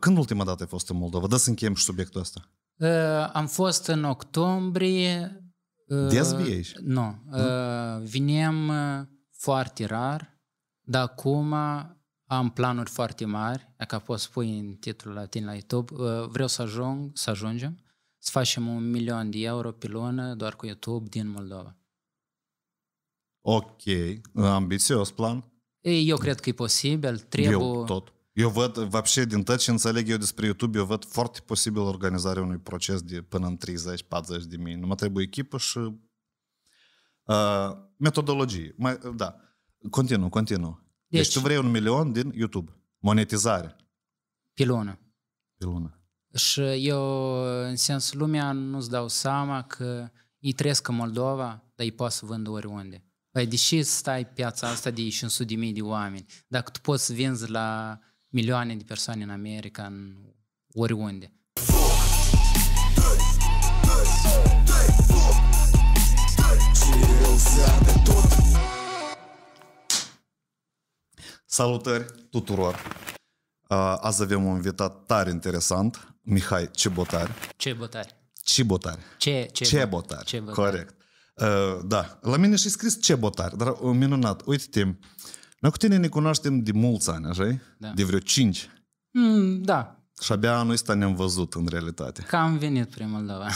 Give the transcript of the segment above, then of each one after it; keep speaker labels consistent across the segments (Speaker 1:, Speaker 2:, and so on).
Speaker 1: Când ultima dată ai fost în Moldova? Da, să încheiem și subiectul ăsta.
Speaker 2: Uh, am fost în octombrie. Uh, ă, Des aici? Nu. Uh, da. ă, vinem foarte rar, dar acum am planuri foarte mari, dacă poți pui în titlul la tine la YouTube, vreau să ajung, să ajungem, să facem un milion de euro pe lună doar cu YouTube din Moldova.
Speaker 1: Ok, ambițios plan.
Speaker 2: Eu cred că e posibil, trebuie... Eu tot.
Speaker 1: Eu văd, вообще, din tot ce înțeleg eu despre YouTube, eu văd foarte posibil organizarea unui proces de până în 30-40 de mii. Nu mă trebuie echipă și uh, metodologie. Mai, da. Continuu, continuu. Deci, deci tu vrei un milion din YouTube. Monetizare.
Speaker 2: Pe lună. Pe lună. Și eu, în sens, lumea nu-ți dau seama că îi trăiesc în Moldova, dar îi poate să vândă oriunde. Păi, deși stai piața asta de 500 de mii de oameni, dacă tu poți să vinzi la milioane de persoane în America, în oriunde.
Speaker 1: Salutări tuturor! Azi avem un invitat tare interesant, Mihai Cebotari. Cebotari. botar? Ce, ce, ce? Ce botar? Corect. Da, la mine și scris cebotari, dar minunat. Uite-te, noi cu tine ne cunoaștem de mulți ani, așa da. De vreo cinci.
Speaker 2: Mm, da.
Speaker 1: Și abia anul ăsta ne-am văzut în realitate.
Speaker 2: Cam am venit primul la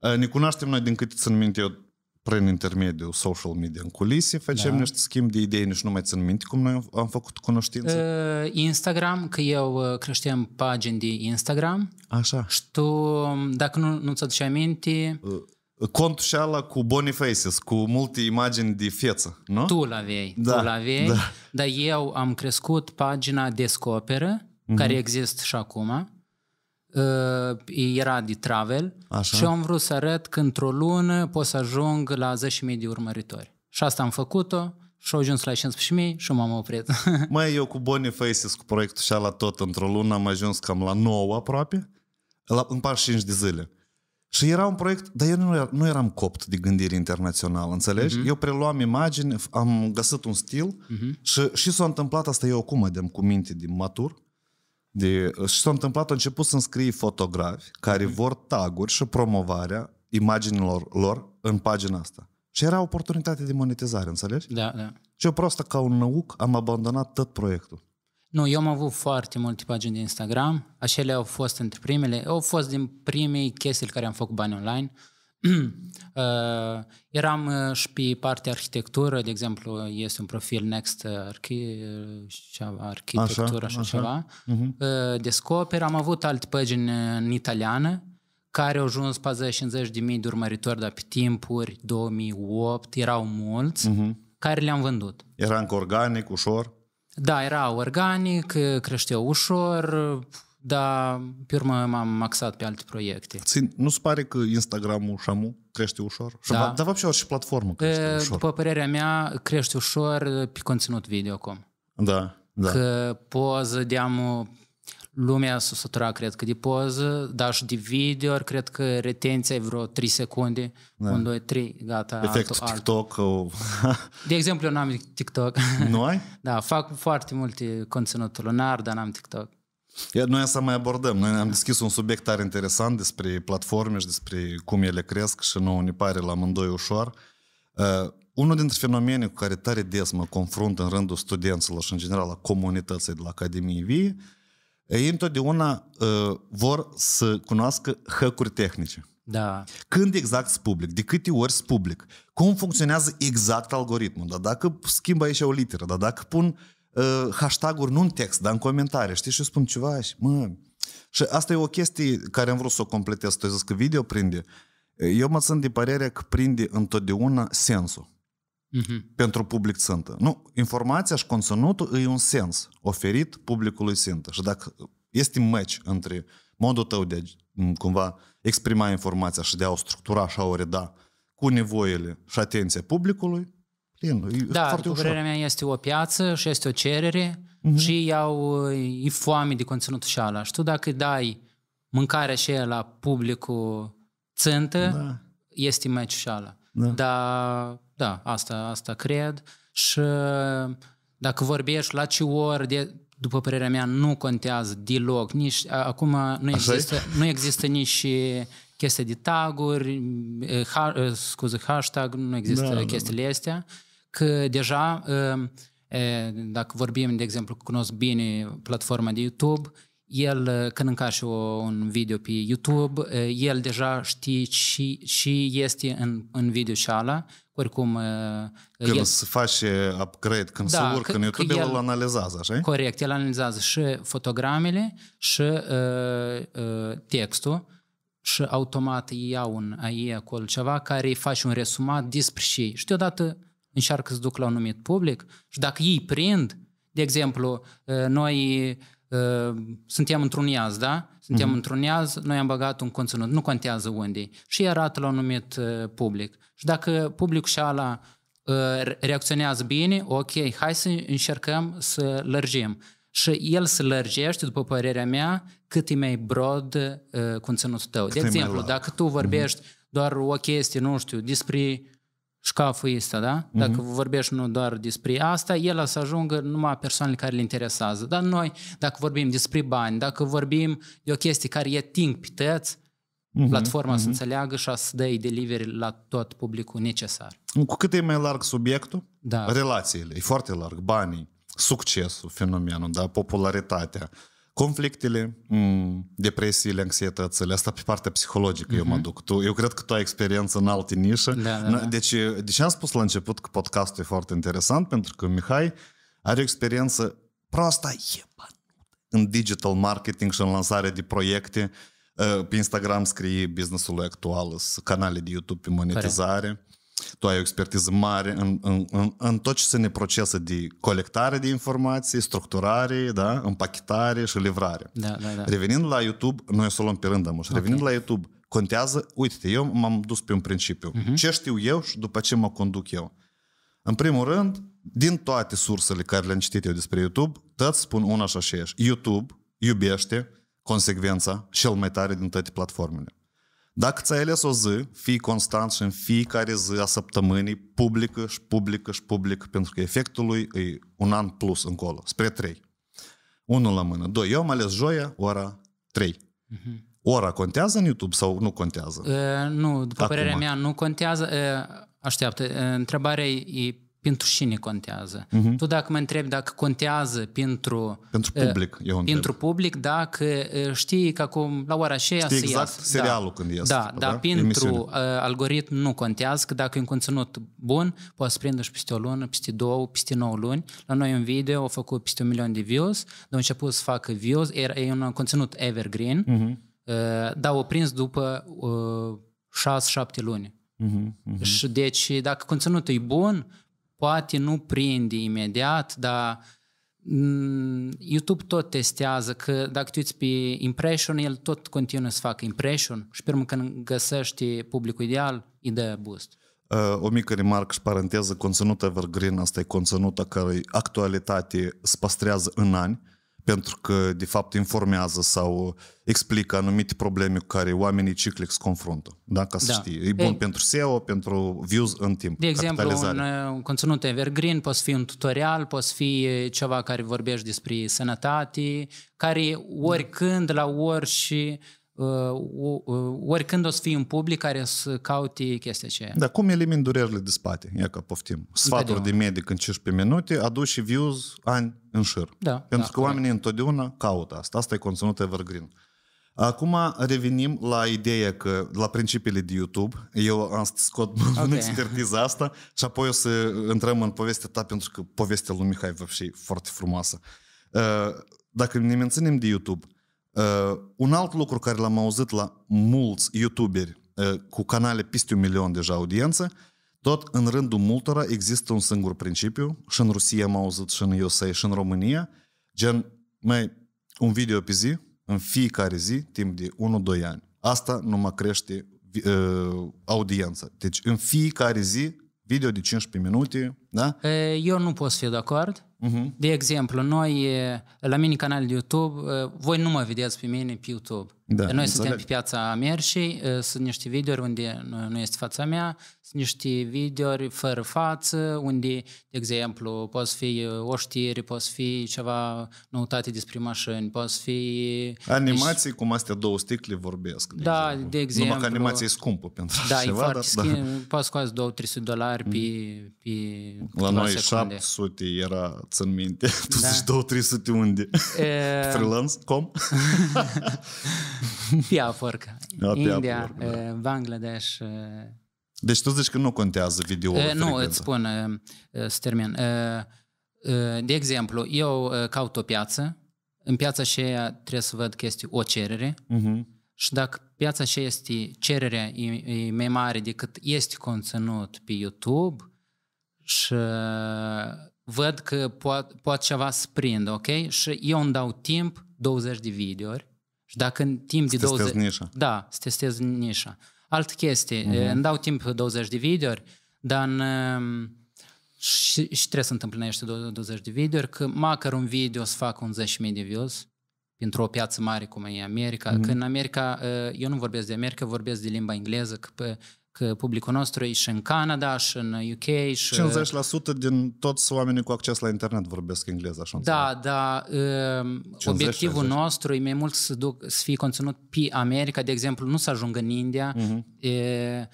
Speaker 1: eh, Ne cunoaștem noi din câte țin minte eu prin intermediul social media în culise, facem da. niște schimb de idei, nici nu mai țin minte cum noi am făcut cunoștință.
Speaker 2: Eh, Instagram, că eu eh, creșteam pagini de Instagram. Așa. Și tu, dacă nu, nu-ți aduci aminte,
Speaker 1: Contul și ala cu bony faces, cu multe imagini
Speaker 2: de feță, nu? Tu la vei, da, tu la vei, da. dar eu am crescut pagina Descoperă, mm-hmm. care există și acum, uh, era de travel Așa. și am vrut să arăt că într-o lună pot să ajung la 10.000 de urmăritori. Și asta am făcut-o, și au ajuns la 15.000 și m-am oprit.
Speaker 1: Mai eu cu Bonnie Faces, cu proiectul și la tot, într-o lună am ajuns cam la 9 aproape, la, în 45 de zile. Și era un proiect, dar eu nu, nu eram copt de gândire internațională, înțelegi? Uh-huh. Eu preluam imagini, am găsit un stil uh-huh. și, și s-a întâmplat, asta eu acum de cu minte de matur, de, și s-a întâmplat, au început să scrie fotografi care uh-huh. vor taguri și promovarea imaginilor lor în pagina asta. Și era oportunitate de monetizare, înțelegi? Da, da. Și eu prost ca un năuc am abandonat tot proiectul.
Speaker 2: Nu, eu am avut foarte multe pagini de Instagram, așele au fost între primele, au fost din primei chestii care am făcut bani online. uh, eram uh, și pe partea arhitectură, de exemplu, este un profil Next archi, Arhitectură și ceva. Uh-huh. Uh, descoper, am avut alte pagini în italiană, care au ajuns 40-50 de mii de urmăritori, dar pe timpuri 2008 erau mulți, uh-huh. care le-am vândut.
Speaker 1: Era încă organic, ușor?
Speaker 2: Da, era organic, creșteau ușor, dar pe urmă m-am maxat pe alte proiecte.
Speaker 1: Ți, nu se pare că Instagram-ul și crește ușor? Da.
Speaker 2: Dar, și orice platformă crește e, ușor. După părerea mea, crește ușor pe conținut video acum.
Speaker 1: Da, da.
Speaker 2: Că poză, deamu, lumea s-a săturat, cred că, de poză, dar și de video, cred că retenția e vreo 3 secunde, da. 1, 2, 3, gata. Efectul altul,
Speaker 1: TikTok. Altul.
Speaker 2: de exemplu, eu n-am TikTok. Nu ai? da, fac foarte multe conținut lunar, dar n-am TikTok.
Speaker 1: Iar noi asta mai abordăm. Noi am deschis un subiect tare interesant despre platforme și despre cum ele cresc și nu ne pare la amândoi ușor. Uh, unul dintre fenomene cu care tare des mă confrunt în rândul studenților și în general a comunității de la Academie Vie ei întotdeauna uh, vor să cunoască hăcuri tehnice. Da. Când exact sunt public? De câte ori sunt public? Cum funcționează exact algoritmul? Dar dacă schimbă aici o literă, dar dacă pun uh, hashtag-uri, nu în text, dar în comentarii, știi, și eu spun ceva și mă... Și asta e o chestie care am vrut să o completez. Tu ai zis că video prinde. Eu mă sunt de părerea că prinde întotdeauna sensul uh-huh. pentru public țintă. Nu, informația și conținutul e un sens oferit publicului țintă. Și dacă este match între modul tău de a cumva exprima informația și de a o structura și a o reda cu nevoile și atenția publicului, plin, e da, foarte ușor. mea,
Speaker 2: este o piață și este o cerere uh-huh. și iau, e foame de conținutul și ala. Și tu dacă dai mâncarea și la publicul țântă, da. este match și ala. Da. Dar da, asta, asta cred și uh, dacă vorbești la ce ori, de, după părerea mea, nu contează deloc. Nici, acum nu există, nu există nici uh, chestia de taguri, uh, ha, scuze, hashtag, nu există da, chestiile da, da. astea, că deja, dacă vorbim, de exemplu, cunosc bine platforma de YouTube, el, când încași un video pe YouTube, el deja știe și, și este în, în video și ala oricum... Uh, când el... se
Speaker 1: face upgrade, când da, se urcă că, în YouTube, că el, el
Speaker 2: analizează, așa Corect, el analizează și fotogramele și uh, uh, textul și automat iau un AI acolo ceva care îi face un rezumat despre și ei. Și deodată încearcă să duc la un numit public și dacă ei prind, de exemplu, uh, noi Ehm, suntem într-un iaz, da? Suntem mm-hmm. într-un iaz, noi am băgat un conținut, nu contează unde Și arată la un anumit eh, public. Și dacă publicul și ala eh, reacționează bine, ok, hai să încercăm să lărgim. Și el se lărgește, după părerea mea, cât e mai broad uh, conținutul tău. Cât de exemplu, dacă tu mhm. vorbești mm-hmm. doar o chestie, nu știu, despre șcaful ăsta, da? Mhm. Dacă uh-huh. vorbești nu doar despre asta, el să ajungă numai persoanele care le interesează. Dar noi, dacă vorbim despre bani, dacă vorbim de o chestie care e ting pe uh-huh. platforma uh-huh. să mhm. înțeleagă și a să dea delivery la tot publicul necesar.
Speaker 1: Cu cât e mai larg subiectul, da. relațiile, e foarte larg, banii, succesul, fenomenul, da, popularitatea, uh, conflictele, mm, depresiile, anxietățile, asta pe partea psihologică mm-hmm. eu mă mhm. duc. Tu, eu cred că tu ai experiență în alte nișe. Da, da, da. Deci, eh, deci am spus la început că podcastul e foarte interesant pentru că Mihai are o experiență proastă în digital marketing și în lansare de proiecte. Eh, pe Instagram scrie businessul actual, canale de YouTube pe monetizare. Care? tu ai o expertiză mare în, în, în, în tot ce se ne procesă de colectare de informații, structurare, da, împachetare și livrare. Da, da, da. Revenind la YouTube, noi o să o luăm pe rând, amuș. Revenind okay. la YouTube, contează, uite-te, eu m-am dus pe un principiu. Uh-huh. Ce știu eu și după ce mă conduc eu? În primul rând, din toate sursele care le-am citit eu despre YouTube, tot spun una și aceeași. YouTube iubește consecvența cel mai tare din toate platformele. Dacă ți-ai ales o zi, fii constant și în fiecare zi a săptămânii publică și publică și publică, pentru că efectul lui e un an plus încolo, spre 3. Unul la mână. Doi, eu am ales joia, ora 3. Uh-huh. Mhm. Ora contează în YouTube sau nu contează?
Speaker 2: Uh, nu, după Acum. părerea mea, nu contează. Uh, așteaptă. Uh, întrebarea e pentru cine contează. Uh-huh. Tu dacă mă întrebi dacă contează pentru...
Speaker 1: Pentru uh, public, eu întreb. Pentru
Speaker 2: public, dacă uh, știi că acum, la ora aceea știi să exact iasă. Da. serialul da. când iasă. Da, da, da? pentru uh, algoritm nu contează, că dacă e un conținut bun, poți prinde și peste o lună, peste două, peste nouă luni. La noi un video au făcut peste un milion de views, dar au început să facă views, era, e un conținut evergreen, uh-huh. dar au prins după uh, 6-7 luni. Uh-huh, uh-huh. Și deci, dacă conținutul e bun, poate nu prinde imediat, dar mm, YouTube tot testează că dacă tu uiți pe impression, el tot continuă să facă impression și pe urmă când găsești publicul ideal, îi dă boost.
Speaker 1: Uh, o mică remarcă și paranteză, conținut evergreen, asta e conținutul care actualitate se păstrează în ani pentru că, de fapt, informează sau explică anumite probleme cu care oamenii ciclic se confruntă. Da? Ca să da. știi. E bun Ei, pentru SEO, pentru views în timp. De exemplu, un,
Speaker 2: uh, un conținut evergreen poate fi un tutorial, poate fi uh, ceva care vorbești despre sănătate, care oricând, da. la orice oricând o să fii în public care să caute chestia aceea.
Speaker 1: Dar cum elimini durerile de spate? Ia că poftim. Sfaturi de medic în 15 minute aduci și views ani în șir. Da, Pentru da, că oamenii da. întotdeauna caută asta. Asta e conținut evergreen. Acum revenim la ideea că, la principiile de YouTube, eu am scot okay. în expertiza asta și apoi o să intrăm în povestea ta pentru că povestea lui Mihai e foarte frumoasă. Uh, dacă ne menținem de YouTube, Uh, un alt lucru care l-am auzit la mulți youtuberi uh, cu canale peste un milion deja audiență, tot în rândul multora există un singur principiu și în Rusia am auzit și în USA și în România, gen, mai un video pe zi, în fiecare zi, timp de 1-2 ani. Asta nu mă crește uh, audiența. Deci în fiecare zi video de 15 minute,
Speaker 2: da? Eu nu pot să fiu de acord. Uh-huh. De exemplu, noi, la mini canal de YouTube, voi nu mă vedeți pe mine pe YouTube. Da, noi înțeleg. suntem pe piața Merșii, sunt niște videouri unde nu este fața mea, niște videouri fără față, unde, de exemplu, poți fi uh, o știri, poți fi ceva noutate despre mașini, poți fi... Animații,
Speaker 1: deci... cum astea două sticle vorbesc. De da, exemplu. de exemplu. Numai că animația e scumpă pentru da, ceva. E foarte dar, schimb, da,
Speaker 2: poți scoați 2-300 dolari pe, pe La noi secunde.
Speaker 1: 700 era, țin minte, da. tu da. zici 2-300 unde? E... Freelance? Com?
Speaker 2: pe Africa, da, India, da. Bangladesh,
Speaker 1: deci tu zici că nu contează video uh, Nu, îți
Speaker 2: spun, uh, să termin. Uh, uh, de exemplu, eu caut o piață, în piața aceea trebuie să văd că este o cerere uh-huh. și dacă piața aceea este cererea e, e mai mare decât este conținut pe YouTube și văd că poate poat ceva să prind, ok? Și eu îmi dau timp 20 de videouri și dacă în timp de 20... nișa. Da, să testez nișa alt chestii. Uh-huh. Îmi dau timp 20 de video, dar în, um, și, și trebuie să întâmplinește 20 de video, că măcar un video să fac 10.000 de views pentru o piață mare cum e America. Uh-huh. Că în America, uh, eu nu vorbesc de America, vorbesc de limba engleză, că pe, că publicul nostru e și în Canada, și în UK. Și... 50%
Speaker 1: din toți oamenii cu acces la internet vorbesc engleză, așa
Speaker 2: Da, da. Uh, obiectivul 50. nostru e mai mult să, duc, să fie conținut pe America, de exemplu, nu să ajungă în India, uh-huh. e,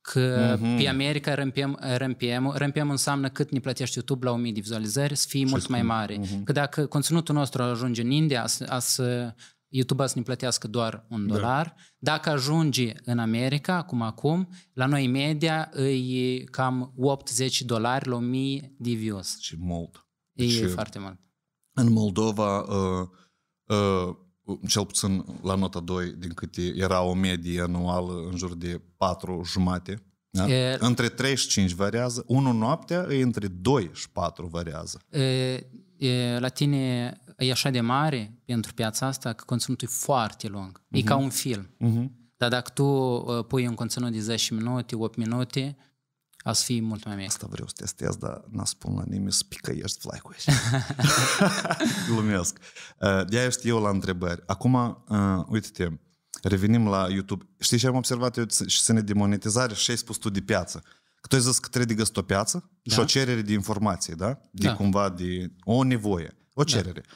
Speaker 2: că uh-huh. pe America râmpiem, râmpiem, râmpiem înseamnă cât ne plătești YouTube la 1000 de vizualizări, să fie mult mai mare. Uh-huh. Că dacă conținutul nostru ajunge în India, a să YouTube să ne plătească doar un da. dolar. Dacă ajungi în America, cum acum, la noi media e cam 80 dolari la 1000 de views. Și mult. E deci, foarte mult.
Speaker 1: În Moldova, uh, uh, cel puțin la nota 2, din câte era o medie anuală în jur de 4 jumate, da? E, între 3 și 5 variază, 1 noaptea e între 2 și 4 variază.
Speaker 2: E, e, la tine e așa de mare pentru piața asta că conținutul e foarte lung. Uh-huh. E mhm. ca un film. Uh-huh. Dar dacă tu uh, pui un conținut de 10 minute, 8 minute, a să fie mult mai mic. Asta vreau să testez,
Speaker 1: dar n-a spun la nimeni să picăiești fly cu
Speaker 2: Glumesc.
Speaker 1: Uh, de-aia știu eu la întrebări. Acum, uh, uite-te, revenim la YouTube. Știi ce am observat eu și să ne demonetizare și ai spus tu de piață ai zis că trebuie piață da. și o cerere de informație, da? De da. cumva, de o nevoie, o da. cerere. Da.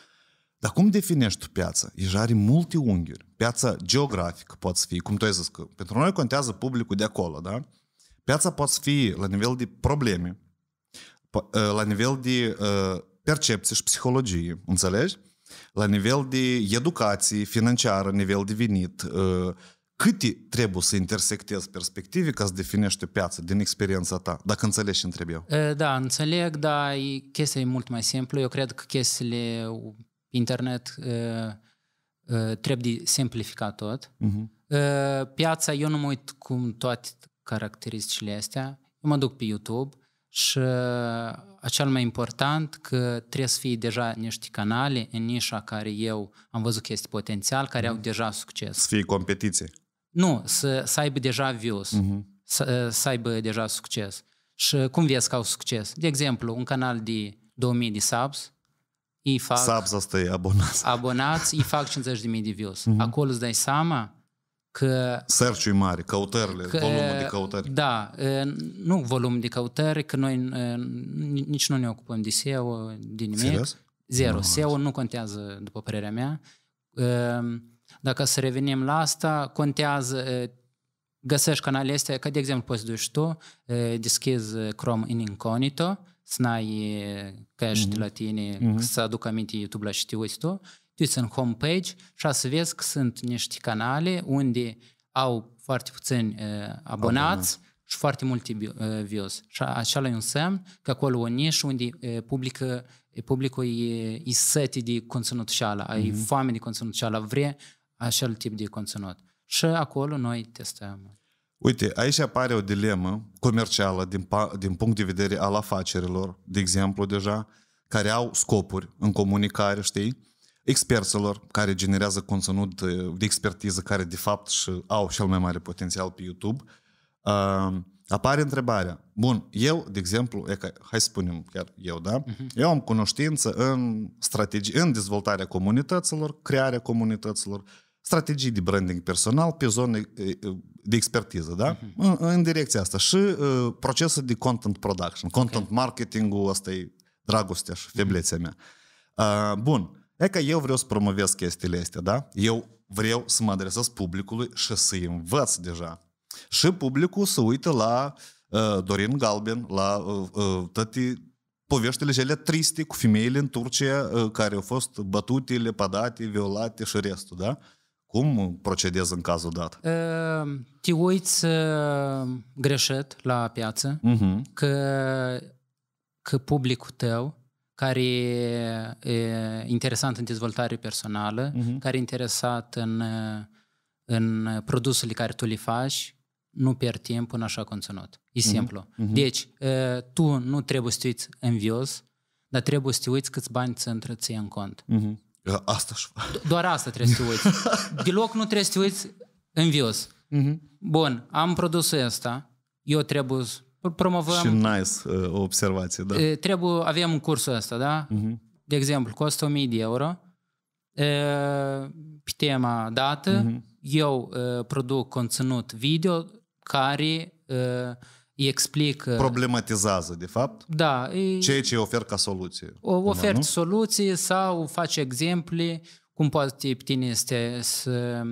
Speaker 1: Dar cum definești tu piața? Ești are multe unghiuri. Piața geografică poate să fie, cum tu ai zis, că pentru noi contează publicul de acolo, da? Piața poate fi la nivel de probleme, ă, la nivel de ă, percepție și psihologie, înțelegi? La nivel de educație financiară, nivel de venit, ă, câte trebuie să intersectezi perspective ca să definești o piață din experiența ta, dacă înțelegi ce întreb eu.
Speaker 2: Da, înțeleg, dar chestia e mult mai simplu. Eu cred că chestiile internet trebuie simplificat tot. Uh-huh. Piața, eu nu mă uit cum toate caracteristicile astea. Eu mă duc pe YouTube și acel mai important că trebuie să fie deja niște canale în nișa care eu am văzut că este potențial, care mm. au deja succes.
Speaker 1: Să fie competiție.
Speaker 2: Nu, să, să aibă deja views, uh-huh. să, ă, să aibă deja succes. Și cum vezi că au succes? De exemplu, un canal de 2000 de subs, îi fac... Subs
Speaker 1: asta e abonați.
Speaker 2: Abonați, îi fac 50.000 de views. Uh-huh. Acolo îți dai seama
Speaker 1: că... search mare, căutările, că, volumul de căutări.
Speaker 2: Da, ă, nu volumul de căutări, că noi ă, nici nu ne ocupăm de SEO, de nimic. Serios? Zero. No, SEO nu contează, după părerea mea. Dacă să revenim la asta, contează găsești canalele astea, ca de exemplu poți duci tu, deschizi Chrome în incognito, să n-ai cache mm-hmm. de la tine, mm-hmm. să aduc aminte YouTube la știu, tu, te uiți în homepage și să vezi că sunt niște canale unde au foarte puțini uh, abonați okay. și foarte multe uh, views. Și așa e un semn că acolo o nișă unde uh, publică, publicul e, e sete de conținut și ala, mm-hmm. e foame de conținut și ala, vrea acel tip de conținut. Și acolo noi testăm.
Speaker 1: Uite, aici apare o dilemă comercială din, din punct de vedere al afacerilor, de exemplu deja, care au scopuri în comunicare, știi? Experților care generează conținut de expertiză, care de fapt și au cel mai mare potențial pe YouTube. Uh, apare întrebarea. Bun, eu, de exemplu, e ca, hai să spunem chiar eu, da? Uh-huh. Eu am cunoștință în strategii, în dezvoltarea comunităților, crearea comunităților, strategii de branding personal pe zone э, э, de expertiză, da? Uh-huh. În, în direcția asta. Și uh, э, procesul de content production, content okay. marketing-ul, asta e dragostea și feblețea mea. Uh, bun, e că eu vreau să promovez chestiile astea, da? Eu vreau să mă adresez publicului și să-i învăț deja. Și publicul să uită la uh, Dorin Galben, la uh, uh, toate poveștile cele triste cu femeile în Turcia uh, care au fost bătute, lepădate, violate și restul, da? Uh, cum procedezi în cazul dat?
Speaker 2: Ă, te uiți ă, greșit la piață, uh-huh. că, că publicul tău, care e interesant în dezvoltare personală, uh-huh. care e interesat în, în produsele care tu le faci, nu pierd timp în așa conținut. E uh-huh. Uh-huh. Deci, ă, tu nu trebuie să te uiți în vios, dar trebuie să te uiți câți bani să intră în cont. Uh-huh. Asta și Doar asta trebuie să te uiți. Deloc nu trebuie să te uiți în vios. Mm-hmm. Bun, am produs ăsta, eu trebuie să promovăm... Și
Speaker 1: nice uh, observație,
Speaker 2: da. Uh, trebuie, avem un cursul ăsta, da? Mm-hmm. De exemplu, costă 1000 de euro uh, pe tema dată, mm-hmm. eu uh, produc conținut video care uh, îi explică... Uh,
Speaker 1: Problematizează, de fapt, da, e, ceea ce ofer ca soluție. O ofer
Speaker 2: soluții sau faci exemple cum poate tine este să,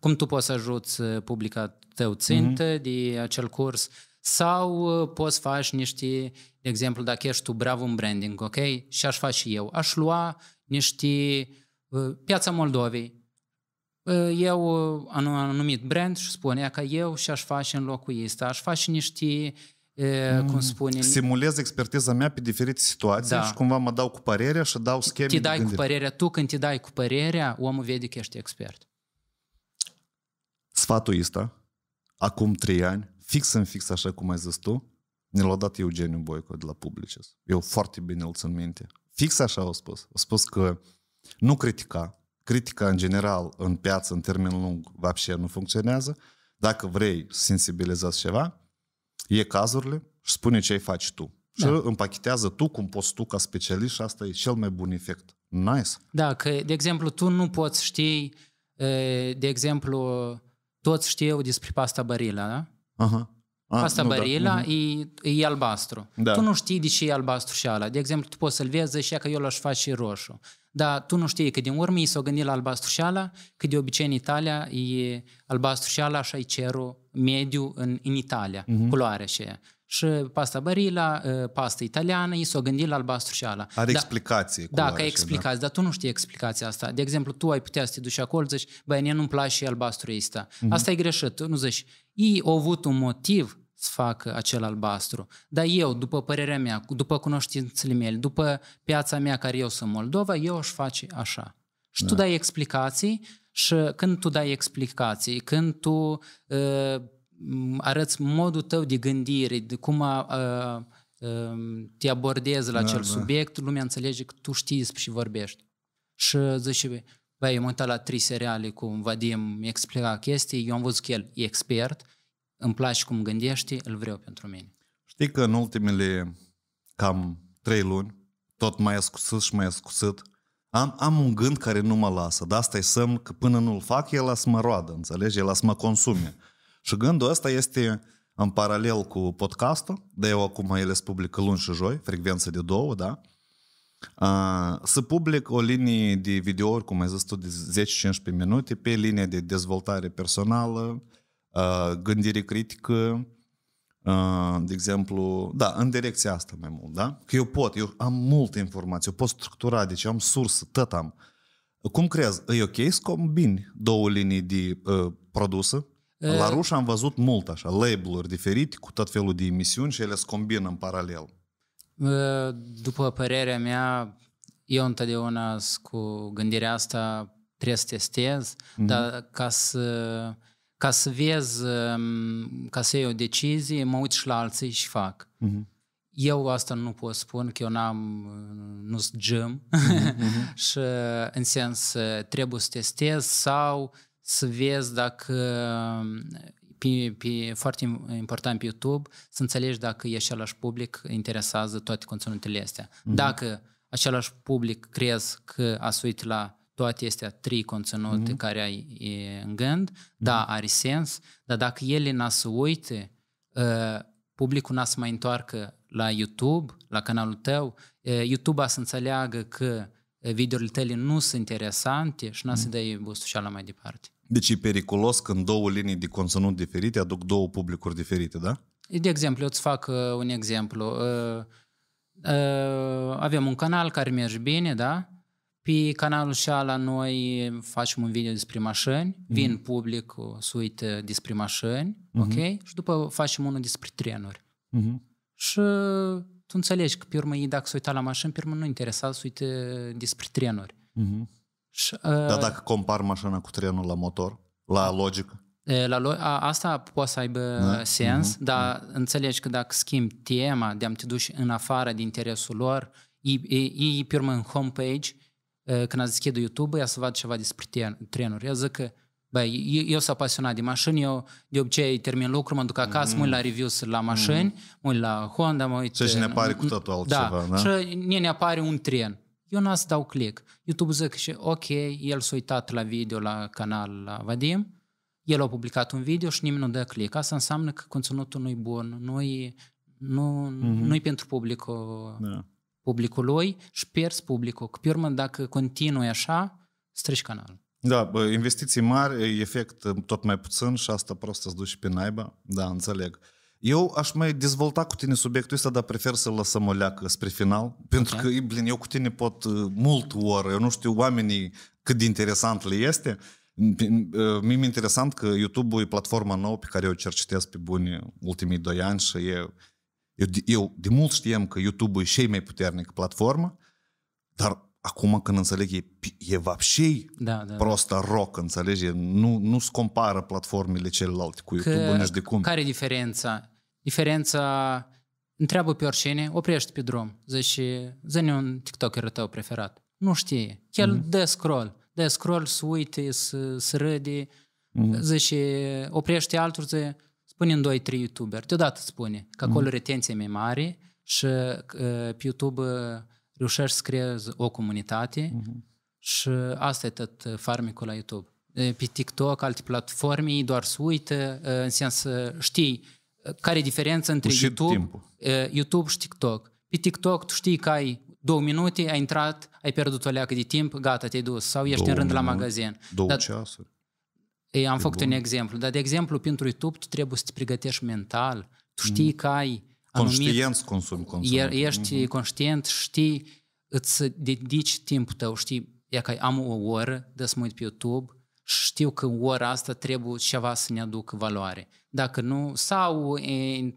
Speaker 2: cum tu poți să ajuți uh, publica tău țintă mm-hmm. de acel curs sau uh, poți face niște, de exemplu, dacă ești tu bravo în branding, ok? Și aș face eu. Aș lua niște piața Moldovei iau un uh, anumit brand și spun, ea că eu și-aș face în locul ăsta, aș face niște E, uh, cum mm. spune... Simulez
Speaker 1: expertiza mea pe diferite situații da. și cumva mă dau cu părerea și dau scheme Te dai de cu părerea.
Speaker 2: Tu când te dai cu părerea, omul vede că ești expert.
Speaker 1: Sfatul ăsta, acum trei ani, fix în fix așa cum ai zis tu, ne l-a dat Eugeniu Boico de la Publicis. Eu foarte bine îl țin minte. Fix așa au spus. Au spus că nu critica, critica în general în piață, în termen lung, вообще nu funcționează. Dacă vrei să sensibilizezi ceva, e cazurile și spune ce ai faci tu. Și da. împachetează tu cum poți tu ca specialist și asta e cel mai bun efect. Nice.
Speaker 2: Da, că, de exemplu, tu nu poți ști, de exemplu, toți știu despre pasta barila, da?
Speaker 1: Aha. A, pasta nu, barila da.
Speaker 2: Mhm. e, e albastru. Da. Tu nu știi de ce e albastru și ala. De exemplu, tu poți să-l vezi și că eu l-aș face și roșu. Dar tu nu știi că din urmă ei s-au gândit la albastru și ala, că de obicei în Italia e albastru și ala, așa e cerul mediu în, în Italia, uh-huh. culoarea aceea. Și pasta barila, ă, pasta italiană, ei s-au gândit la albastru și ala. Are da,
Speaker 1: explicație. Da, că explicație, da?
Speaker 2: dar tu nu știi explicația asta. De exemplu, tu ai putea să te duci acolo, zici, băi, nu-mi place albastru ăsta. Uh-huh. Asta e greșit. Tu nu zici, ei au avut un motiv să facă acel albastru. Dar eu, după părerea mea, după cunoștințele mele, după piața mea care eu sunt Moldova, eu aș face așa. Și da. tu dai explicații și când tu dai explicații, când tu uh, arăți modul tău de gândire, de cum a, uh, uh, te abordezi la da, acel da. subiect, lumea înțelege că tu știi despre și vorbești. Și zice, băi, eu mă am uitat la trei seriale cu Vadim, mi-a explicat chestii, eu am văzut că el e expert, îmi place cum gândești, îl vreau pentru mine.
Speaker 1: Știi că în ultimele cam trei luni, tot mai ascusit și mai ascusit, am, am un gând care nu mă lasă, dar asta e semn că până nu-l fac, el las mă roadă, înțelegi? El a să mă consume. Și gândul ăsta este în paralel cu podcastul, de eu acum ele se publică luni și joi, frecvență de două, da? A, să public o linie de videouri, cum ai zis tu, de 10-15 minute, pe linia de dezvoltare personală, Uh, gândire critică, uh, de exemplu, da, în direcția asta mai mult, da? Că eu pot, eu am multe informații, eu pot structura, deci eu am sursă, tot am. Cum crezi? E ok să combini două linii de uh, produse? E... Uh. La ruș am văzut mult așa, label-uri diferite cu tot felul de emisiuni și ele se combină în paralel.
Speaker 2: după părerea mea, eu întotdeauna cu gândirea asta trebuie să testez, mm-hmm. dar ca să ca să vezi, um, ca să iei o decizie, mă uit și la alții și fac. Uh-huh. Eu asta nu pot spun, că eu n-am, nu sunt gem uh-huh. și în sens trebuie să testez sau să vezi dacă um, pe, pe, foarte important pe YouTube, să înțelegi dacă e același public, interesează toate conținutele astea. Mm-hmm. Dacă același public crezi că a suit la toate astea trei conținute mm-hmm. care ai e, în gând, mm-hmm. da, are sens, dar dacă ele n-a să uite, uh, publicul n-a să mai întoarcă la YouTube, la canalul tău, uh, ă, YouTube a să înțeleagă că ă, videourile tale nu sunt interesante și n-a mm-hmm. să mhm. dai la mai departe.
Speaker 1: Deci e periculos când două linii de conținut diferite aduc două publicuri diferite, da?
Speaker 2: De exemplu, eu îți fac uh, un exemplu. Uh, uh, avem un canal care merge bine, da? Pe canalul și la noi facem un video despre mașini, mm-hmm. vin public, suite uită despre mașini, mm-hmm. ok? Și după facem unul despre trenuri. Mm-hmm. Și tu înțelegi că pe urmă ei dacă se uita la mașini, pe urmă nu interesa să uite despre trenuri. Mm-hmm. Și, uh, Dar dacă
Speaker 1: compar mașina cu trenul la motor, la logică?
Speaker 2: La lo- a, asta poate să aibă da? sens, mm-hmm. dar mm-hmm. înțelegi că dacă schimbi tema de a te duci în afară de interesul lor, ei, ei, ei pe urmă în homepage, Eh, când ați deschid YouTube, ia să vad ceva despre trenuri. Eu zic că, bă, eu, eu sunt apasionat de mașini, eu de obicei termin lucru, mă duc acasă, mm. mă uit la mhm. reviews la mașini, mm. mă uit la Honda, mă uit... Și ne eh, apare cu
Speaker 1: totul altceva, da? da?
Speaker 2: Și ne, ne apare un tren. Eu n-am dau click. YouTube zic și, ok, el s-a uitat la video la canal la Vadim, el a publicat un video și nimeni nu dă click. Asta înseamnă că conținutul nu e bun, nu e, nu, mm-hmm. nu e pentru publicul da publicului și pierzi publicul. Că, pe urmă, dacă continui așa, strici canalul.
Speaker 1: Da, bă, investiții mari, efect tot mai puțin și asta prost îți duci pe naiba. Da, înțeleg. Eu aș mai dezvolta cu tine subiectul ăsta, dar prefer să lăsăm o leacă spre final, pentru okay. că, blin, eu cu tine pot uh, mult oră, eu nu știu oamenii cât de interesant le este. Uh, mi-e interesant că YouTube-ul e platforma nouă pe care eu cercetez pe bune ultimii doi ani și e eu, eu de mult știam că YouTube e cei mai puternică platformă, dar acum când înțeleg, e, e vapșei
Speaker 2: da, da, prostă
Speaker 1: da. rock, înțelegi? Nu, nu se compară platformele celelalte cu YouTube nici de cum.
Speaker 2: Care e diferența? Diferența întreabă pe oricine, oprește pe drum, zici, zi un tiktoker tău preferat. Nu știe. El mm-hmm. dă scroll, dă scroll, să uite, să, să râde, mm-hmm. zici, oprește altul, zice, spune în 2-3 youtuberi, deodată spune că acolo mm. retenția mai mare și uh, pe YouTube uh, reușești să creezi o comunitate mm-hmm. și asta e tot uh, farmicul la YouTube. Pe TikTok, alte platforme, doar să uită, uh, în sens, știi care e diferența între YouTube, YouTube și TikTok. Pe TikTok tu știi că ai două minute, ai intrat, ai pierdut o leacă de timp, gata, te-ai dus. Sau ești două în rând minute, la magazin. Două Dar, ceasuri. Ei, am făcut bun. un exemplu, dar de exemplu pentru YouTube tu trebuie să te pregătești mental, tu mm. știi mm. că ai anumit... consum, consum. ești mm-hmm. conștient, știi, îți dedici timpul tău, știi, e că am o oră de să mă uit pe YouTube, știu că ora asta trebuie ceva să ne aducă valoare. Dacă nu, sau e,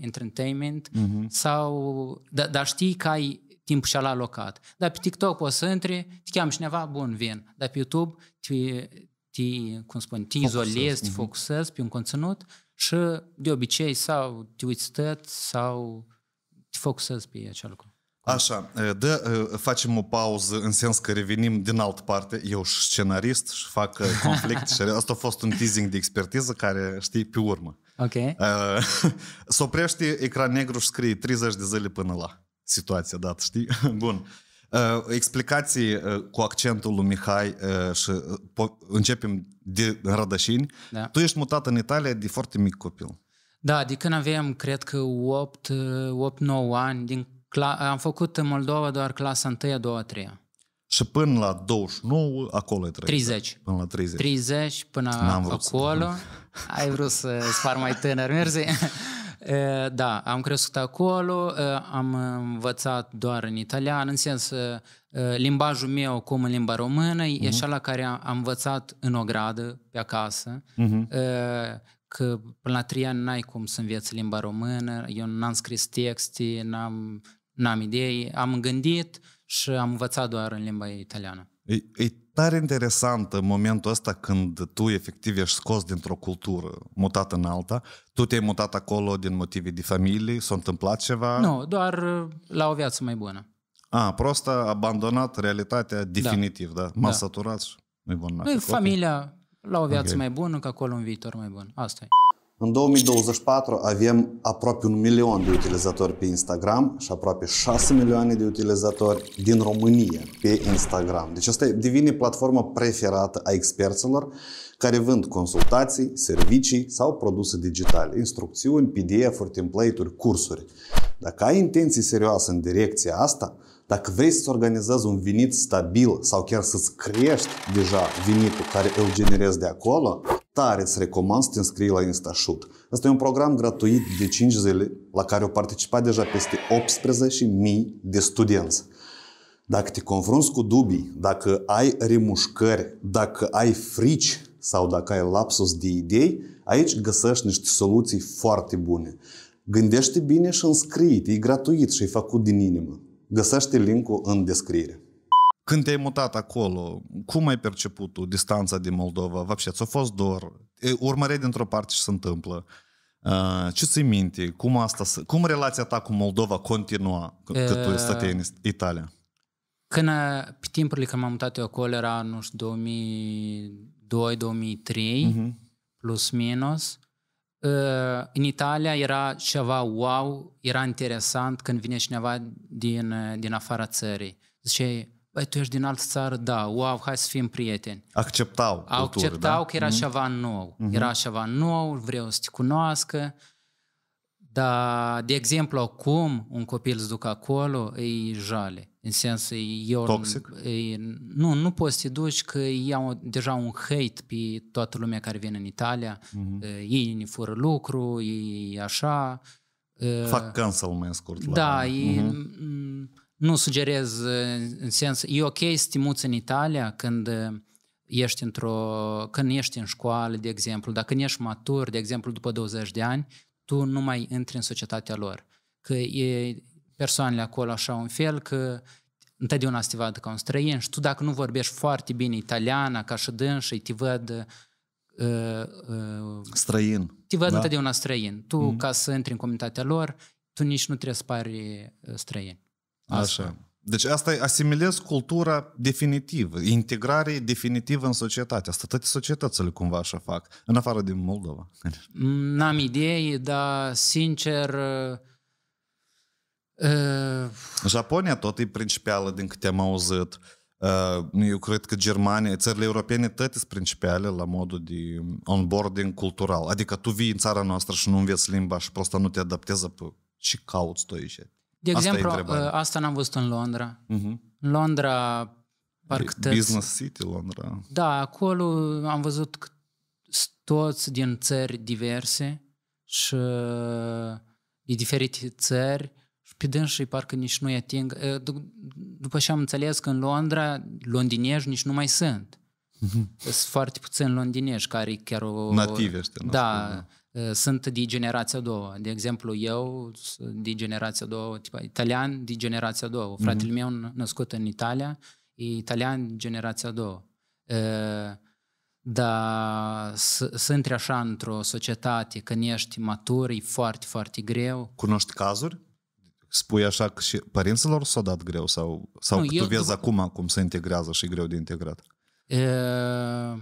Speaker 2: entertainment, mm-hmm. sau... Da, dar da, știi că ai timp și-a alocat. Dar pe TikTok poți să intri, te cheamă cineva, bun, vin. Dar pe YouTube te, te, cum spun, te focusezi, izolezi, te mhm. focusezi pe un conținut și de obicei sau te uiți tot sau te focusezi pe acel lucru.
Speaker 1: Așa, de facem o pauză în sens că revenim din altă parte. Eu și scenarist și fac conflict și asta a fost un teasing de expertiză care știi pe urmă. Ok. Uh, ecran negru și scrie 30 de zile până la situația dată, știi? Bun. Uh, explicații uh, cu accentul lui Mihai uh, și po- începem de Rădășini. Da. Tu ești mutat în Italia de foarte mic copil.
Speaker 2: Da, de adică când aveam, cred că 8, 9 ani, din cla- am făcut în Moldova doar clasa 1, 2, 3.
Speaker 1: Și până la 29, acolo e
Speaker 2: 30. 30. Până la 30. 30, până N-am vrut acolo. Să... Ai vrut să spar mai tânăr, mersi. Da, am crescut acolo, am învățat doar în italian, în sens limbajul meu cum în limba română, uh-huh. e mhm. la care am învățat în gradă, pe acasă, uh-huh. că până la trei ani n-ai cum să înveți limba română, eu n-am scris texte, n-am, n-am idei, am gândit și am învățat doar în limba italiană.
Speaker 1: E, e tare interesant în momentul ăsta când tu efectiv ești scos dintr-o cultură mutată în alta. Tu te-ai mutat acolo din motive de familie? S-a întâmplat ceva? Nu,
Speaker 2: doar uh, la o viață mai bună.
Speaker 1: A, prost a abandonat realitatea da. definitiv, da? da? M-a da. saturat și nu-i bun. Familia, la o viață okay. mai
Speaker 2: bună, că acolo un viitor mai bun. Asta e.
Speaker 1: În 2024 avem aproape un milion de utilizatori pe Instagram și aproape 6 milioane de utilizatori din România pe Instagram. Deci asta devine platforma preferată a experților care vând consultații, servicii sau produse digitale, instrucțiuni, PDF-uri, template-uri, cursuri. Dacă ai intenții serioase în direcția asta, dacă vrei să-ți organizezi un venit stabil sau chiar să-ți crești deja venitul care îl generezi de acolo, tare îți recomand să te înscrii la InstaShoot. Asta e un program gratuit de 5 zile la care au participat deja peste 18.000 de studenți. Dacă te confrunți cu dubii, dacă ai remușcări, dacă ai frici sau dacă ai lapsus de idei, aici găsești niște soluții foarte bune. Gândește bine și înscrie-te, e gratuit și e făcut din inimă. Găsește linkul în descriere. Când te-ai mutat acolo, cum ai perceput tu distanța de Moldova? Vapșe, ți-a fost dor? Urmăreai dintr-o parte ce se întâmplă. Uh, ce ți minte? Cum, asta, cum relația ta cu Moldova continua că tu uh, stăteai în Italia?
Speaker 2: Când, pe timpurile când m-am mutat eu acolo, era, nu știu, 2002-2003, uh-huh. Mhm. plus minus. Uh, în Italia era ceva wow, era interesant când vine cineva din, din afara țării. Zicei, Băi, tu ești din altă țară, da, wow, hai să fim prieteni.
Speaker 1: Acceptau cultura, da? Acceptau da? că era mm-hmm. ceva
Speaker 2: nou. Mm-hmm. Era ceva nou, vreau să te cunoască. Dar, de exemplu, acum un copil se duc acolo, îi jale. În sensul, eu... Toxic? Ei, nu, nu poți să te duci că iau deja un hate pe toată lumea care vine în Italia. Mm-hmm. Ei ne fură lucru, ei așa. Fac
Speaker 1: cancel, mai scurt. Da, la e,
Speaker 2: Mm-hmm nu sugerez uh, în sens, e ok să te muți în Italia când uh, ești într-o, când ești în școală, de exemplu, dacă ești matur, de exemplu, după 20 de ani, tu nu mai intri în societatea lor. Că e persoanele acolo așa un fel, că întotdeauna să te vadă ca un străin și tu dacă nu vorbești foarte bine italiana, ca și dânsă, te văd uh, uh, străin. Te văd da. întotdeauna străin. Tu, mm-hmm. ca să intri în comunitatea lor, tu nici nu trebuie să pari uh, străin. Așa.
Speaker 1: Deci asta e, asimilez cultura definitivă, integrare definitivă în societate. Asta toate societățile cumva așa fac, în afară de Moldova.
Speaker 2: N-am idei, dar sincer... Uh... uh
Speaker 1: Japonia tot e principală din câte am auzit. Uh, eu cred că Germania, țările europene toate sunt principiale la modul de onboarding cultural. Adică tu vii în țara noastră și nu înveți limba și prosta nu te adaptezi pe ce cauți tu aici. De exemplu, ă,
Speaker 2: asta n-am văzut în Londra. Uh-huh. În Londra, parcă tăți... Business
Speaker 1: City, Londra.
Speaker 2: Da, acolo am văzut toți din țări diverse și de diferite țări și pe dânsă, parcă nici nu-i ating. Ă, după ce am înțeles că în Londra, londinești nici nu mai sunt. Mhm. Sunt foarte puțini londinești care chiar o... Nativi ăștia. Da, Uh, sunt de generația a doua. De exemplu, eu de generația a doua, tipa, italian de generația a doua. Fratele mm-hmm. meu născut în Italia, e italian de generația a doua. Uh, Dar să intri așa într-o societate, când ești matur, e foarte, foarte greu.
Speaker 1: Cunoști cazuri? Spui așa că și părinților s-a dat greu sau, sau nu, tu vezi după... acum cum se integrează și greu de integrat?
Speaker 2: E uh,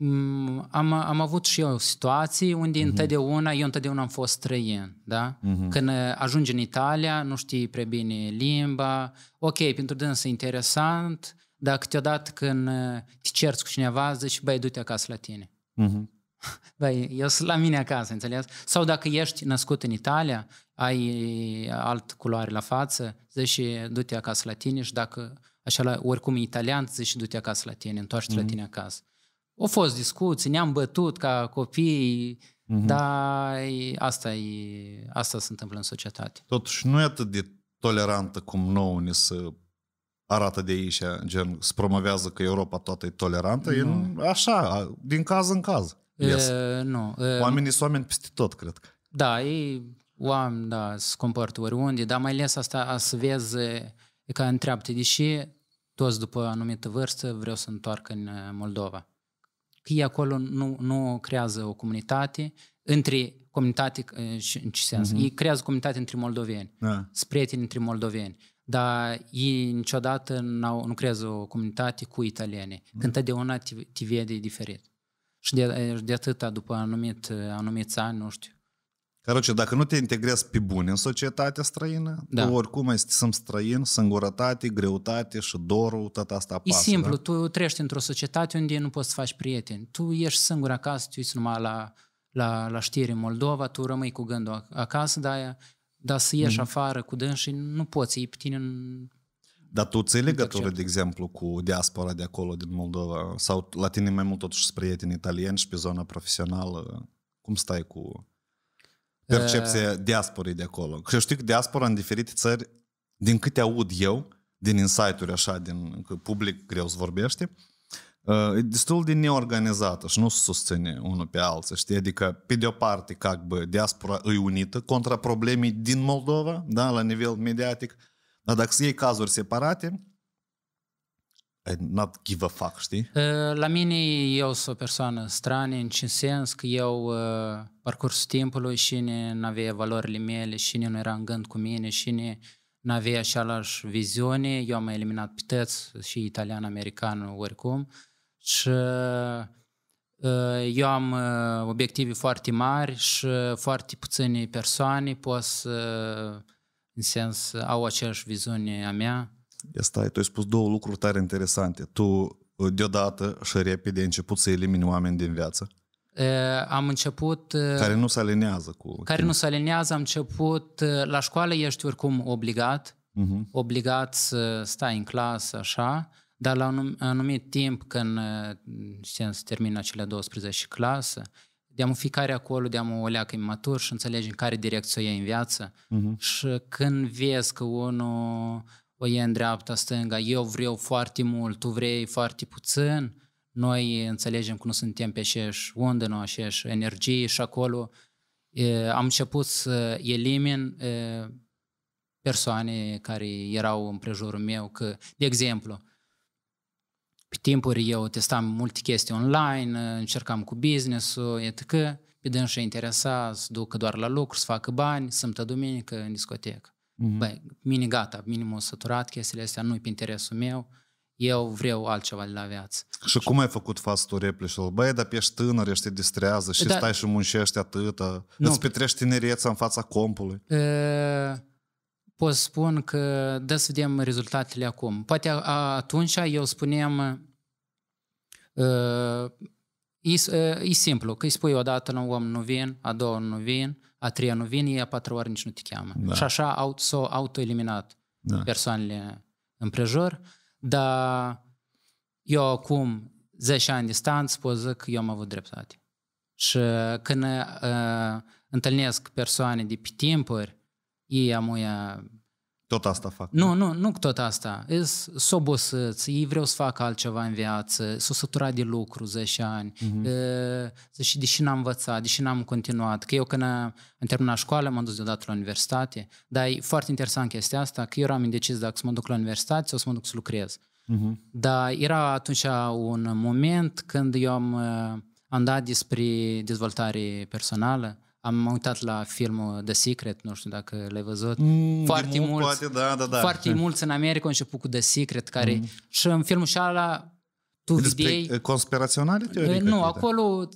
Speaker 2: Mm, am, am avut și eu situații unde uh-huh. întotdeauna, eu întotdeauna am fost străin, da? Uh-huh. Când uh, ajungi în Italia, nu știi prea bine limba, ok, pentru dânsă e interesant, dar câteodată când uh, te cerți cu cineva, zici, băi, du-te acasă la tine. Uh-huh. Băi, eu sunt la mine acasă, înțeles? Sau dacă ești născut în Italia, ai uh, alt culoare la față, zici, du-te acasă la tine și dacă așa, oricum e italian, zici, du-te acasă la tine, întoarce-te mm-hmm. la tine acasă. Au fost discuții, ne-am bătut ca copii, mm-hmm. dar asta, e, asta se întâmplă în societate.
Speaker 1: Totuși nu e atât de tolerantă cum nou ne se arată de aici, gen, se promovează că Europa toată e tolerantă, nu. e așa, din caz în caz. Yes.
Speaker 2: E, nu. E, Oamenii sunt
Speaker 1: oameni peste tot, cred că.
Speaker 2: Da, ei, oameni, da, se comportă oriunde, dar mai ales asta, să vezi, e ca întreaptă, deși toți după anumită vârstă vreau să întoarcă în uh, Moldova că ei acolo nu, nu creează o comunitate între comunitate uh, și în ce sens? Uh-huh. Ei creează comunitate între moldoveni, da. prieteni între moldoveni, dar ei niciodată n-au, nu creează o comunitate cu italiene, uh-huh. Mhm. când una te, te vede diferit. Și de, de atâta, după anumit, uh, anumiți ani, nu știu,
Speaker 1: Caroce, dacă nu te integrezi pe bune în societatea străină, da. tu oricum ai sunt străin, sângurătate, greutate și dorul, tot asta apasă. E simplu, da?
Speaker 2: tu trăiești într-o societate unde nu poți să faci prieteni. Tu ești singur acasă, tu ești numai la, la, la știri în Moldova, tu rămâi cu gândul acasă dar da dar să ieși mm-hmm. afară cu dânsii nu poți, e pe tine în...
Speaker 1: Dar tu ți legătură, de exemplu, cu diaspora de acolo, din Moldova? Sau la tine mai mult totuși sunt prieteni italieni și pe zona profesională? Cum stai cu Percepția diasporii de acolo. Că știi că diaspora în diferite țări, din câte aud eu, din insight-uri așa, din că public greu să vorbește, uh, e destul de neorganizată și nu se susține unul pe alții, știi? Adică, pe de-o parte, ca bă, diaspora e unită contra problemei din Moldova, da, la nivel mediatic, dar dacă iei cazuri separate, not give a fuck, știi?
Speaker 2: Ă, la mine eu sunt o persoană strană în ce sens că eu ă, parcursul timpului și nu avea valorile mele, și nu era în gând cu mine, și nu avea aceeași viziune. Eu am eliminat pități și italian-american oricum. Și ă, eu am obiective foarte mari și foarte puține persoane pot să, în sens, au aceeași viziune a mea
Speaker 1: stai, tu ai spus două lucruri tare interesante. Tu deodată și repede ai început să elimini oameni din viață.
Speaker 2: Am început... Care nu
Speaker 1: se alinează cu... Care tine. nu se
Speaker 2: alinează, am început... La școală ești oricum obligat, uh-huh. obligat să stai în clasă, așa, dar la un anumit timp, când se termină cele 12 clasă, de-am fiecare acolo, de-am o leacă imatur și înțelegi în care direcție o iei în viață. Uh-huh. Și când vezi că unul o e în dreapta, stânga, eu vreau foarte mult, tu vrei foarte puțin, noi înțelegem că nu suntem pe aceeași unde, nu aceeași energie și acolo e, am început să elimin e, persoane care erau în prejurul meu, că, de exemplu, pe timpuri eu testam multe chestii online, încercam cu business-ul, etc. Pe dânsă interesa să ducă doar la lucru, să facă bani, sâmbătă duminică în discotecă. Mm-hmm. Băi, mine gata, minim o săturat, chestiile astea nu-i pe interesul meu, eu vreau altceva de la viață.
Speaker 1: Și cum ai făcut față tu replișul? Băi, dar ești tânăr, ești distrează și da, stai și muncești atâta, nu, îți petrești tinerețea în fața compului.
Speaker 2: Uh, pot spun că dă să vedem rezultatele acum. Poate atunci eu spuneam E, e simplu, că îi spui odată la un om nu vin, a doua nu vin, a treia nu vin, ei a patra ori nici nu te cheamă. Da. Și așa au, s-au autoeliminat da. persoanele împrejur, dar eu acum 10 ani distanță pot zic că eu am avut dreptate. Și când uh, întâlnesc persoane de pe timpuri, ei amuia tot asta fac. Nu, nu, nu tot asta. Sunt obosiți, ei vreau să facă altceva în viață, s o săturat de lucru 10 ani, uh-huh. Mhm. e, ă, și deși n-am învățat, deși n-am continuat, că eu când am terminat școala m-am dus deodată la universitate, dar e foarte interesant chestia asta, că eu eram indecis dacă să mă duc la universitate sau să mă duc să lucrez. Uh-huh. Dar era atunci un moment când eu am, ă, am dat despre dezvoltare personală, am uitat la filmul The Secret, nu știu dacă l-ai văzut. Mm, foarte mult, mulți, poate, da, da, da. Foarte da. mulți în America au început cu The Secret, care mm. și în filmul și ala tu Despre idei... conspiraționale teorii? Nu, acolo...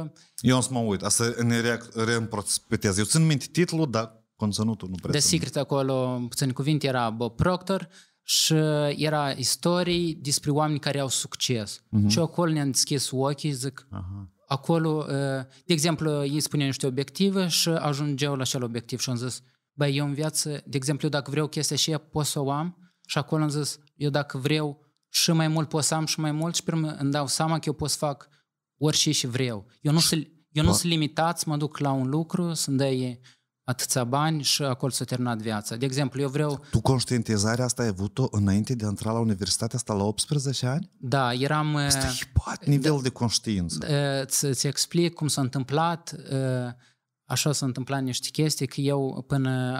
Speaker 2: Uh... Eu
Speaker 1: să mă uit, asta ne reîmprospetez. Eu țin minte titlul, dar conținutul nu prea... The Secret
Speaker 2: acolo, puțin cuvinte, era Bob Proctor și era istorii despre oameni care au succes. Mm-hmm. Și acolo ne-am deschis ochii, zic... Aha acolo, uh, de exemplu, ei spune niște obiective și ajungeau la acel obiectiv și am zis, băi, eu în viață, de exemplu, eu dacă vreau chestia și pot să o am și acolo am zis, eu dacă vreau și mai mult pot să am și mai mult și primul îmi dau seama că eu pot să fac orice și vreau. Eu nu sunt eu nu sunt limitat să mă duc la un lucru, să-mi dai atâția bani și acolo s-a terminat viața. De exemplu, eu vreau...
Speaker 1: Tu conștientizarea asta ai avut-o înainte de a intra la universitatea asta la 18 ani?
Speaker 2: Da, eram... Asta eh, e
Speaker 1: nivel da, de conștiință.
Speaker 2: Da, eh, ți explic cum s-a întâmplat, eh, așa s-a întâmplat niște chestii, că eu până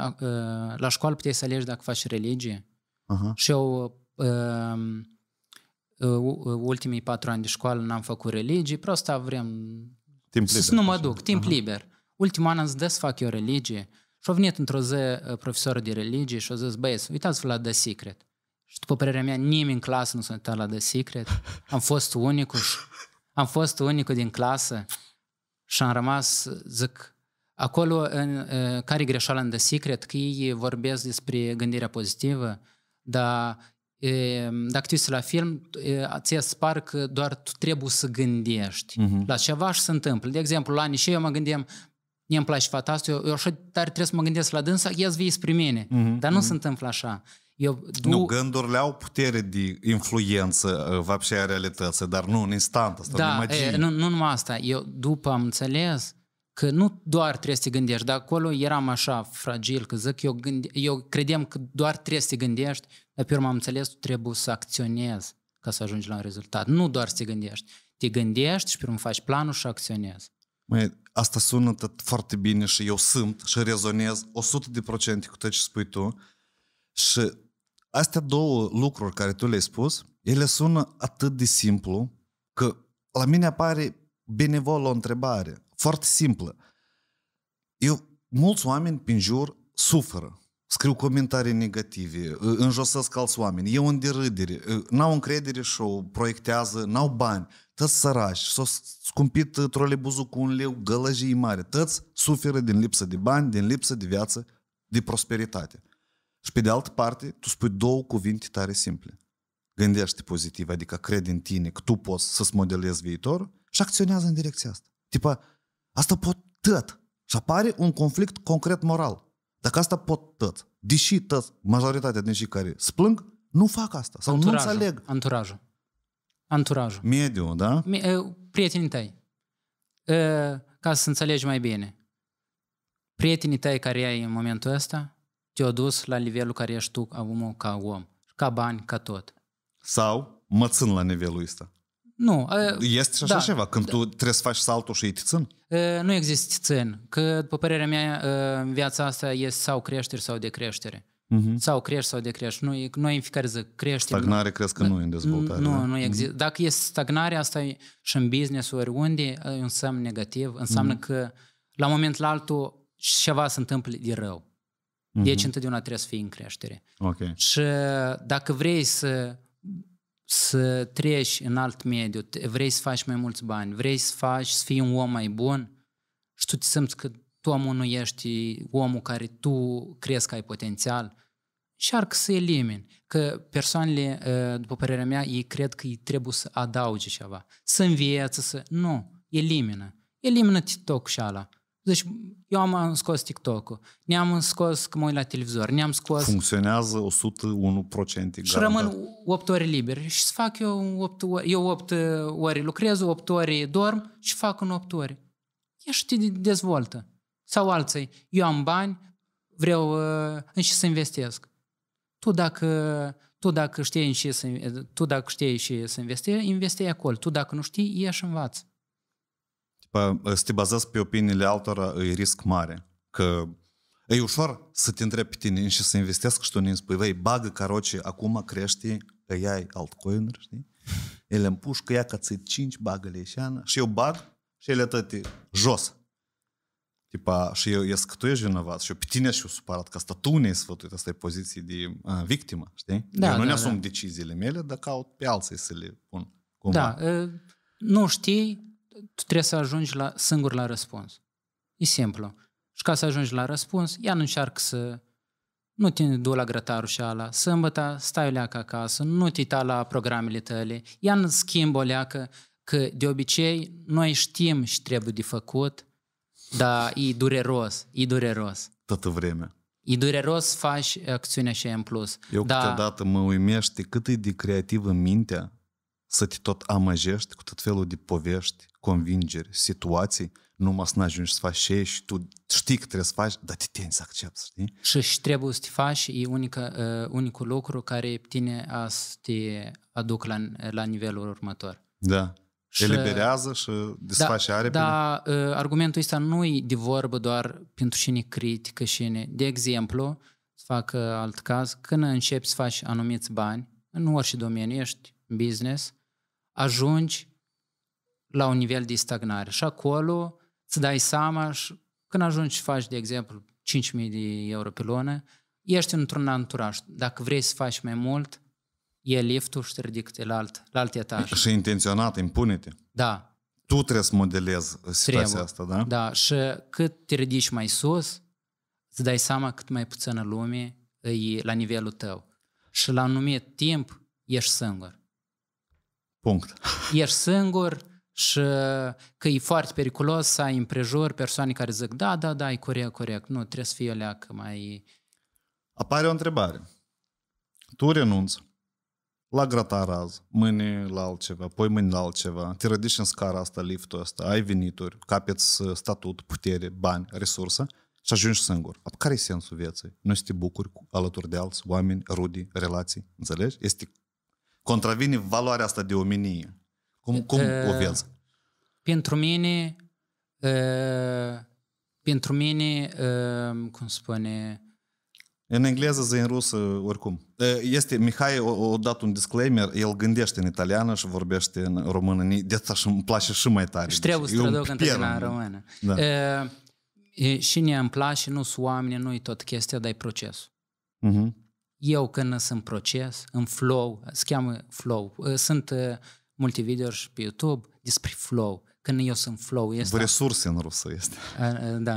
Speaker 2: la școală puteai să alegi dacă faci religie. Uh-huh. Și eu ehm, ultimii patru ani de școală n-am făcut religie. prost vrem timp liber, să nu mă duc, timp uh-huh. liber ultimul an am zis, de fac eu religie. Și a venit într-o zi uh, profesorul de religie și a zis, băieți, uitați-vă la The Secret. Și după părerea mea, nimeni în clasă nu s-a uitat la The Secret. Am fost unicul și am fost unicul din clasă și am rămas, zic, acolo în, uh, care e greșeala în The Secret, că ei vorbesc despre gândirea pozitivă, dar e, uh, dacă te uiți la film, ți se spar că doar tu trebuie să gândești uh-huh. la ceva și se întâmplă. De exemplu, la anii și eu mă gândeam, mie îmi place fata asta, eu, eu așa tare trebuie să mă gândesc la dânsa, ea vii spre mine. Mm-hmm. Dar nu mm-hmm. se întâmplă așa. Eu,
Speaker 1: du... Nu, gândurile au putere de influență uh, va și a realității, dar nu în instant, asta da, E, nu,
Speaker 2: nu numai asta, eu după am înțeles că nu doar trebuie să te gândești, dar acolo eram așa fragil, că zic, eu, gând, eu credeam că doar trebuie să te gândești, dar pe urmă am înțeles că trebuie să acționezi ca să ajungi la un rezultat. Nu doar să te gândești, te gândești și pe urmă faci planul și acționezi.
Speaker 1: Măi, asta sună tot foarte bine și eu sunt și rezonez 100% cu tot ce spui tu. Și astea două lucruri care tu le-ai spus, ele sună atât de simplu că la mine apare benevol o întrebare, foarte simplă. Eu, mulți oameni prin jur suferă scriu comentarii negative, înjosesc alți oameni, e un derâdere, n-au încredere o proiectează, n-au bani, tăți sărași, s-au scumpit trolebuzul cu un leu, gălăjii mari, tăți suferă din lipsă de bani, din lipsă de viață, de prosperitate. Și pe de altă parte, tu spui două cuvinte tare simple. Gândește pozitiv, adică cred în tine că tu poți să-ți modelezi viitorul și acționează în direcția asta. Tipa, asta pot tăt. Și apare un conflict concret moral dacă asta pot tăți, deși tăți, majoritatea din cei care splâng, nu fac asta sau anturajul, nu înțeleg.
Speaker 2: Anturajul. Anturajul.
Speaker 1: Mediu, da?
Speaker 2: Prietenii tăi. Ca să înțelegi mai bine. Prietenii tăi care ai în momentul ăsta te-au dus la nivelul care ești tu acum ca om. Ca bani, ca tot.
Speaker 1: Sau mă țin la nivelul ăsta.
Speaker 2: Nu. A, este și așa da, ceva, când da, tu
Speaker 1: trebuie să faci saltul și e tițân?
Speaker 2: Nu există țin. că, după părerea mea, viața asta este sau creștere sau decreștere. Uh-huh. Sau crești sau decrești. Nu, noi în fiecare zi creștem. Stagnare nu,
Speaker 1: crezi că da. nu e în dezvoltare. Nu, da? nu mhm. există. Uh-huh.
Speaker 2: Dacă e stagnare, asta e și în business oriunde, e un semn negativ. Înseamnă uh-huh. că la un moment la altul ceva se întâmplă de rău.
Speaker 1: Uh-huh. Deci întotdeauna
Speaker 2: trebuie să fii în creștere. Okay. Și dacă vrei să să treci în alt mediu, vrei să faci mai mulți bani, vrei să faci, să fii un om mai bun și tu te simți că tu omul nu ești omul care tu crezi că ai potențial, încearcă să elimini. Că persoanele, ă, după părerea mea, ei cred că îi trebuie să adauge ceva, să învieță, să... Nu, elimină. Elimină TikTok și ala. Deci eu am scos TikTok-ul, ne-am scos că mă uit la televizor, ne-am scos... Funcționează 101% Și rămân 8 ore liber și să fac eu 8 ore, eu 8 uh, ore lucrez, 8 ore dorm și fac în 8 ore. Ia și te dezvoltă. Sau alții, eu am bani, vreau uh, în ce să investesc. Tu dacă, tu dacă știi în ce să, tu dacă știi și să investești, investești acolo. Tu dacă nu știi, ieși învață
Speaker 1: pe, ă, să te bazezi pe opiniile altora, e risc mare. Că e ușor să te întrebi pe tine și să investesc și tu ne spui, vei, bagă caroce, acum crește, îi ai altcoin știi? Ele împușcă, ia că ți 5, bagă-le și eu bag și ele tăte jos. Tipa, și eu ies că tu ești vinovat și eu pe tine și eu supărat că asta tu ne-ai sfătuit, asta e poziție de a, ă, victimă, știi? Da, eu nu da, ne da. asum da. deciziile mele, dar caut pe alții să le pun. Cumva.
Speaker 2: Da, e, ă, nu știi tu trebuie să ajungi la, singur la răspuns. E simplu. Și ca să ajungi la răspuns, ea nu încearcă să nu te du la grătarul și ala, sâmbătă stai o leacă acasă, nu te ta la programele tale, ea nu schimbă o leacă, că de obicei noi știm și trebuie de făcut, dar e dureros, e dureros.
Speaker 1: Toată vremea.
Speaker 2: E dureros să faci acțiunea și în plus.
Speaker 1: Eu da. câteodată mă uimește cât e de creativă mintea să te tot amăjești cu tot felul de povești, convingeri, situații, numai să ajungi să faci și tu știi că trebuie să faci, dar te tenzi să accepti, știi?
Speaker 2: Și, și trebuie să te faci, e unica, uh, unicul lucru care tine a să te aduc la, la nivelul următor. Da. Și, Eliberează
Speaker 1: și desfașe da, repede. Da,
Speaker 2: uh, argumentul ăsta nu e de vorbă doar pentru cine critică și cine. De exemplu, să fac uh, alt caz, când începi să faci anumiți bani, în orice domeniu, ești business, ajungi la un nivel de stagnare. Și acolo îți dai seama și când ajungi și faci, de exemplu, 5.000 de euro pe lună, ești într-un anturaj. Dacă vrei să faci mai mult, e liftul și te ridică la alt, la alt etaj. Și
Speaker 1: intenționat, impune-te. Da. Tu trebuie să modelezi situația trebuie. asta, da?
Speaker 2: Da, și cât te ridici mai sus, îți dai seama cât mai puțină lume e la nivelul tău. Și la anumit timp ești singur. Punct. Ești singur și că e foarte periculos să ai împrejur persoane care zic da, da, da, e corect, corect, nu, trebuie să fie alea că mai... Apare o întrebare.
Speaker 1: Tu renunți la grătar azi, mâine la altceva, poi mâine la altceva, te ridici în scara asta, liftul ăsta, ai venituri, capeți uh, statut, putere, bani, resursă și ajungi singur. Care e sensul vieții? Nu este bucuri alături de alți oameni, rudi, relații, înțelegi? Este contravine valoarea asta de omenie. Cum, cum uh, o vezi?
Speaker 2: Pentru mine, uh, pentru mine, uh, cum spune...
Speaker 1: În engleză, zi în rusă, oricum. Este, Mihai o, o dat un disclaimer, el gândește în italiană și vorbește în română. De asta și îmi place și mai tare. Și trebuie deci, să traduc întotdeauna în română.
Speaker 2: Da. E, și ne îmi place, nu sunt oameni, nu e tot chestia, dar e procesul. Uh-huh eu când sunt proces, în flow, se cheamă flow, uh, sunt uh, multivideo și pe YouTube despre flow, când eu sunt flow este... Resurse în rusă este. Da.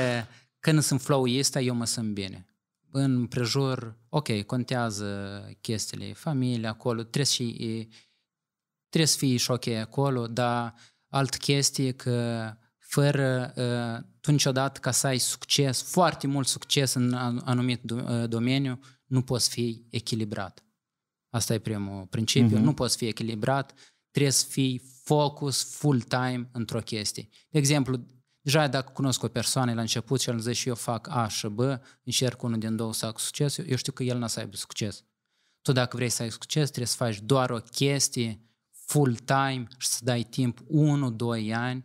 Speaker 2: Când sunt flow este, eu mă sunt bine. În prejur, ok, contează chestiile, familia acolo, trebuie, și, trebuie să fii și ok acolo, dar alt chestie că fără tu niciodată ca să ai succes, foarte mult succes în anumit domeniu, nu poți fi echilibrat. Asta e primul principiu, uh-huh. nu poți fi echilibrat, trebuie să fii focus full-time într-o chestie. De exemplu, deja dacă cunosc o persoană la început și el zice și eu fac A și B, încerc unul din două să succes, eu știu că el n-a să aibă succes. Tu dacă vrei să ai succes, trebuie să faci doar o chestie full-time și să dai timp 1-2 ani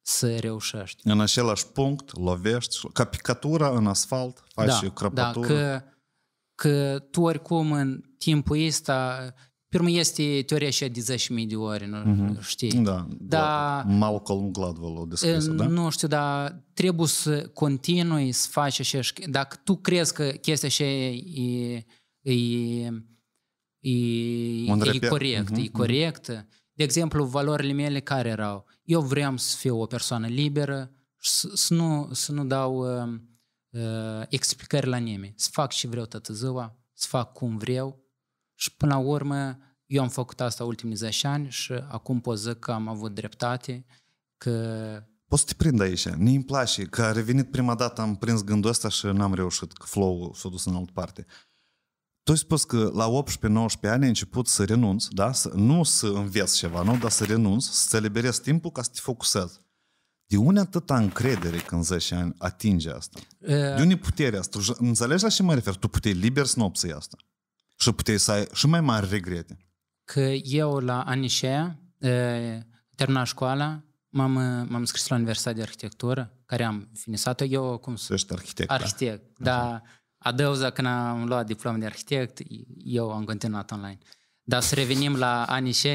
Speaker 2: să reușești. În
Speaker 1: același punct, lovești, ca picatura în asfalt, faci da, și crăpătură. Da, că
Speaker 2: că tu oricum în timpul ăsta primul este teoria și de 10.000 de ori, nu uh-huh. știi? Da, da, da, Malcolm Gladwell o descris, da? Nu știu, dar trebuie să continui să faci așa, dacă tu crezi că chestia așa e, e, e, e, e corect, uh-huh. e mhm, mhm. de exemplu, valorile mele care erau? Eu vreau să fiu o persoană liberă, să, să, nu, să nu dau... Uh, uh, explicări la nimeni. Să fac ce vreau toată ziua, să fac cum vreau și până la urmă eu am făcut asta ultimii 10 ani și acum pot zic că am avut dreptate, că...
Speaker 1: Poți să te prind aici, ne îmi place că a revenit prima dată, am prins gândul ăsta și n-am reușit, că flow-ul s-a dus în altă parte. Tu ai spus că la 18-19 ani ai început să renunți, da? Să, nu să înveți ceva, nu? Dar să renunți, să celebrezi timpul ca să te focusezi. De unde atâta încredere când 10 ani atinge asta? E... De unde puterea asta? înțelegi la ce mă refer? Tu puteai liber să nu obții asta. Și puteai să ai și mai mari regrete.
Speaker 2: Că eu la anii și aia, termina școala, m-am, m-am scris la Universitatea de Arhitectură, care am finisat-o eu, cum să... Ești arhitect, da. Arhitect, da. da. Adăuza, când am luat diploma de arhitect, eu am continuat online. Dar să revenim la anii și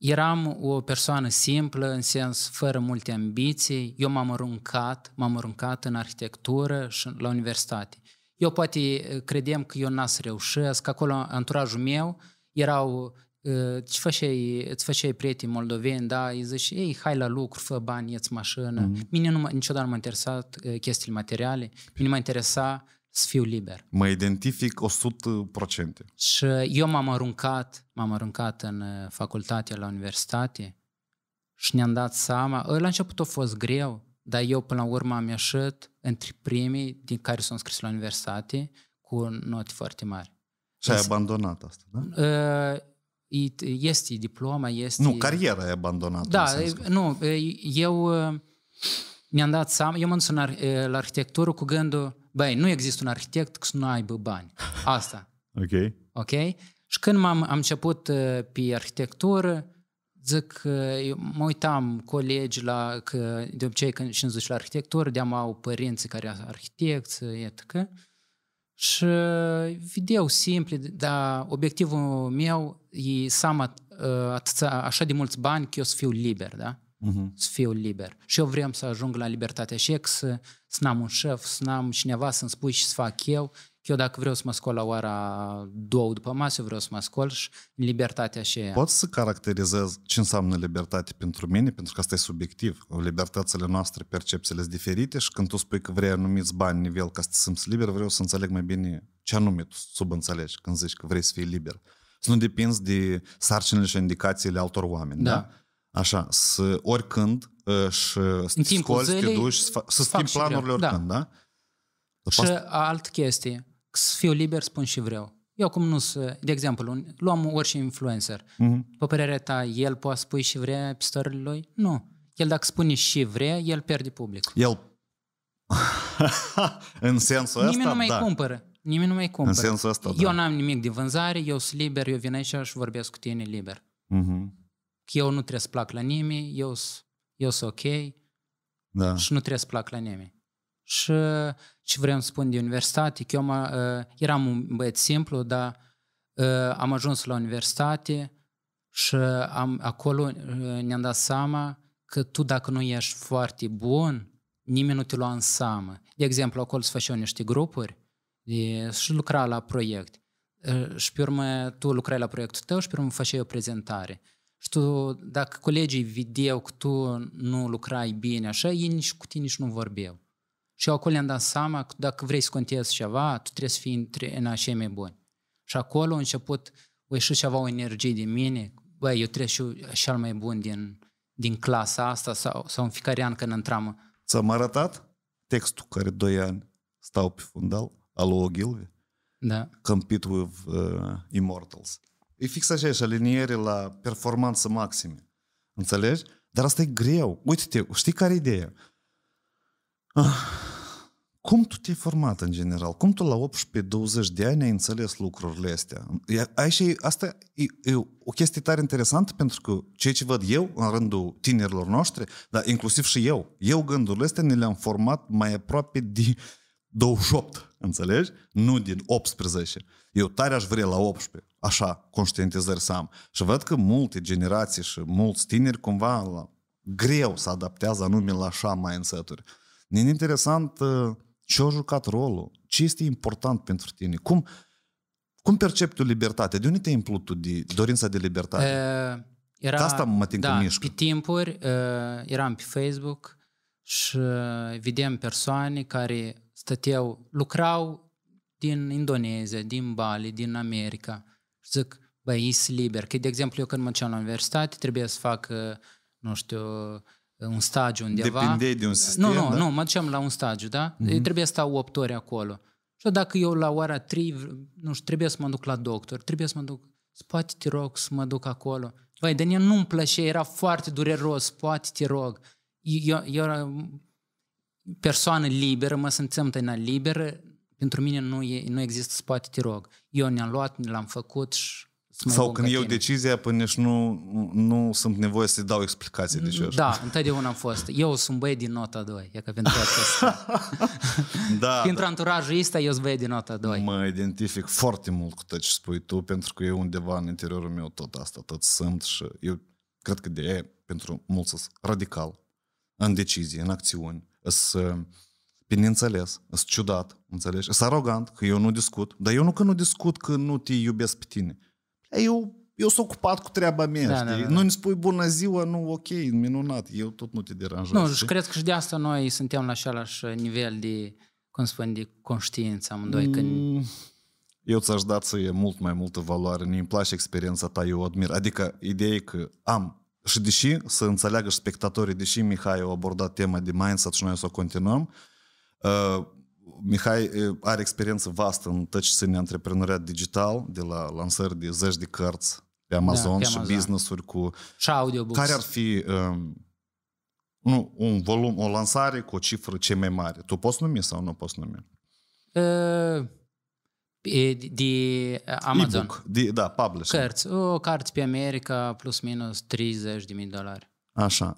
Speaker 2: Eram o persoană simplă, în sens fără multe ambiții. Eu m-am aruncat, m-am aruncat în arhitectură și la universitate. Eu poate eh, credeam că eu n-as reușesc, că acolo anturajul meu erau eh, îți făceai, îți făceai prieteni moldoveni, da, îi zici, ei, hai la lucru, fă bani, ia mașină. Mm-hmm. Mine nu, niciodată nu m-a interesat eh, chestiile materiale, mine m-a interesat să fiu liber.
Speaker 1: Mă identific 100%.
Speaker 2: Și eu m-am aruncat, m-am aruncat în uh, facultate la universitate și ne-am dat seama, ă, la început a fost greu, dar eu până la urmă am ieșit între primii din care sunt scris la universitate cu note foarte mari. Și ai abandonat asta, da? Uh, este diploma, este... Nu, cariera e abandonat. Da, nu, eu uh, mi-am dat seama, eu mă la arhitectură cu gândul băi, nu există un arhitect că să nu aibă bani. Asta. ok. Ok? Și când m-am am început uh, pe arhitectură, zic că mă uitam colegi la, că de obicei când și zici la arhitectură, de-am au părinții care au arhitecți, etc. Și video simple, dar obiectivul meu e să am uh, așa de mulți bani că eu să fiu liber, da? uh-huh. să fiu liber. Și eu vreau să ajung la libertatea și ex, să, să n-am un șef, să n-am cineva să-mi spui și să fac eu. Că eu dacă vreau să mă scol la ora două după masă, eu vreau să mă scol și libertatea și aia. Poți
Speaker 1: să caracterizez ce înseamnă libertate pentru mine? Pentru că asta e subiectiv. Libertățile noastre, percepțiile sunt diferite și când tu spui că vrei anumiți bani nivel ca să te simți liber, vreau să înțeleg mai bine ce anume tu subînțelegi când zici că vrei să fii liber. Să nu depinzi de sarcinile și indicațiile altor oameni. Da. da? Așa, să oricând și să scoli, să te duci, să, să schimbi planurile vreau. Da. oricând, da? da? Și asta...
Speaker 2: alt chestie, să fiu liber, spun și vreau. Eu cum nu sunt, de exemplu, luăm orice influencer. Mm-hmm. Pe părerea ta, el poate spui și vrea pe lui? Nu. El dacă spune și vrea, el pierde public. El... în sensul Nimeni ăsta, nu mai da. cumpără. Nimeni nu mai cumpără. În sensul ăsta, Eu da. n-am nimic de vânzare, eu sunt liber, eu vin aici și vorbesc cu tine liber. Mm-hmm că eu nu trebuie să plac la nimeni, eu, eu sunt ok da. și nu trebuie să plac la nimeni. Și ce vrem să spun de universitate, că eu mă, ă, eram un băiat simplu, dar ă, am ajuns la universitate și am, acolo ă, ne-am dat seama că tu dacă nu ești foarte bun, nimeni nu te lua în seamă. De exemplu, acolo se făceau niște grupuri de, și lucra la proiect. Și pe urmă tu lucrai la proiectul tău și pe urmă făceai o prezentare. Și tu, dacă colegii vedeau că tu nu lucrai bine așa, ei nici cu tine nici nu vorbeau. Și acolo le am dat seama că dacă vrei să contezi ceva, tu trebuie să fii în așa mai buni. Și acolo a început o ieși ceva o energie din mine, băi, eu trebuie și eu așa mai bun din, din clasa asta sau, sau în fiecare an când intram.
Speaker 1: Ți-am arătat textul care doi ani stau pe fundal, al lui Ogilvy? Da. Compete with uh, Immortals. E fix așa, și aliniere la performanță maxime. Înțelegi? Dar asta e greu. Uite-te, știi care e ideea? Ah, cum tu te-ai format în general? Cum tu la 18-20 de ani ai înțeles lucrurile astea? Aici, asta e, e o chestie tare interesantă pentru că ceea ce văd eu în rândul tinerilor noștri, dar inclusiv și eu, eu gândurile astea ne le-am format mai aproape de 28, înțelegi? Nu din 18. Eu tare aș vrea la 18 așa conștientizări să am. Și văd că multe generații și mulți tineri cumva la, greu să adaptează anume la așa mindset-uri. Ne interesant uh, ce a jucat rolul, ce este important pentru tine, cum, cum percepi tu libertatea, de unde te-ai tu de dorința de libertate? E,
Speaker 2: uh, era, asta mă da, mișcă. pe timpuri e, uh, eram pe Facebook și vedem persoane care stăteau, lucrau din Indonezia, din Bali, din America – zic, băi, ești liber. Că, de exemplu, eu când mă la universitate, trebuie să fac, uh, nu știu, uh, un stagiu undeva. depinde de un sistem, Nu, nu, da? nu, mă duceam la un stagiu, da? Mm-hmm. trebuie să stau 8 ore acolo. Și dacă eu la ora 3, nu știu, trebuie să mă duc la doctor, trebuie să mă duc, poate te rog să mă duc acolo. Băi, Daniel, nu-mi plăcea, era foarte dureros, poate te rog. Eu, eu era persoană liberă, mă simțeam tăina liberă, pentru mine nu, e, nu există spate, te rog. Eu ne-am luat, ne l-am făcut și sau când iau
Speaker 1: decizia până și nu, nu sunt nevoie să-i dau explicații de deci ce da, așa. Da,
Speaker 2: întotdeauna am fost. Eu sunt băie din nota 2, e că pentru da, Pentru da. anturajul ăsta eu sunt băie din nota 2.
Speaker 1: Mă identific foarte mult cu tot ce spui tu, pentru că eu undeva în interiorul meu tot asta, tot sunt și eu cred că de e pentru mulți radical în decizie, în acțiuni, să neînțeles, sunt ciudat, înțelegi? Sunt arogant că eu nu discut. Dar eu nu că nu discut, că nu te iubesc pe tine. Păi eu eu sunt ocupat cu treaba mea, da, știi? Da, da, Nu da. ne spui bună ziua, nu, ok, minunat, eu tot nu te deranjez. Nu, și cred
Speaker 2: că și de asta noi suntem la același nivel de, cum spun, de conștiință amândoi. Mm. Când...
Speaker 1: Eu ți-aș da ție mult mai multă valoare, mi îmi place experiența ta, eu o admir. Adică ideea e că am și deși să înțeleagă și spectatorii, deși Mihai a abordat tema de mindset și noi o să o continuăm, Mihai э, э, are experiență vastă în tot ce ține antreprenoriat digital, de la lansări de zeci de cărți
Speaker 2: pe Amazon, da, pe Amazon. și
Speaker 1: business-uri cu...
Speaker 2: Și audiobooks. Care ar
Speaker 1: fi um, nu, un volum, o lansare cu o cifră ce mai mare? Tu poți numi sau nu poți numi?
Speaker 2: Uh, de Amazon. E-book, de, da, publishing. Cărți. O carte pe America plus minus 30.000 de dolari.
Speaker 1: Așa.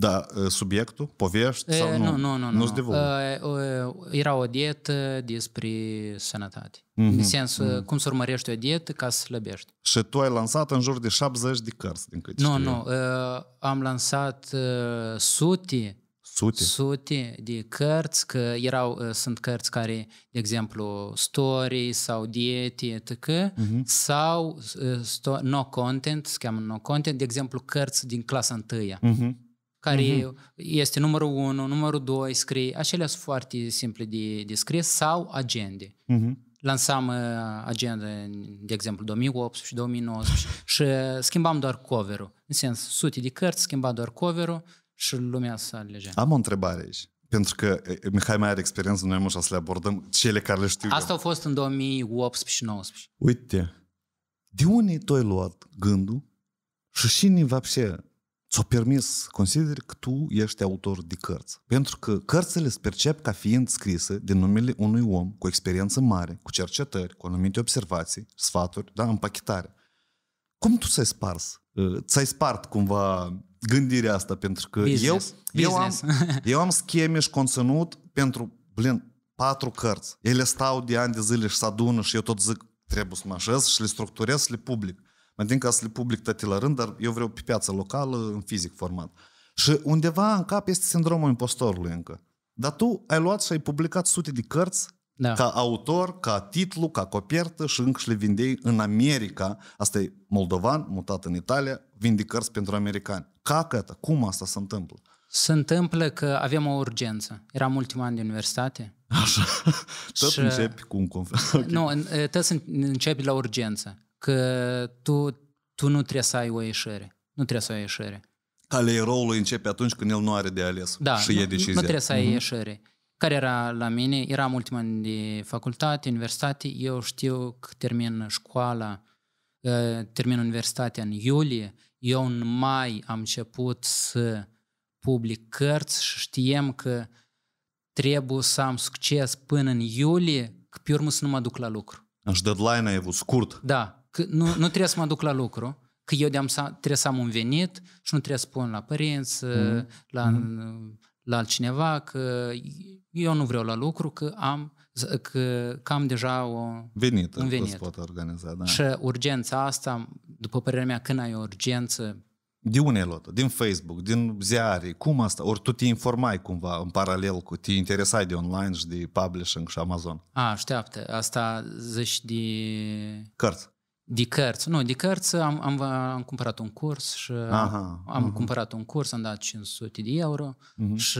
Speaker 1: Da, subiectul, povești sau nu? Nu, nu, nu. nu.
Speaker 2: nu Era o dietă despre sănătate. Mm-hmm. În sens mm-hmm. cum să urmărești o dietă ca să slăbești.
Speaker 1: Și tu ai lansat în jur de 70 de cărți, din câte Nu, știu nu.
Speaker 2: Am lansat sute Sute. Sute de cărți, că erau, sunt cărți care, de exemplu, story sau diete, etc., uh-huh. sau sto- no content, se cheamă no content, de exemplu, cărți din clasa întâia. Uh-huh care uh-huh. este numărul 1, numărul 2, scrie. Acelea sunt foarte simple de, de scris sau agende. Uh-huh. Lansam uh, agenda, de exemplu, 2018 și 2019 uh, și schimbam doar cover-ul. În sens, sute de cărți, schimbam doar cover-ul și lumea să alege. Am
Speaker 1: o întrebare aici. Pentru că Mihai mai are experiență, noi am să le abordăm cele care le știu Asta eu.
Speaker 2: a fost în 2018 2019.
Speaker 1: Uite, de unde tu ai luat gândul și cine vapșe ți-o permis, consideri că tu ești autor de cărți. Pentru că cărțile se percep ca fiind scrise de numele unui om cu experiență mare, cu cercetări, cu anumite observații, sfaturi, da, împachetare. Cum tu ți-ai spars? Uh, ți-ai spart cumva gândirea asta? Pentru că Business. eu, Business. eu, am, eu am scheme și conținut pentru, blin, patru cărți. Ele stau de ani de zile și se adună și eu tot zic, trebuie să mă așez și le structurez și le public. Mă gândim ca să le public tăti la rând, dar eu vreau pe piața locală, în fizic format. Și undeva în cap este sindromul impostorului încă. Dar tu ai luat și ai publicat sute de cărți da. ca autor, ca titlu, ca copertă și încă și le vindei în America. Asta e moldovan, mutat în Italia, vinde cărți pentru americani. Ca cătă, cum asta se întâmplă?
Speaker 2: Se întâmplă că avem o urgență. Eram ultimul an de universitate. Așa. Tot și... începi
Speaker 1: cu un conflict. Okay.
Speaker 2: Nu, tot începi la urgență că tu, tu nu trebuie să ai o ieșire. Nu trebuie să ai o ieșire.
Speaker 1: Ale eroului începe atunci când el nu are de
Speaker 2: ales da, și nu, e decizia. nu trebuie să ai mm-hmm. ieșire. Care era la mine? Eram ultima de facultate, universitate. Eu știu că termin școala, ă, termin universitatea în iulie. Eu în mai am început să public cărți și știem că trebuie să am succes până în iulie, că pe urmă să nu mă duc la lucru. Și
Speaker 1: deci deadline-ul e avut scurt.
Speaker 2: Da, Că nu, nu trebuie să mă duc la lucru, că eu de-am să, trebuie să am un venit și nu trebuie să pun la părinți, mm. la, mhm. la altcineva, că eu nu vreau la lucru, că am că, că am deja o, venit, un venit. pot
Speaker 1: organiza, da. Și
Speaker 2: urgența asta, după părerea mea, când ai o urgență,
Speaker 1: de unde ai luat Din Facebook, din ziare, cum asta? Ori tu te informai cumva în paralel cu, te interesai de online și de publishing și Amazon?
Speaker 2: A, așteaptă, asta zici de... Cărți. De cărți. Nu, de cărți am, am, am cumpărat un curs și aha, am uh-huh. cumpărat un curs, am dat 500 de euro uh-huh. și...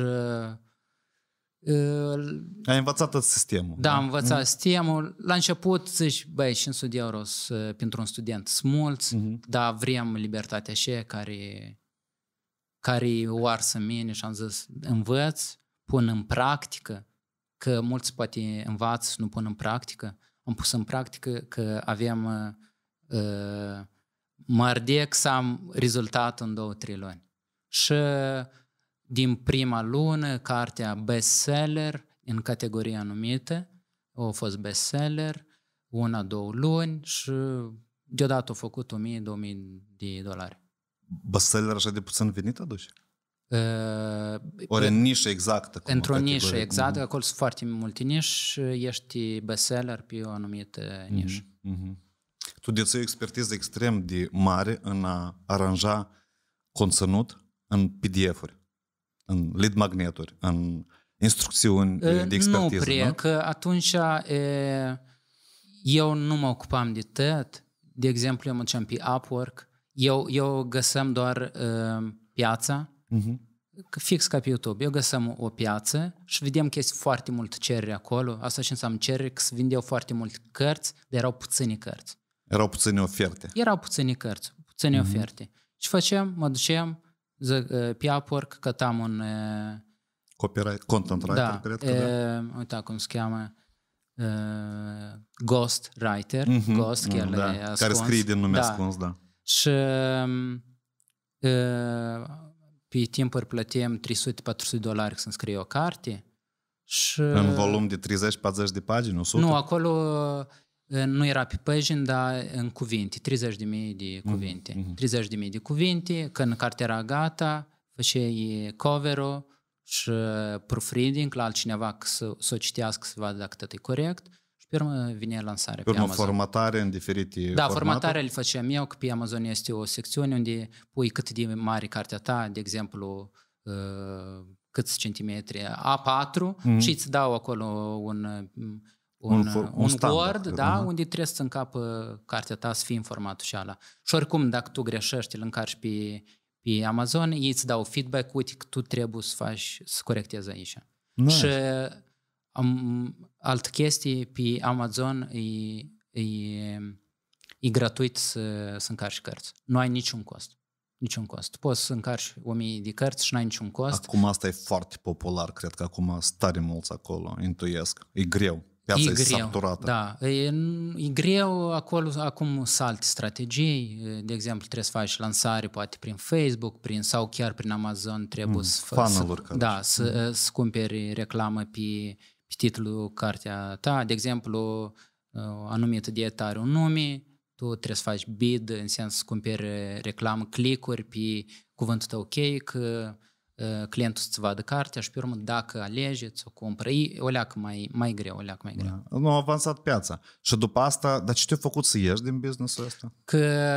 Speaker 2: Uh,
Speaker 1: Ai învățat tot sistemul. Da, da? am învățat uh-huh.
Speaker 2: sistemul. La început zici, băi, 500 de euro pentru un student sunt mulți, uh-huh. Mhm. dar vrem libertatea și care, care o arsă mine și am zis, învăț, pun în practică, că mulți poate învață nu pun în practică. Am pus în practică că avem Ă, mă să am rezultat în două, trei luni. Și din prima lună, cartea bestseller, în categoria anumită, a fost bestseller, una, două luni și deodată a făcut 1000-2000 de dolari.
Speaker 1: Bestseller așa de puțin venit aduci?
Speaker 2: Uh, ă, Ori în nișă exactă. Într-o nișă exactă, acolo sunt foarte multe niși, ești bestseller pe o anumită mhm, nișă.
Speaker 1: Uh-huh. Uh-huh tu deții o expertiză extrem de mare în a aranja conținut în PDF-uri, în lead magneturi, în instrucțiuni e, de expertiză. Nu prea, nu?
Speaker 2: că atunci e, eu nu mă ocupam de TED, de exemplu, eu duceam pe Upwork, eu, eu găsăm doar uh, piața, uh-huh. fix ca pe YouTube, eu găsăm o piață și vedem că este foarte mult cerere acolo, asta și înseamnă cerere, că se vindeau foarte mult cărți, dar erau puține cărți.
Speaker 1: Erau puține oferte.
Speaker 2: Erau puține cărți, puține mm-hmm. oferte. Ce facem? Mă ducem pe Upwork, uh, cătam un... Uh,
Speaker 1: Copyright, content writer, da, cred că e,
Speaker 2: da. Uh, Uita cum se cheamă. Uh, ghost writer, mm-hmm. ghost, chiar da. ascuns. Care scrie din nume da. ascuns, da. Și um, uh, pe timpuri plătim 300-400 dolari să scrie o carte. Și... În volum
Speaker 1: de 30-40 de pagini, 100? Nu,
Speaker 2: acolo nu era pe pagini, dar în cuvinte, 30.000 mhm, mhm. de cuvinte. Mm-hmm. 30.000 de cuvinte, când cartea era gata, făceai cover-ul și proofreading la altcineva să, să o citească, să vadă dacă tot e corect. Și pe urmă vine lansarea pe, pe Amazon.
Speaker 1: formatare în diferite Da, formatarea
Speaker 2: le făceam eu, că pe Amazon este o secțiune unde pui cât de mare cartea ta, de exemplu, uh, câți centimetri, A4 mm-hmm. și îți dau acolo un un, un, un, un standard, Word, da, uh-huh. unde trebuie să încapă cartea ta să fie în formatul și ala. Și oricum, dacă tu greșești, îl încarci pe, pe Amazon, ei îți dau feedback, uite că tu trebuie să faci, să corectezi aici. Nice. Și am, altă chestie, pe Amazon e, e, e gratuit să, să încarci cărți. Nu ai niciun cost. Niciun cost. Poți să încarci mie de cărți și n-ai niciun cost. Acum
Speaker 1: asta e foarte popular, cred că acum stare mulți acolo, intuiesc. E greu. Piața e, e greu, saturată. Da,
Speaker 2: e, e greu acolo acum să alte strategii, de exemplu trebuie să faci lansare poate prin Facebook, prin sau chiar prin Amazon trebuie mm, să, faci, să, da, să, mm. să cumperi reclamă pe, pe titlul cartea ta, de exemplu anumită dietă are un nume, tu trebuie să faci bid, în sens să cumperi reclamă, clicuri pe cuvântul tău cheie, că clientul э, să-ți vadă cartea și pe urmă dacă alegeți o cumpără. E o leacă mai, mai greu, o leacă mai greu.
Speaker 1: Da. Nu a avansat piața. Și după asta, dar ce te-a făcut să ieși din businessul ăsta?
Speaker 2: Că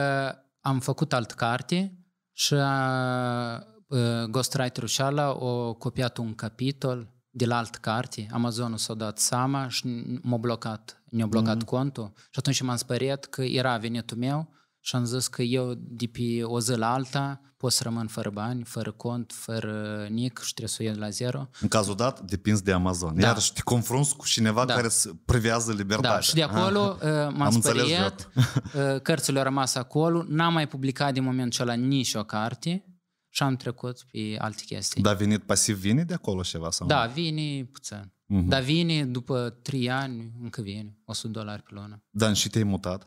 Speaker 2: am făcut alt carte și uh, ghostwriter-ul Șala a copiat un capitol de la alt carte, Amazonul s-a dat seama și m-a blocat, ne-a blocat mm-hmm. contul și atunci m-am spăriat că era venitul meu și am zis că eu de pe o zi la alta pot să rămân fără bani, fără cont, fără nic și trebuie să o la zero.
Speaker 1: În cazul dat, depinzi de Amazon. Da. Iar și te confrunți cu cineva da. care privează libertatea. Da, și de ah. acolo Aha. Uh,
Speaker 2: m-am Am speriat, uh, cărțile au rămas acolo, n-am mai publicat din momentul acela nici o carte, și am trecut pe alte chestii.
Speaker 1: Dar venit pasiv vine de acolo ceva? Sau da,
Speaker 2: vine puțin.
Speaker 1: Uh-huh. Dar
Speaker 2: vine după 3 ani, încă vine, 100 dolari pe lună.
Speaker 1: Dar și te-ai mutat?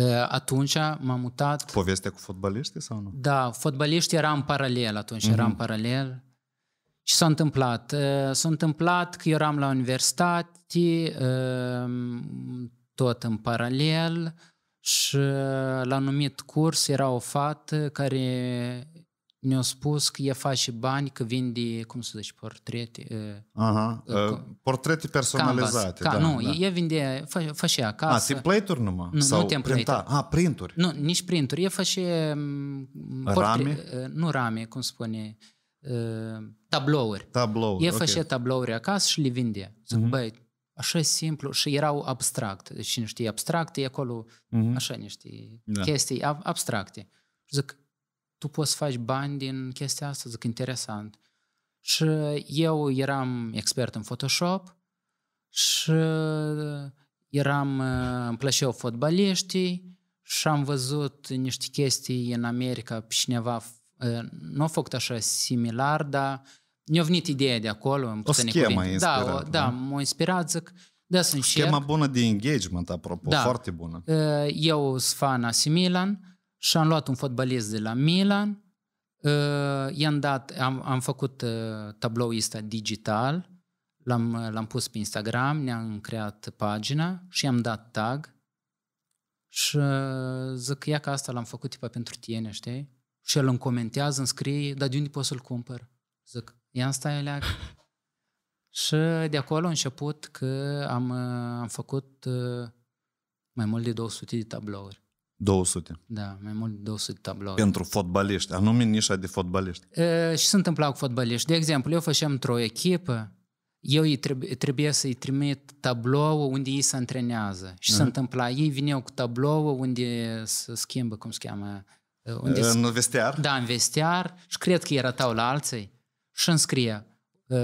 Speaker 2: Eh, atunci m-am mutat...
Speaker 1: Povestea cu fotbaliștii sau nu?
Speaker 2: Da, fotbaliștii eram paralel atunci, mm-hmm. eram paralel. Și s-a întâmplat? Eh, s-a întâmplat că eu eram la universitate, ehm, tot în paralel, și la anumit curs era o fată care ne-a spus că e face bani, că vinde, cum să zici, portrete. Uh, Aha, uh, uh
Speaker 1: portrete personalizate. Canvas. Ca, da, nu, da.
Speaker 2: e vinde, face făcea acasă. A, template-uri
Speaker 1: numai? Nu, Sau nu template printa? A, printuri. Nu,
Speaker 2: nici printuri. E face... Mm, rame? Uh, nu rame, cum spune, uh, tablouri. Tablouri, E okay. tablouri acasă și le vinde. Zic, uh-huh. băi, așa simplu și erau abstracte. Deci, cine știe, abstracte, acolo, uh-huh. așa niște da. chestii abstracte. zic, tu poți să faci bani din chestia asta? Zic, interesant. Și eu eram expert în Photoshop și eram, uh, îmi plăceau fotbaliștii și am văzut niște chestii în America, cineva uh, nu a făcut așa similar, dar mi-a venit ideea de acolo. O schemă da, inspirat, da, o, da, m-a inspirat, zic, da, sunt Schema
Speaker 1: bună de engagement, apropo, da. foarte bună.
Speaker 2: Uh, eu sunt fan AC Milan, și am luat un fotbalist de la Milan, uh, i-am dat, am, am făcut uh, tablou ăsta digital, l-am, uh, l-am pus pe Instagram, ne-am creat pagina și i-am dat tag și zic, ia că asta l-am făcut tipa pentru tine, știi? Și el îmi comentează, îmi scrie, dar de unde pot să-l cumpăr? Zic, ia stai alea. și de acolo a început că am, am făcut mai mult de 200 de tablouri. 200. Da, mai mult de 200 tablouri. Pentru
Speaker 1: fotbaliști, anume nișa de fotbaliști.
Speaker 2: E, și se întâmplau cu fotbaliști. De exemplu, eu făceam într-o echipă, eu îi trebuie, trebuie să-i trimit tablou unde ei se antrenează. Și mm. se mhm. întâmpla, ei vineau cu tablou unde se schimbă, cum se cheamă? Unde în se... vestiar? Da, în vestiar. Și cred că tau la alții. Și înscrie uh,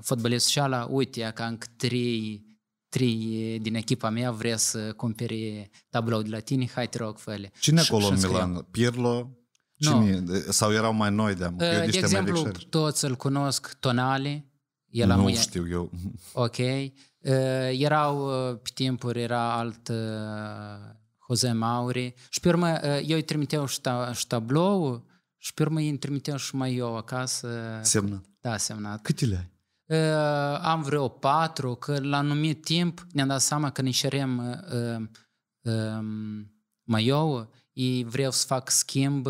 Speaker 2: fotbalistul și ala, uite, ca încă trei trei din echipa mea vrea să cumpere tablou de la tine, hai te rog, fă Cine acolo în Milan?
Speaker 1: Pirlo? Cine? No. Sau erau mai noi uh, de De exemplu,
Speaker 2: toți îl cunosc, Tonali. El nu amuia. știu eu. Ok. Uh, erau uh, pe timpuri, era alt Jose Mauri. Și pe urmă, eu îi trimiteau și, ta, și tablou și pe urmă îi trimiteau și mai eu acasă. Semnat. Da, semnat. Câte le ai? uh, am vreo patru, că la anumit timp ne-am dat seama că ne cerem uh, ă, uh, ă, mai eu, și vreau să fac schimb...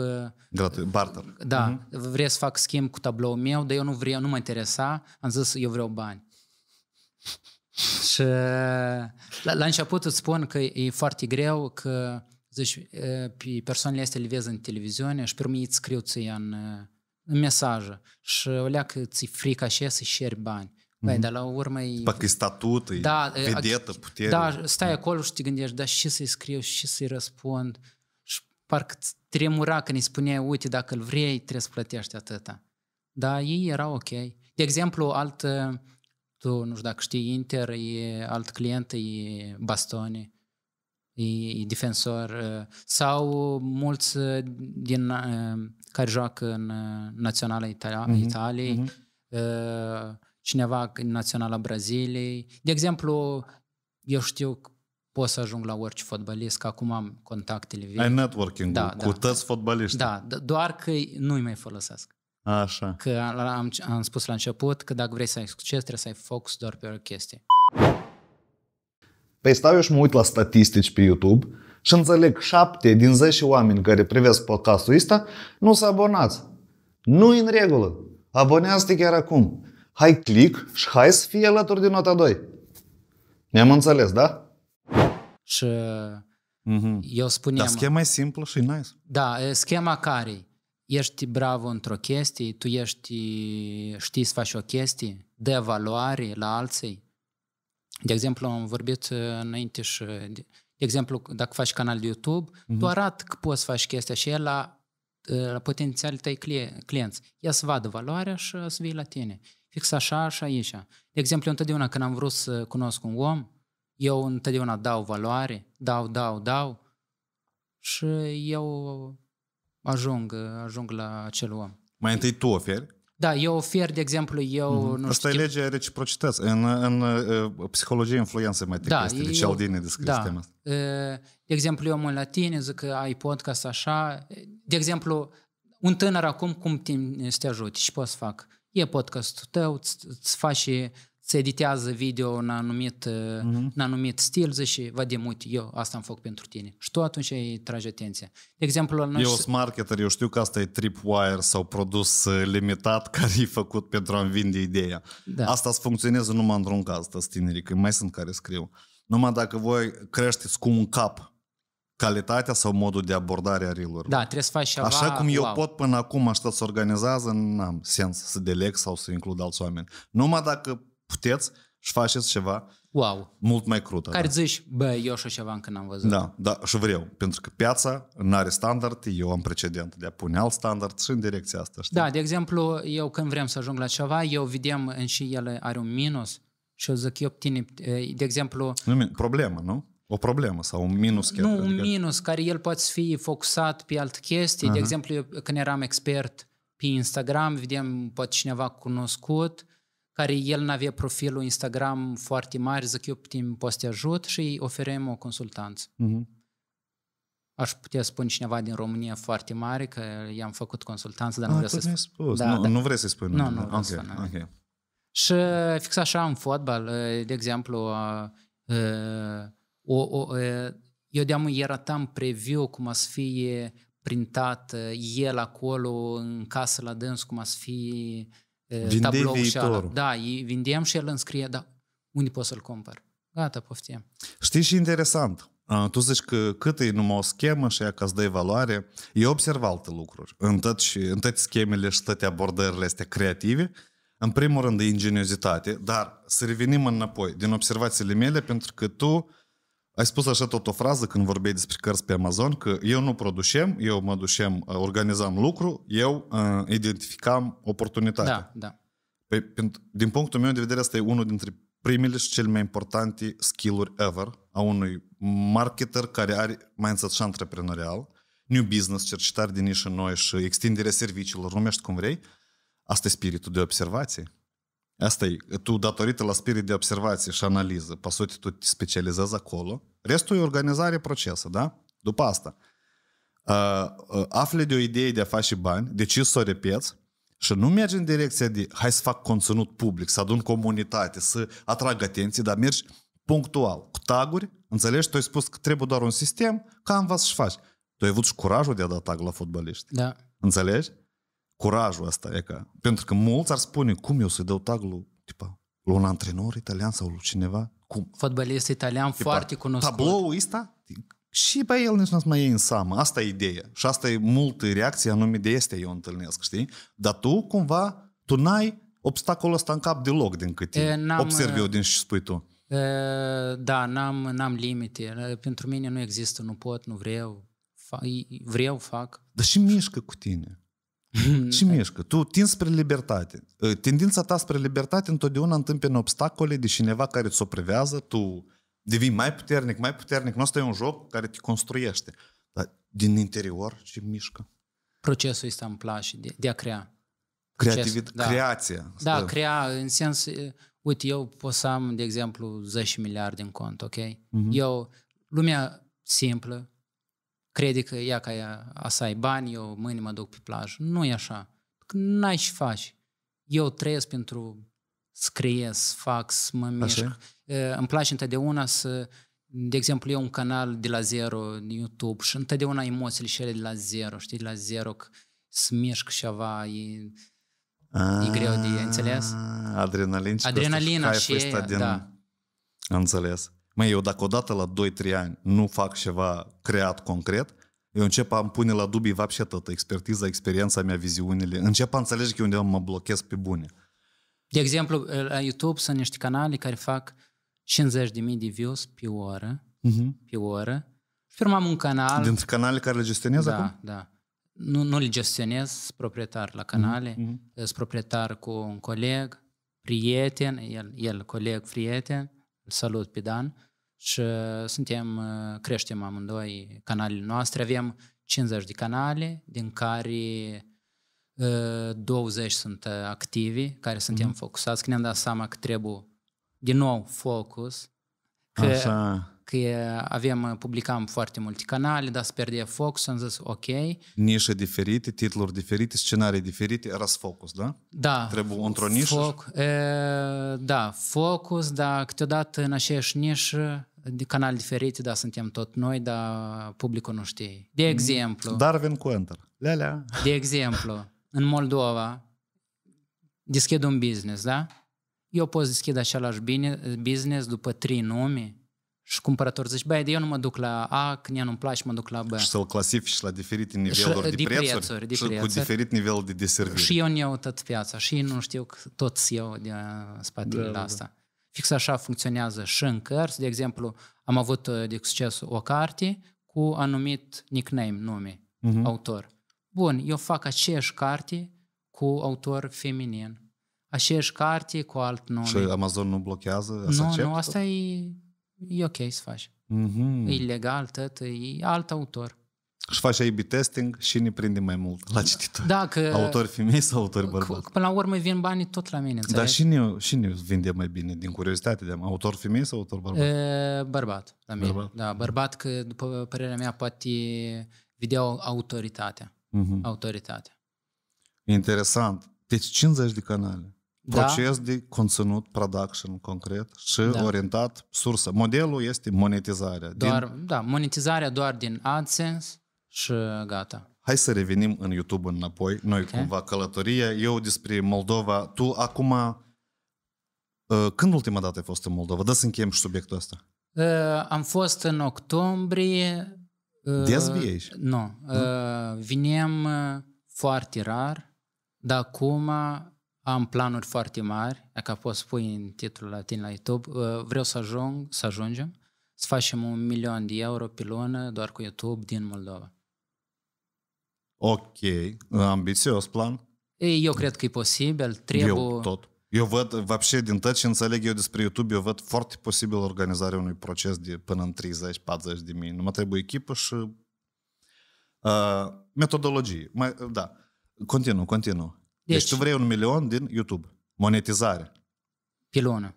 Speaker 1: De la barter. Da,
Speaker 2: uh-huh. vreau să fac schimb cu tabloul meu, dar eu nu vreau, nu mă interesa, am zis eu vreau bani. și la, la început îți spun că e foarte greu, că zici, pe persoanele astea le vezi în televiziune și pe urmă îți scriu ție în în mesaje și o leacă ți frica și să șeri bani.
Speaker 1: mm-hmm. dar la
Speaker 2: urmă e... că e statut, e da, vedetă, da, putere. Da, stai da. acolo și te gândești, dar și să-i scriu și să-i răspund. Și parcă tremura când îi spuneai, uite, dacă îl vrei, trebuie să plătești atâta. Dar ei erau ok. De exemplu, alt, tu nu știu dacă știi, Inter, e alt client, e Bastoni, e, e defensor. Sau mulți din care joacă în uh, Naționala Italia- uh-huh. Italiei, uh-huh. cineva în Naționala Braziliei. De exemplu, eu știu pot să ajung la orice fotbalist, că acum am contactele Ai networking da, cu da. toți
Speaker 1: fotbaliști. Da,
Speaker 2: doar că nu-i mai folosesc. așa. Că am, am spus la început că dacă vrei să ai succes, trebuie să ai focus doar pe o chestie.
Speaker 1: Păi stau eu și mă uit la statistici pe YouTube și înțeleg șapte din 10 oameni care privesc podcastul ăsta nu s-a Nu în regulă. Abonează-te chiar acum. Hai click și hai să fie alături din nota 2. Ne-am înțeles, da? Și mm-hmm. eu spuneam... Dar schema e simplă și nice.
Speaker 2: Da, schema care Ești bravo într-o chestie, tu ești, știi să faci o chestie, dă valoare la alții. De exemplu, am vorbit înainte și de exemplu, dacă faci canal de YouTube,
Speaker 1: mm-hmm. tu arat
Speaker 2: că poți să faci chestia și el la, ă, la potențialii tăi clienți. Ea să vadă valoarea și să vii la tine. Fix așa și aici. De exemplu, eu întotdeauna când am vrut să cunosc un om, eu întotdeauna dau valoare, dau, dau, dau și eu ajung, ajung la acel om.
Speaker 1: Mai întâi tu oferi
Speaker 2: da, eu ofer, de exemplu, eu... Mm-hmm. Nu Asta știu, e
Speaker 1: legea reciprocității. În, în, în uh, psihologie influență mai da, este Cialdini descris da. tema
Speaker 2: uh, De exemplu, eu mă la tine, zic că ai podcast așa. De exemplu, un tânăr acum, cum te, te ajut? Și poți să fac? E podcastul tău, îți faci se editează video în anumit, uh-huh. în anumit stil, zici, de uite, eu asta am făcut pentru tine. Și tu atunci îi tragi atenția. De exemplu, la noi... Eu sunt
Speaker 1: marketer, eu știu că asta e tripwire sau produs uh, limitat care e făcut pentru a-mi vinde ideea. Da. Asta îți funcționează numai într-un caz, asta tinerii, că mai sunt care scriu. Numai dacă voi creșteți cu un cap calitatea sau modul de abordare a rilor. Da, trebuie să faci ceva Așa cum eu wow. pot până acum, așa să organizează, n-am sens să deleg sau să includ alți oameni. Numai dacă puteți și faceți ceva wow. mult mai crută. Care da.
Speaker 2: zici, bă, eu și ceva încă n-am văzut. Da,
Speaker 1: da, și vreau, pentru că piața nu are standard, eu am precedent de a pune alt standard și în direcția asta. Știi? Da,
Speaker 2: de exemplu, eu când vrem să ajung la ceva, eu vedem și ele are un minus și eu zic, eu obține, eh, de exemplu...
Speaker 1: Nu, problemă, nu? O problemă sau un minus chiar? Nu, adică... un
Speaker 2: minus care el poate fi focusat pe alte chestii. Uh-huh. De exemplu, eu, când eram expert pe Instagram, vedem poate cineva cunoscut, care el nu avea profilul Instagram foarte mare, zic eu putem, poți te ajut și îi oferim o consultanță. Uh-huh. Aș putea spune cineva din România foarte mare că i-am făcut consultanță, dar A, nu ah, vreau să spun. Da, nu, da. nu vrei să spun. Nu, nu, okay, să spun. Okay. Și fix așa în fotbal, ă, de exemplu, ă, ă, o, o, eu de-am arătam preview cum a să fie printat el acolo în casă la dâns, cum a să fie Vindeai tablou viitorul. și Da, îi vindeam și el îmi scrie, da, unde pot să-l cumpăr? Gata, poftim.
Speaker 1: Știi și interesant, tu zici că cât e numai o schemă și că îți dă valoare, eu observ alte lucruri. În toate, în schemele și toate abordările astea creative, în primul rând de ingeniozitate, dar să revenim înapoi din observațiile mele, pentru că tu ai spus așa tot o frază când vorbeai despre cărți pe Amazon, că eu nu producem, eu mă ducem, uh, organizam lucru, eu uh, identificam oportunitatea. Da, da. Păi, din punctul meu de vedere, asta e unul dintre primele și cele mai importante skill-uri ever a unui marketer care are mindset și antreprenorial, new business, cercetare de nișă noi și extinderea serviciilor, numești cum vrei, asta e spiritul de observație. Asta e, tu datorită la spirit de observație și analiză, pe sute tu te specializezi acolo, restul e organizare procesă, da? După asta, uh, uh, afli de o idee de a face bani, deci să o repeți și nu mergi în direcția de hai să fac conținut public, să adun comunitate, să atrag atenție, dar mergi punctual, cu taguri, înțelegi? Tu ai spus că trebuie doar un sistem, canvas și faci. Tu ai avut și curajul de a da tag la fotbaliști. Da. Înțelegi? curajul ăsta. E că, pentru că mulți ar spune, cum eu să-i dau tagul tipa, la un antrenor italian sau la cineva? Cum?
Speaker 2: Fotbalist italian tipa, foarte cunoscut. Tabloul ăsta?
Speaker 1: Și pe el nici nu mai e în seamă. Asta e ideea. Și asta e multe reacții anume de este eu întâlnesc, știi? Dar tu cumva, tu n-ai obstacolul ăsta în cap deloc din câte observi eu uh, din și spui tu.
Speaker 2: E, da, n-am, n-am limite. Pentru mine nu există, nu pot, nu vreau. Fa- vreau, fac.
Speaker 1: Dar și mișcă cu tine. Ce mm, da. mișcă? Tu tind spre libertate. Ă, tendința ta spre libertate întotdeauna întâmpină obstacole de cineva care ți-o privează, tu devii mai puternic, mai puternic. Nu asta e un joc care te construiește. Dar din interior ce
Speaker 2: mișcă? Procesul este ampla și de, de a crea.
Speaker 1: Creativit, da. Creația. Da, stă.
Speaker 2: crea în sens... Uite, eu pot să am, de exemplu, 10 miliarde în cont, ok? Uh-huh. Eu, lumea simplă, crede că ea ca ea, a să ai bani, eu mâine mă duc pe plajă. Nu e așa. N-ai ce faci. Eu trăiesc pentru scrie, fac, mă mișc. Așa? Îmi place întotdeauna să, de exemplu, eu un canal de la zero YouTube și întotdeauna emoțiile și ele de la zero, știi, de la zero, că se mișc ceva, e, e greu de înțeles. Ah, Adrenalin și Adrenalina și, și din... da.
Speaker 1: Înțeles. Măi, eu dacă odată la 2-3 ani nu fac ceva creat concret, eu încep a-mi pune la dubii și tot, expertiza, experiența mea, viziunile. Încep a înțelege că undeva mă blochez pe bune.
Speaker 2: De exemplu, la YouTube sunt niște canale care fac 50.000 de views pe oră, uh-huh. pe oră. Și urmam un canal... Dintre canale care le gestionez da, acum? Da, Nu, nu le gestionez, sunt proprietar la canale, uh-huh. sunt proprietar cu un coleg, prieten, el, el coleg, prieten, îl salut pe Dan și uh, suntem, uh, creștem amândoi canalele noastre. Avem 50 de canale, din care 20 uh, sunt activi, care suntem mm-hmm. focusați, că ne-am dat seama că trebuie din nou focus, că Așa că avem, uh, publicam foarte multe canale, dar se pierde focus, am zis ok.
Speaker 1: Nișe diferite, titluri diferite, scenarii diferite, eras focus, da? Da. Trebuie într-o nișă? Foc,
Speaker 2: e, da, focus, dar câteodată în aceeași nișă de canale diferite, da, suntem tot noi, dar publicul nu știe. De exemplu... Darwin cu Enter. Lelea. De exemplu, în Moldova deschid un business, da? Eu pot deschide același business după trei nume, și cumpărător zici, băi, eu nu mă duc la A, când ea nu-mi place, mă duc la B. Și
Speaker 1: să-l clasifici la diferite niveluri și, uh, de, prețuri, prețuri de și prețuri. cu diferit nivel de deservire. Și eu
Speaker 2: nu tot piața și nu știu că toți eu de uh, spatele da, da, da. asta. Da. Fix așa funcționează și în cărți. De exemplu, am avut uh, de succes o carte cu anumit nickname, nume, uh-huh. autor. Bun, eu fac aceeași carte cu autor feminin. Aceeași carte cu alt nume. Și Amazon
Speaker 1: nu blochează? Nu, acceptă? nu, asta
Speaker 2: e e ok să faci.
Speaker 1: Mm-hmm. E
Speaker 2: legal, tot, e alt autor.
Speaker 1: Și faci A-B testing și ne prinde mai mult la cititori. Da, că... Autori femei sau autori bărbați?
Speaker 2: Până la urmă vin banii tot la mine, înțelegi? Dar și
Speaker 1: ne, și ne vinde mai bine, din curiozitate, de autor femei sau autor bărbat?
Speaker 2: E, bărbat, la mine. Bărbat? Da, bărbat, că după părerea mea poate vedea autoritatea. Mm-hmm. Autoritatea.
Speaker 1: Interesant. Deci 50 de canale. Da. Proces de conținut, production concret și da. orientat sursă. Modelul este monetizarea. Doar,
Speaker 2: din... Da, monetizarea doar din AdSense și gata.
Speaker 1: Hai să revenim în YouTube înapoi, noi okay. cumva călătoria. Eu despre Moldova, tu acum... Uh, când ultima dată ai fost în Moldova? Da să încheiem și subiectul ăsta.
Speaker 2: Uh, am fost în octombrie. Uh, Des vii Nu. Uh, vinem uh, foarte rar, dar acum am planuri foarte mari, dacă poți pui în titlul la tine la YouTube, uh, vreau să ajung, să ajungem, să facem un milion de euro pe lună doar cu YouTube din Moldova.
Speaker 1: Ok, ambițios plan.
Speaker 2: Eu cred că e posibil, trebuie... Eu tot.
Speaker 1: Eu văd, вообще, din tot ce înțeleg eu despre YouTube, eu văd foarte posibil organizarea unui proces de până în 30-40 de mii. mă trebuie echipă și uh, metodologie. Mai, da, continuu, continuu. Deci, deci tu vrei un milion din YouTube. Monetizare. Pe lună.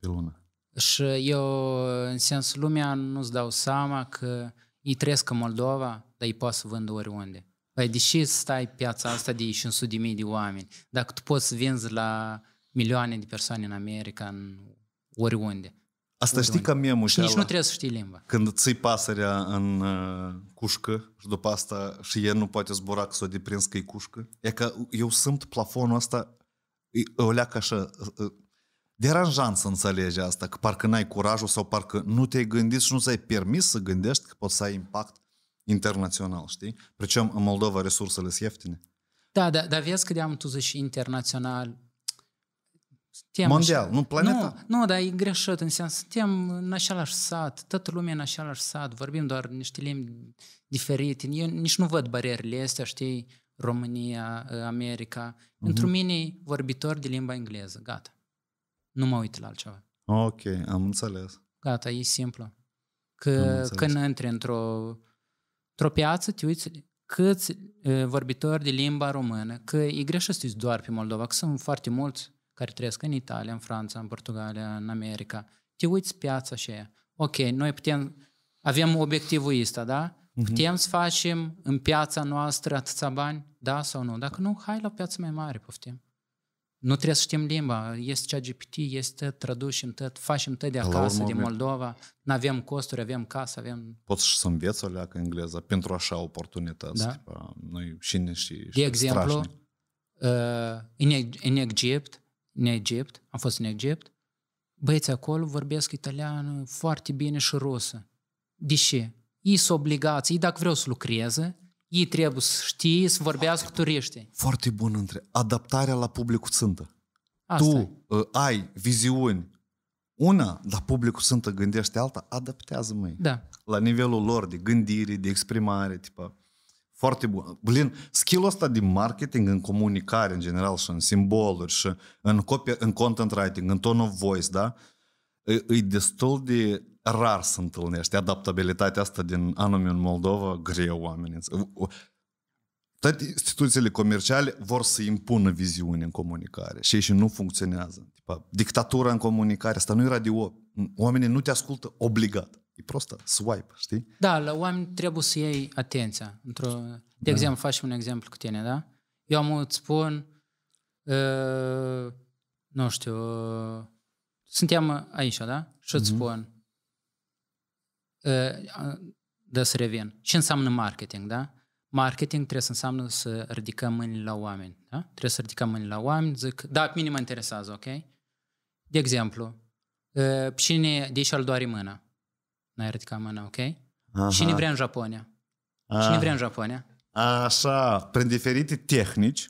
Speaker 1: Pe lună.
Speaker 2: Și eu, în sens, lumea nu-ți dau seama că îi trăiesc în Moldova, dar îi poți să vândă oriunde. Păi deși stai piața asta de 500 de mii de oameni, dacă tu poți să vinzi la milioane de persoane în America, în oriunde, Asta știi că mie mușeală. Nici nu trebuie să știi limba.
Speaker 1: Când ții pasărea în uh, cușcă și după asta și el nu poate zbura că s-o deprins că e cușcă. E că eu simt plafonul ăsta, e, o leacă așa, e, uh, uh, deranjant să înțelegi asta, că parcă n-ai curajul sau parcă nu te-ai gândit și nu ți-ai permis să gândești că poți să ai impact internațional, știi? Precum în Moldova resursele sunt ieftine.
Speaker 2: Da, da, vezi că de am tu zici internațional, suntem Mondial, așa... nu planeta. Nu, nu, dar e greșit în sens, suntem în același sat, toată lumea în același sat, vorbim doar niște limbi diferite, eu nici nu văd barierele astea, știi, România, America. Uh-huh. Pentru mine e vorbitor de limba engleză, gata. Nu mă uit la altceva.
Speaker 1: Ok, am înțeles.
Speaker 2: Gata, e simplu. Că când intri într-o, într-o piață, te uiți câți e, vorbitori de limba română, că e greșit să doar pe Moldova, că sunt foarte mulți care trăiesc în Italia, în Franța, în Portugalia, în America, te uiți piața aia. Ok, noi putem, avem obiectivul ăsta, da? Uh-huh. Putem să facem în piața noastră atâția bani, da sau nu? Dacă nu, hai la o piață mai mare, poftim. Nu trebuie să știm limba, este cea GPT, este traducem tot, facem tot de acasă, din Moldova, nu avem costuri, avem casă, avem...
Speaker 1: Poți și să înveți o leacă engleză pentru așa oportunități, da? tipa, noi și ne știi, De exemplu,
Speaker 2: uh, în, în Egipt, în Egipt, am fost în Egipt, băieții acolo vorbesc italiană foarte bine și rusă. De ce? Ei sunt obligați, ei dacă vreau să lucreze, ei trebuie să știe, să vorbească foarte, turiștii.
Speaker 1: Foarte bun între adaptarea la publicul țântă. Asta tu uh, ai viziuni una, dar publicul sunt gândește alta, adaptează mai. Da. La nivelul lor de gândire, de exprimare, tipa. Foarte bun. Blin, skill ăsta din marketing, în comunicare în general și în simboluri și în, copy, în content writing, în tone of voice, da? E, e destul de rar să întâlnești. Adaptabilitatea asta din anume în Moldova, greu oamenii. Toate instituțiile comerciale vor să impună viziune în comunicare și ei și nu funcționează. Tipa, dictatura în comunicare, asta nu e radio. Oamenii nu te ascultă obligat. E prostă, swipe, știi?
Speaker 2: Da, la oameni trebuie să iei atenția. Într-o... De da. exemplu, faci un exemplu cu tine, da? Eu am îți spun, uh, nu știu, uh, suntem aici, da? Și îți mm-hmm. spun, uh, da, să revin. Ce înseamnă marketing, da? Marketing trebuie să înseamnă să ridicăm mâini la oameni, da? Trebuie să ridicăm mâini la oameni, zic, da, pe mine mă interesează, ok? De exemplu, uh, cine de aici îl doare mâna? n-ai ridicat mâna, ok?
Speaker 1: Aha. Cine vrea în
Speaker 2: Japonia? A. ne ah. vrea în Japonia?
Speaker 1: Așa, prin diferite tehnici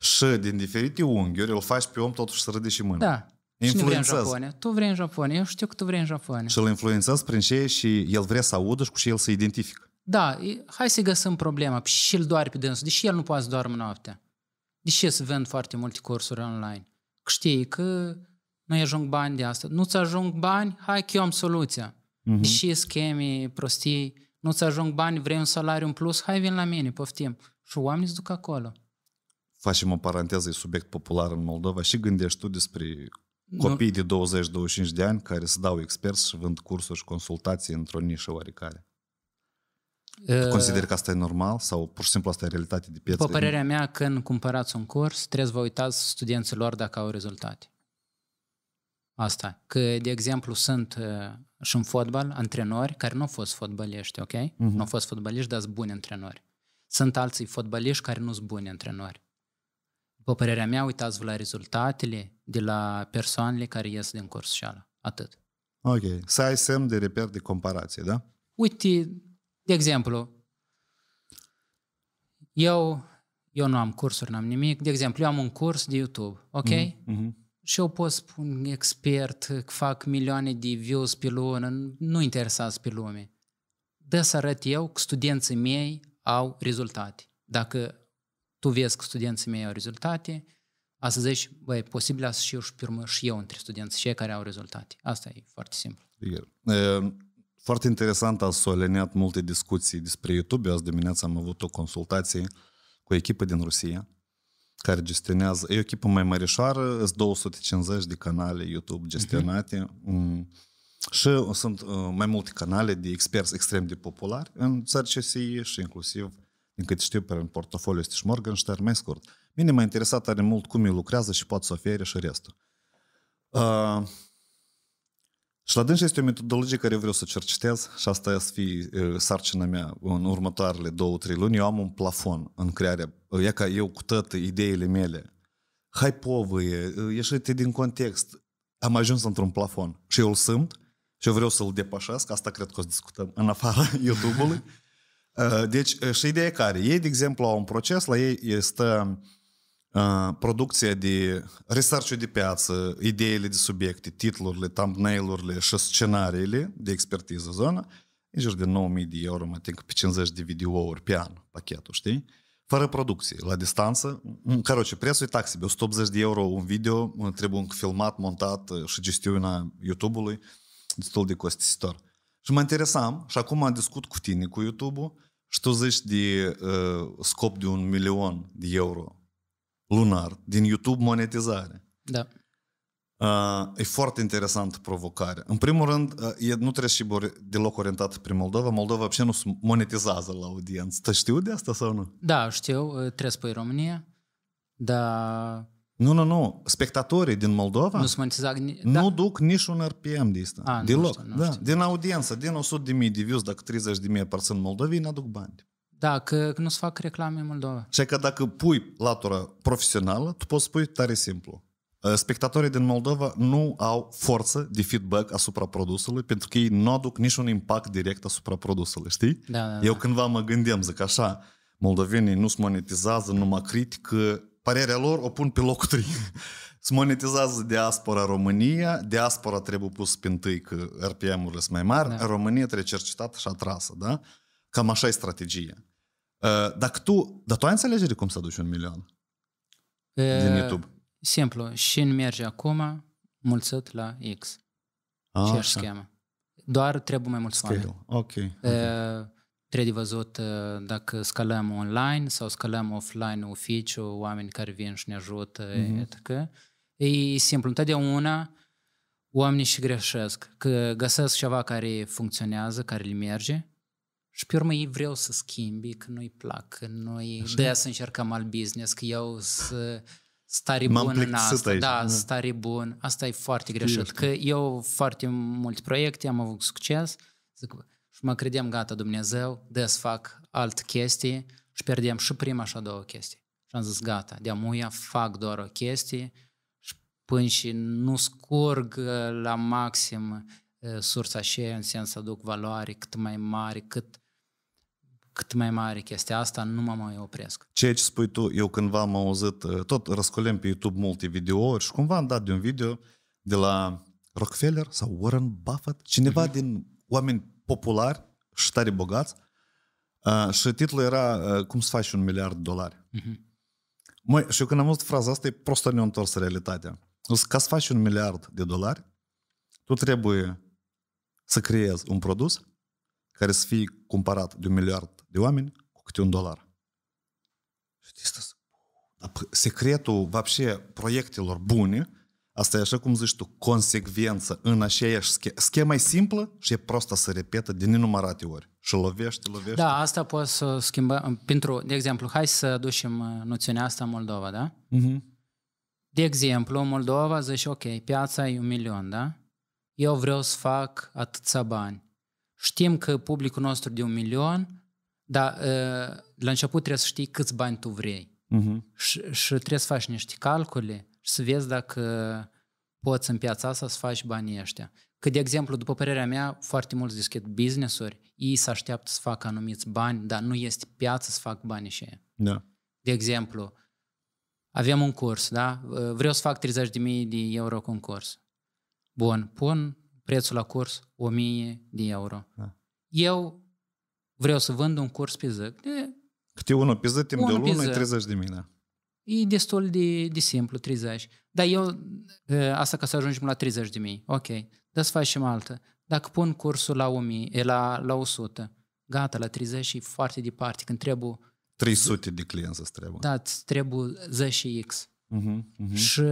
Speaker 1: și din diferite unghiuri îl faci pe om totuși să râde și mâna. Da. Și Cine vrea în Japonia?
Speaker 2: Tu vrei în Japonia, eu știu că tu vrei în Japonia. Și
Speaker 1: îl influențează prin ce și el vrea să audă și cu ce el se identifică.
Speaker 2: Da, hai să găsim problema păi și îl doare pe dânsul. Deși el nu poate să doarmă noaptea. Deși ce să vând foarte multe cursuri online? Că știi că nu ajung bani de asta. Nu-ți ajung bani? Hai că eu am soluția uh-huh. și scheme, prostii, nu-ți ajung bani, vrei un salariu în plus, hai vin la mine, poftim. Și oamenii se duc acolo.
Speaker 1: Facem o paranteză, e subiect popular în Moldova. Și gândești tu despre copii de 20-25 de ani care se dau experți și vând cursuri și consultații într-o nișă oarecare? Tu Consider că asta e normal sau pur și simplu asta e realitate de piață? După părerea
Speaker 2: mea, când cumpărați un curs, trebuie să vă uitați studenților dacă au rezultate. Asta. Că, de exemplu, sunt și în fotbal, antrenori care nu au fost fotbaliști, ok? Uh-huh. Nu au fost fotbaliști, dar sunt buni antrenori. Sunt alții fotbaliști care nu sunt buni antrenori. După părerea mea, uitați-vă la rezultatele de la persoanele care ies din curs ala.
Speaker 1: Atât. Ok. Să ai semn de reper de comparație, da?
Speaker 2: Uite, de exemplu, eu, eu nu am cursuri, n-am nimic. De exemplu, eu am un curs de YouTube, ok? Mm-hmm și eu pot spune un expert că fac milioane de views pe lună, nu interesați pe lume. Dă să arăt eu că studenții mei au rezultate. Dacă tu vezi că studenții mei au rezultate, a să zici, băi, posibil să și eu și pe urmă și eu între studenți, cei care au rezultate. Asta e foarte simplu.
Speaker 1: Foarte interesant, ați soleniat multe discuții despre YouTube. Azi dimineața am avut o consultație cu o echipă din Rusia care gestionează, e o echipă mai mărișoară, sunt 250 de canale YouTube mhm. gestionate uh-huh. și sunt uh, mai multe canale de experți extrem de populari în țări CSI și inclusiv, din câte știu, pe portofoliu este și Morgenstern, mai scurt. Mine m-a interesat are mult cum ei lucrează și poate să ofere și restul. Uh, și la dânsă este o metodologie care vreau să cercetez și asta să fie sarcina mea în următoarele două, trei luni. Eu am un plafon în crearea, ea ca eu cu toate ideile mele, Hai povăie, ieșite din context, am ajuns într-un plafon și eu îl simt și eu vreau să-l depășesc, asta cred că o să discutăm în afara YouTube-ului. Deci, și ideea care? Ei, de exemplu, au un proces, la ei este Producție producția de research de piață, ideile de subiecte, titlurile, thumbnail-urile și scenariile de expertiză zona, în jur de 9000 de euro, mă tin, pe 50 de videouri pe an, pachetul, știi? Fără producție, la distanță. ce, prețul e taxibil, 180 de euro un video, trebuie filmat, montat și gestiunea YouTube-ului, destul de costisitor. Și mă interesam și acum am discut cu tine, cu YouTube-ul, și tu zici de uh, scop de un milion de euro lunar, din YouTube monetizare. Da. Uh, e foarte interesantă provocare. În primul rând, uh, e, nu trebuie și deloc orientat prin Moldova. Moldova și nu se monetizează la audiență. Te știu de asta sau nu?
Speaker 2: Da, știu. Uh, trebuie spui România. Da. Nu,
Speaker 1: nu, nu. Spectatorii din Moldova nu, nu da. nu duc un RPM de asta. A, ah, deloc. Nu știu, nu da. Din audiență, din 100 de mii de views, dacă 30 de mii aparțin Moldovei, nu aduc bani.
Speaker 2: Da, că nu se fac reclame în Moldova.
Speaker 1: Și că dacă pui latura profesională, tu poți spui tare simplu. Uh, spectatorii din Moldova nu au forță de feedback asupra produsului pentru că ei nu aduc niciun impact direct asupra produsului, știi? Da, da, Eu da. cândva mă gândeam, zic așa, moldovenii nu se monetizează, nu mă critică, părerea lor o pun pe locul 3. se monetizează diaspora România, diaspora trebuie pus pe întâi că RPM-urile sunt mai mari, da. România trebuie cercetată și atrasă, da? Cam așa e strategia. Uh, dacă tu, dar tu ai înțelegere cum să aduci un milion
Speaker 2: e, uh, din YouTube? Simplu, și merge acum mulțit la X. Ah, și așa. schemă. Doar trebuie mai mulți Scale. oameni. Ok. okay. Uh, trebuie văzut uh, dacă scalăm online sau scalăm offline oficiu, oameni care vin și ne ajută, mm-hmm. etc. E simplu, întotdeauna oamenii și greșesc, că găsesc ceva care funcționează, care le merge și pe urmă ei vreau să schimbi, că nu-i plac, că noi Așa. de să încercăm alt business, că eu să stare bun în asta. Aici, da, da, stare bun. Asta e foarte greșit. Că eu foarte multe proiecte, am avut succes zic, și mă credeam gata Dumnezeu, des fac alt chestii și pierdem și prima și a doua chestie. Și am zis, gata, de amuia fac doar o chestie și până și nu scurg uh, la maxim uh, sursa și în sens să aduc valoare cât mai mare, cât cât mai mare chestia asta, nu mă mai opresc.
Speaker 1: Ceea ce spui tu, eu cândva am auzit, uh, tot răscolem pe YouTube multe videouri și cumva am dat de un video de la Rockefeller sau Warren Buffett, cineva mm-hmm. din oameni populari și tare bogați uh, și titlul era uh, Cum să faci un miliard de dolari. Mhm. Măi, și eu când am auzit fraza asta, e prost ne întors realitatea. Zis, ca să faci un miliard de dolari, tu trebuie să creezi un produs care să fie cumpărat de un miliard de oameni cu câte un dolar. Și asta secretul, вообще, proiectelor bune, asta e așa cum zici tu, consecvență în aceeași schemă. Schema e simplă și e prostă să repetă de nenumărate ori. Și lovește, lovește. Da, asta
Speaker 2: poți să schimbă. Pentru, de exemplu, hai să ducem uh, noțiunea asta în Moldova, da? Uh-huh. De exemplu, Moldova zice, ok, piața e un milion, da? Eu vreau să fac atâția bani. Știm că publicul nostru de un milion dar ă, la început trebuie să știi câți bani tu vrei. Uh-huh. Și, și trebuie să faci niște calcule și să vezi dacă poți în piața asta să faci banii ăștia. Că, de exemplu, după părerea mea, foarte mulți deschid business-uri, ei se așteaptă să facă anumiți bani, dar nu este piață să fac banii și ei. Da. De exemplu, avem un curs, da? Ă, vreau să fac 30.000 de euro cu un curs. Bun, pun prețul la curs 1000 de euro. Da. Eu vreau să vând un curs pe zi. De Câte unul pe zi, timp de lună, e 30 de mii, da. E destul de, de simplu, 30. Dar eu, asta ca să ajungem la 30 de mii, ok, dar să facem altă. Dacă pun cursul la 1000, la, la 100, gata, la 30 și foarte departe, când trebuie...
Speaker 1: 300 de clienți să trebuie.
Speaker 2: Da, îți trebuie 10 X. Uh-huh, uh-huh. Și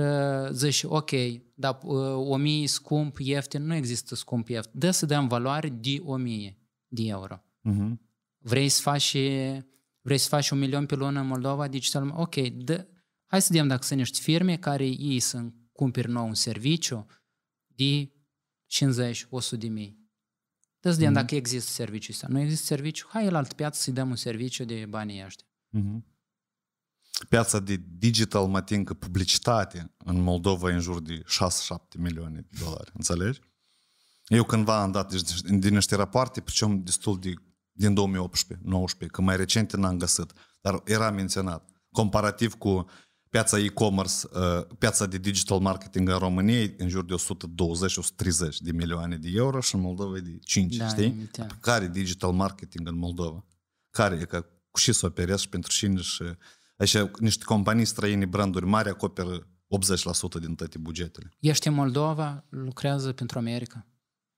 Speaker 2: zici, ok, dar uh, 1000 scump, ieftin, nu există scump, ieftin. Dă să dăm valoare de 1000 de euro. Uh-huh. Vrei să faci și vrei să faci un milion pe lună în Moldova, deci ok, dă, hai să vedem dacă sunt niște firme care ei să cumpere nou un serviciu de 50-100 de mii. Dă să vedem mm-hmm. dacă există serviciul. ăsta. Nu există serviciu, hai la altă piață să-i dăm un serviciu de banii ăștia.
Speaker 1: Mm-hmm. Piața de digital mă publicitate în Moldova în jur de 6-7 milioane de dolari, înțelegi? Eu cândva am dat deci, din niște rapoarte, pricum destul de din 2018-19, că mai recente n-am găsit, dar era menționat, comparativ cu piața e-commerce, uh, piața de digital marketing în România în jur de 120-130 de milioane de euro și în Moldova de 5, da, știi? Care digital marketing în Moldova? Care e ca cu și să operezi și pentru cine și așa, niște companii străine, branduri mari acoperă 80% din toate
Speaker 2: bugetele. Ești în Moldova, lucrează pentru America.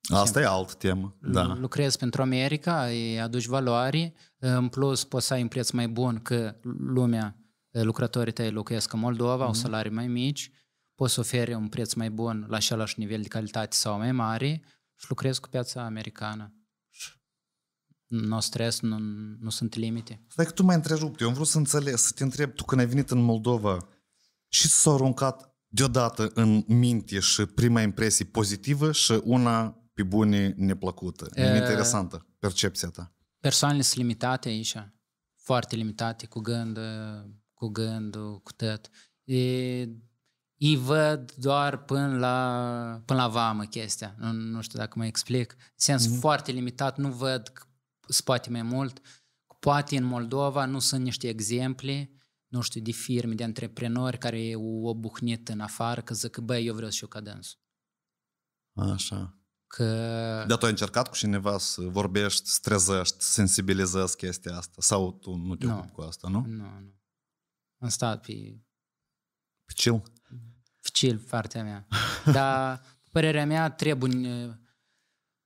Speaker 1: Asta e altă temă, da.
Speaker 2: Lucrezi pentru America, îi aduci valoare, în plus poți să ai un preț mai bun că lumea, eh, lucrătorii tăi locuiesc în Moldova, mm-hmm. au mhm. salarii mai mici, poți să oferi un preț mai bun la același nivel de calitate sau mai mare și lucrezi cu piața americană. Nu stres, nu, nu sunt limite. Stai că tu m-ai întrerupt, eu am vrut
Speaker 1: să înțeleg, să te întreb, tu când ai venit în Moldova și s-a aruncat deodată în minte și prima impresie pozitivă și una pe bune neplăcută, e... interesantă percepția ta?
Speaker 2: Persoanele sunt limitate aici, foarte limitate, cu gând, cu gândul, cu tot. E, îi văd doar până la, până la vamă chestia, nu, nu știu dacă mă explic. Sens mm-hmm. foarte limitat, nu văd spate mai mult. Poate în Moldova nu sunt niște exemple, nu știu, de firme, de antreprenori care au obuhnit în afară, că zic, băi, eu vreau și eu cadens.
Speaker 1: Așa că... Dar tu ai încercat cu cineva să vorbești, să sensibilizezi chestia asta? Sau tu nu te no. ocupi cu asta, nu?
Speaker 2: Nu, no, nu. Am stat pe... Pe chill? Pe chill, partea mea. Dar, părerea mea, trebuie... Uh,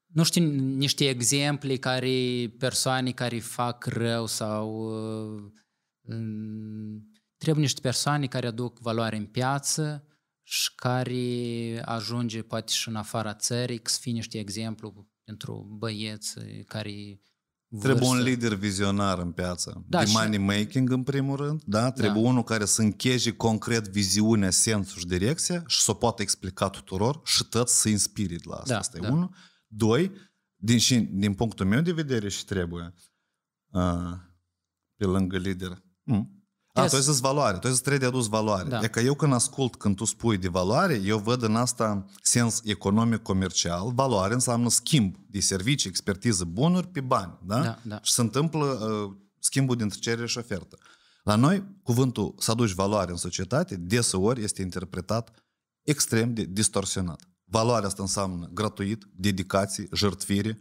Speaker 2: nu știu, niște exemple care persoane care fac rău sau... Uh, mm, trebuie niște persoane care aduc valoare în piață, și care ajunge poate și în afara țării, că să fie niște exemplu pentru băieți care Vârstă. Trebuie un
Speaker 1: lider vizionar în piață. Da, de money making, în primul rând. Da? da. Trebuie da. unul care să încheje concret viziunea, sensul și direcția și să o poată explica tuturor și tot să inspire la asta. Da, asta da. e unul. Doi, din, și, din punctul meu de vedere și trebuie, uh, pe lângă lider, mm da, tu ai zis valoare, tu ai zis de adus valoare. Da. E că eu când ascult când tu spui de valoare, eu văd în asta sens economic-comercial. Valoare înseamnă schimb de servicii, expertiză, bunuri pe bani. Da? Da, da. Și se întâmplă uh, schimbul dintre cerere și ofertă. La noi, cuvântul să aduci valoare în societate, deseori este interpretat extrem de distorsionat. Valoarea asta înseamnă gratuit, dedicație, jertfire,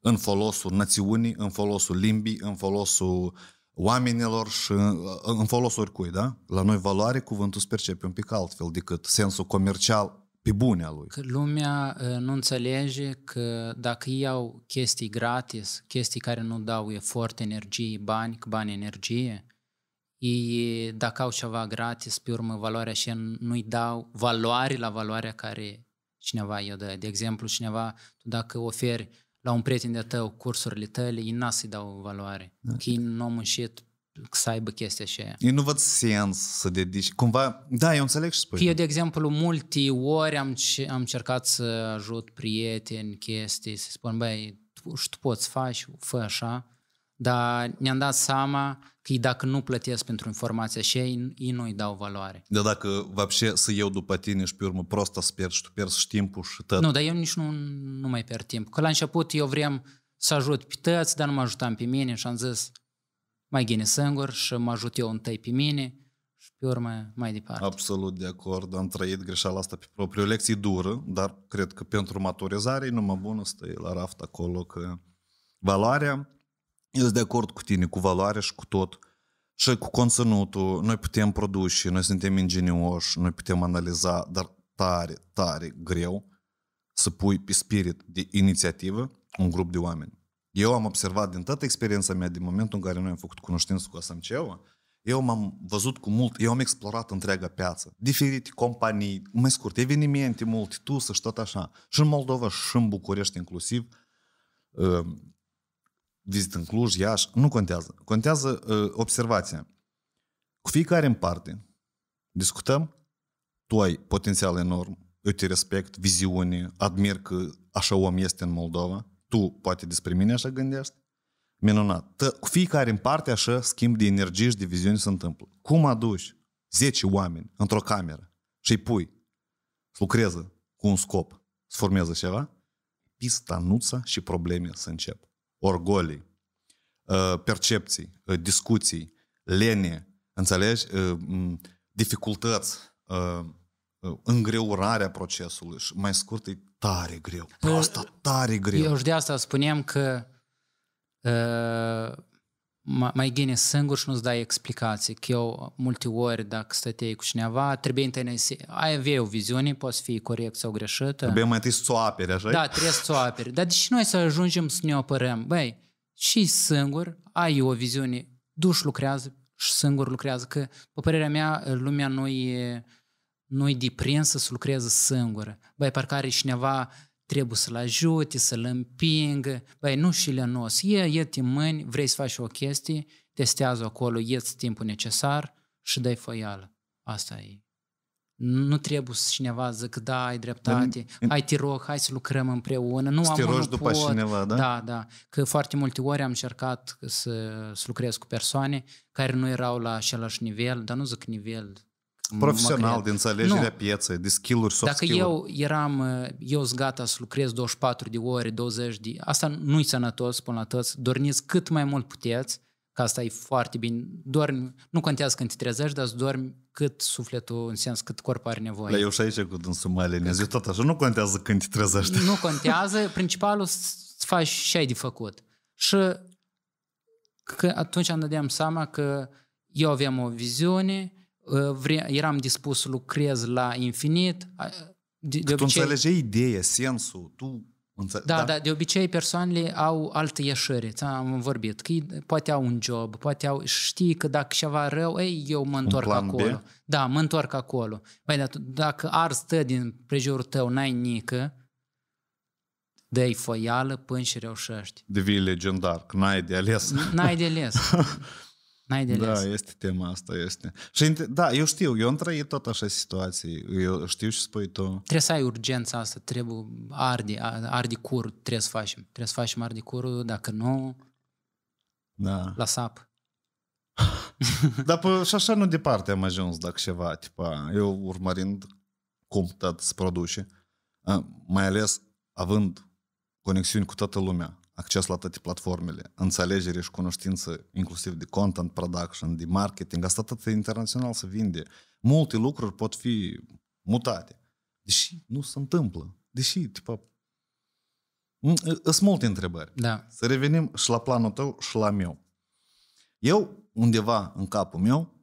Speaker 1: în folosul națiunii, în folosul limbii, în folosul oamenilor și uh, în folos oricui, da? La noi valoare cuvântul se percepe un pic altfel decât sensul comercial pe bune lui. Că
Speaker 2: lumea uh, nu înțelege că dacă iau chestii gratis, chestii care nu dau efort, energie, bani, că bani, energie, ei, dacă au ceva gratis, pe urmă valoarea și nu-i dau valoare la valoarea care cineva i-o dă. De exemplu, cineva, tu dacă oferi la un prieten de tău cursurile tale, ei n să-i dau valoare. Da. Că ei nu au muncit să aibă chestia și aia.
Speaker 1: Ei nu văd sens să dedici. Cumva, da, eu înțeleg și spui. Că eu,
Speaker 2: de exemplu, multe ori am, am cercat să ajut prieteni, chestii, să spun, băi, tu, și tu poți faci, fă așa dar ne-am dat seama că dacă nu plătesc pentru informația și ei, ei nu-i dau valoare.
Speaker 1: Da, dacă вообще să eu după tine și pe urmă prost să pierzi, tu pierzi timpul și tot. Nu, dar
Speaker 2: eu nici nu, nu mai pierd timp. Că la început eu vreau să ajut pe tăți, dar nu mă ajutam pe mine și am zis mai gine singur și mă ajut eu întâi pe mine și pe urmă
Speaker 1: mai departe. Absolut de acord, am trăit greșeala asta pe propriu. lecție dură, dar cred că pentru maturizare e numai bună să la raft acolo că valoarea eu sunt de acord cu tine, cu valoare și cu tot. Și cu conținutul, noi putem produce, noi suntem ingenioși, noi putem analiza, dar tare, tare greu să pui pe spirit de inițiativă un grup de oameni. Eu am observat din toată experiența mea, din momentul în care noi am făcut cunoștință cu Asamceva, eu m-am văzut cu mult, eu am explorat întreaga piață, diferite companii, mai scurt, evenimente multe, tu și tot așa. Și în Moldova și în București inclusiv, ă, vizită în Cluj, Iași, nu contează. Contează uh, observația. Cu fiecare în parte discutăm, tu ai potențial enorm, eu te respect, viziune, admir că așa om este în Moldova, tu poate despre mine așa gândești, minunat. Tă, cu fiecare în parte așa schimb de energie și de viziune se întâmplă. Cum aduci 10 oameni într-o cameră și îi pui să lucreze cu un scop, să formeze ceva, pistanuța și probleme să încep orgolii, uh, percepții, uh, discuții, lene, înțelegi? Uh, dificultăți, îngreurarea procesului și mai scurt e tare greu. Păi, asta tare greu. Eu și
Speaker 2: de asta spuneam că mai gine singur și nu-ți dai explicații. Că eu, multe ori, dacă stăteai cu cineva, trebuie întâi să... Ai avea o viziune, poți fi corect sau greșită. Trebuie mai
Speaker 1: întâi să o aperi, așa Da,
Speaker 2: trebuie să o aperi. Dar de ce noi să ajungem să ne apărăm? Băi, și singur, ai o viziune, duș lucrează și singur lucrează. Că, pe părerea mea, lumea nu e, nu e deprinsă să lucreze singură. Băi, parcă are cineva trebuie să-l ajute, să-l împingă. Băi, nu și le nos. Ia, ia-te mâini, vrei să faci o chestie, testează acolo, ieți timpul necesar și dai foială. Asta e. Nu trebuie să cineva zic, da, ai dreptate, Dar, hai te rog, hai să lucrăm împreună. Nu să te rogi după pot. cineva, da? Da, da. Că foarte multe ori am încercat să, să lucrez cu persoane care nu erau la același nivel, dar nu zic nivel, profesional, din înțelegerea nu.
Speaker 1: pieței, de skill-uri, soft Dacă skill eu
Speaker 2: eram, eu sunt gata să lucrez 24 de ore, 20 de... Asta nu-i sănătos, spun la toți, dormiți cât mai mult puteți, că asta e foarte bine. Dormi, nu contează când te trezești, dar dormi cât sufletul, în sens cât corpul are nevoie. La eu
Speaker 1: și aici cu dânsul mai lenez, eu tot așa, nu contează când te trezești. Nu
Speaker 2: contează, principalul să faci ce ai de făcut. Și că atunci am dădeam seama că eu aveam o viziune, Ă, vre, eram dispus să lucrez la infinit. De, de tu înțelegeai
Speaker 1: ideea, sensul, tu înțelegi, da, da, da,
Speaker 2: de obicei persoanele au alte ieșiri, am vorbit, că poate au un job, poate au, știi că dacă ceva rău, ei, eu mă întorc acolo. B? Da, mă întorc acolo. Băi, dar dacă ar stă din prejurul tău, n-ai nică, dă-i foială până și reușești.
Speaker 1: Devii legendar, că n-ai de ales. N-ai
Speaker 2: de ales. Mai de Da,
Speaker 1: este tema asta, este. Și, da, eu știu, eu am trăit tot așa situații, eu știu ce spui tu.
Speaker 2: Trebuie să ai urgența asta, trebuie arde, arde cur, trebuie să facem. Trebuie să facem arde cur, dacă nu, da. la sap.
Speaker 1: Dar păi, și așa nu departe am ajuns dacă ceva, tipa, eu urmărind cum tot se produce, mai ales având conexiuni cu toată lumea, acces la toate platformele, înțelegere și cunoștință inclusiv de content production, de marketing, asta tot internațional se vinde. Multe lucruri pot fi mutate. Deși nu se întâmplă. Deși, tipa, sunt multe întrebări. Da. Să revenim și la planul tău și la meu. Eu, undeva în capul meu,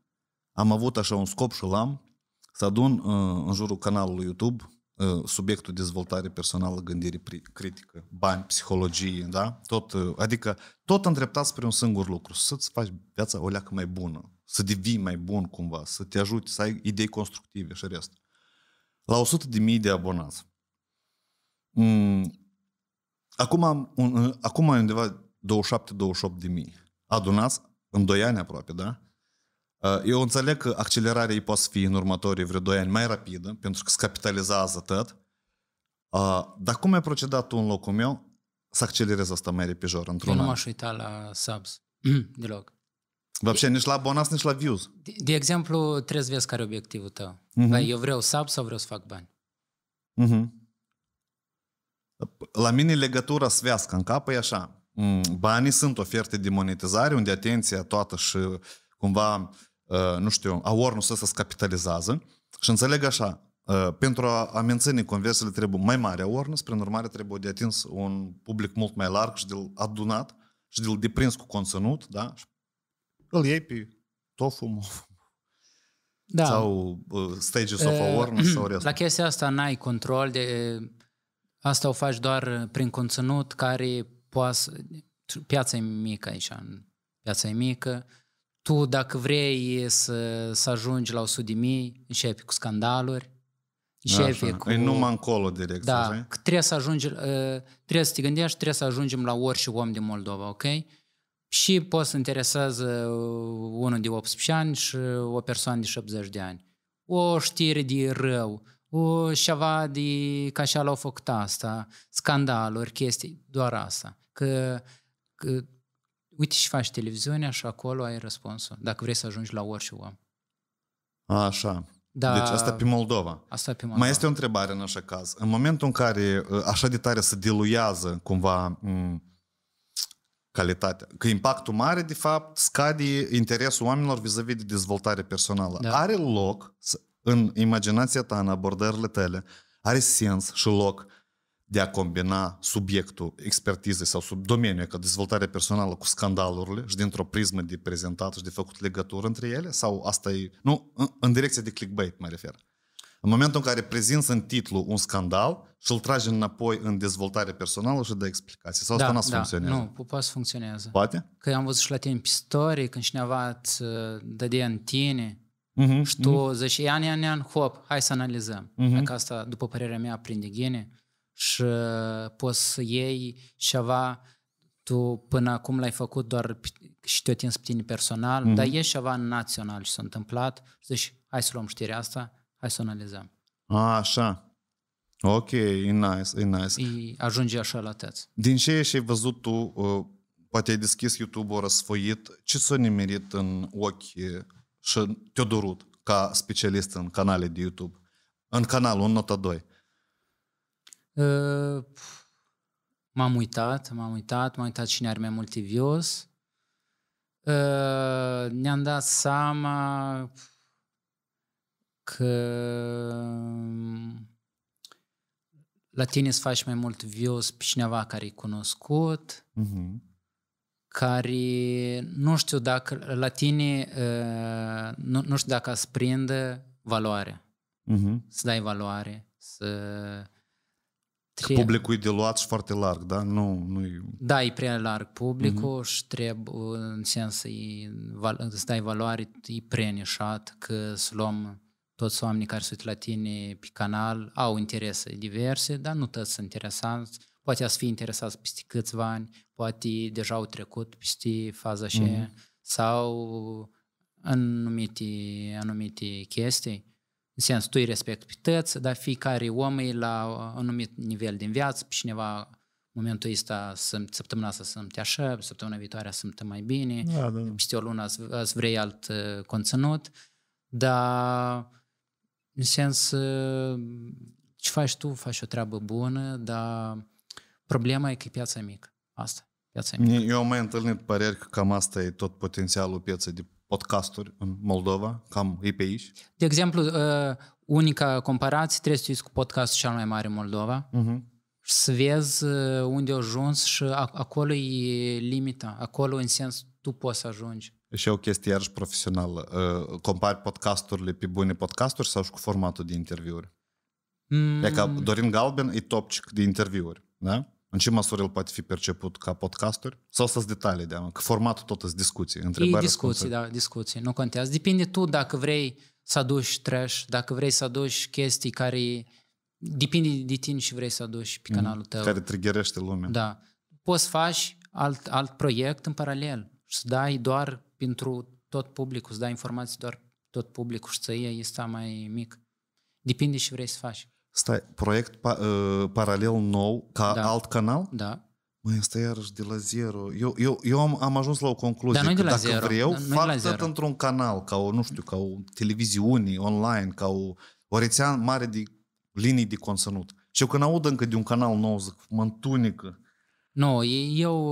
Speaker 1: am avut așa un scop și l-am să adun uh, în jurul canalului YouTube subiectul dezvoltare personală, gândire critică, bani, psihologie, da? Tot, adică tot îndreptat spre un singur lucru, să-ți faci viața o leacă mai bună, să devii mai bun cumva, să te ajuți, să ai idei constructive și rest. La 100 de mii de abonați. Acum, am un, acum undeva 27-28 de mii. Adunați în 2 ani aproape, da? Eu înțeleg că accelerarea ei poate fi în următorii vreo 2 ani mai rapidă, pentru că se capitalizează atât. Dar cum ai procedat tu în locul meu să accelerezi asta mai repijor într-un Eu nu m-aș
Speaker 2: uita la subs deloc.
Speaker 1: Вообще, nici la abonați, nici la views.
Speaker 2: De, de exemplu, trebuie să vezi care e obiectivul tău. Uh-huh. Eu vreau sub sau vreau să fac bani.
Speaker 1: Uh-huh. La mine legătura svească în cap e așa. Banii sunt oferte de monetizare, unde atenția toată și cumva Uh, nu știu, awareness ăsta se capitalizează și înțeleg așa, uh, pentru a menține conversiile trebuie mai mare awareness, prin urmare trebuie de atins un public mult mai larg și de-l adunat și de-l deprins cu conținut, da? îl iei pe tofu,
Speaker 2: Da. Sau uh,
Speaker 1: stages of awareness sau restul.
Speaker 2: La chestia asta n-ai control, de, asta o faci doar prin conținut care poate... Piața e mică aici, piața e mică, tu, dacă vrei să, să ajungi la 100 de mii, începi cu scandaluri, începi Așa. cu... E numai încolo direct. Da, că trebuie să ajungi, uh, trebuie să te gândești, trebuie să ajungem la orice om din Moldova, ok? Și poți să interesează uh, unul de 18 ani și o persoană de 70 de ani. O știre de rău, o ceva de ca așa l-au făcut asta, scandaluri, chestii, doar asta. Că, că uite și faci televiziunea și acolo ai răspunsul, dacă vrei să ajungi la orice om.
Speaker 1: Așa. Da, deci asta pe Moldova. Asta pe Moldova. Mai este o întrebare în așa caz. În momentul în care uh, așa de tare se diluează cumva m- mm, calitatea, că impactul mare de fapt scade interesul oamenilor vis-a-vis de dezvoltare personală. Da. Are loc în imaginația ta, în abordările tale, are sens și loc de a combina subiectul expertizei sau sub domeniul ca dezvoltare personală cu scandalurile și dintr-o prismă de prezentat și de făcut legătură între ele? Sau asta e... Nu, în, în direcția de clickbait mă refer. În momentul în care prezinți în titlu un scandal și îl tragi înapoi în dezvoltare personală și dă explicații. Sau da, asta nu da, funcționează?
Speaker 2: Nu, poate să funcționeze. Poate? Că am văzut și la timp istorie, când cineva îți uh, dădea în tine
Speaker 1: uh-huh, și tu uh-huh.
Speaker 2: zici, ian, ian, ian, hop, hai să analizăm. Uh-huh. Dacă asta, după părerea mea, prinde ghine și uh, poți să iei ceva, tu până acum l-ai făcut doar și te tins pe tine personal, mm-hmm. dar e ceva național și s-a întâmplat și zici, hai să luăm știrea asta, hai să o analizăm.
Speaker 1: A, așa. Ok, e nice, e nice. E,
Speaker 2: ajunge așa la tăți.
Speaker 1: Din ce ești ai văzut tu, uh, poate ai deschis YouTube-ul, răsfoit, ce s-a nimerit în ochi uh, și te-a durut ca specialist în canale de YouTube? În canalul în nota 2.
Speaker 2: M-am uitat, m-am uitat, m-am uitat cine are mai mult uh, Ne-am dat seama că la tine să faci mai mult vios pe cineva care e cunoscut, uh-huh. care nu știu dacă la tine ă, nu, nu știu dacă ați prindă valoare. Uh-huh. Să dai valoare, să Că publicul
Speaker 1: e de luat și foarte larg, da? Nu, nu e...
Speaker 2: Da, e prea larg publicul uh-huh. și trebuie, în sens, e, val, îți dai valoare, e prea nișat că să luăm toți oamenii care sunt la tine pe canal, au interese diverse, dar nu toți sunt interesanți. Poate ați fi interesați peste câțiva ani, poate deja au trecut peste faza și uh-huh. Mhm. sau anumite, anumite chestii în sens, tu îi respecti dar fiecare om e la un anumit nivel din viață, pe cineva momentul ăsta, săptămâna asta sunt așa, săptămâna viitoare sunt mai bine, da, da, da. peste o lună îți vrei alt uh, conținut, dar în sens, uh, ce faci tu, faci o treabă bună, dar problema e că e piața mică. Asta,
Speaker 1: piața mică. Eu am mai întâlnit păreri că cam asta e tot potențialul pieței de podcasturi în Moldova, cam e pe aici.
Speaker 2: De exemplu, uh, unica comparație trebuie să cu podcastul cel mai mare în Moldova. Uh-huh. Și să vezi uh, unde au ajuns și acolo e limita, acolo în sens tu poți să ajungi.
Speaker 1: Și o chestie iarăși profesională. Uh, compari podcasturile pe bune podcasturi sau și cu formatul de interviuri?
Speaker 2: Mm. E ca Dorin
Speaker 1: Galben e topcic de interviuri, da? În ce măsură el poate fi perceput ca podcasturi? Sau să-ți detalii, da, că formatul tot sunt discuții, întrebări. E discuții,
Speaker 2: da, discuții, nu contează. Depinde tu dacă vrei să aduci trash, dacă vrei să aduci chestii care depinde de tine și vrei să aduci pe mhm. canalul tău. Care triggerește lumea. Da. Poți faci alt, alt proiect în paralel și să dai doar pentru tot publicul, să dai informații doar tot publicul și să iei este mai mic. Depinde și vrei să faci.
Speaker 1: Stai, proiect pa, uh, paralel nou ca da. alt canal? Da. mai asta iarăși de la zero. Eu, eu, eu am, am ajuns la o concluzie. Dar că dacă zero. vreau, da, fac tot zero. într-un canal, ca o, nu știu, ca o televiziune online, ca o, o rețea mare de linii de conținut. Și eu când aud încă de un canal nou, zic, mă întunică.
Speaker 2: Nu, no, eu,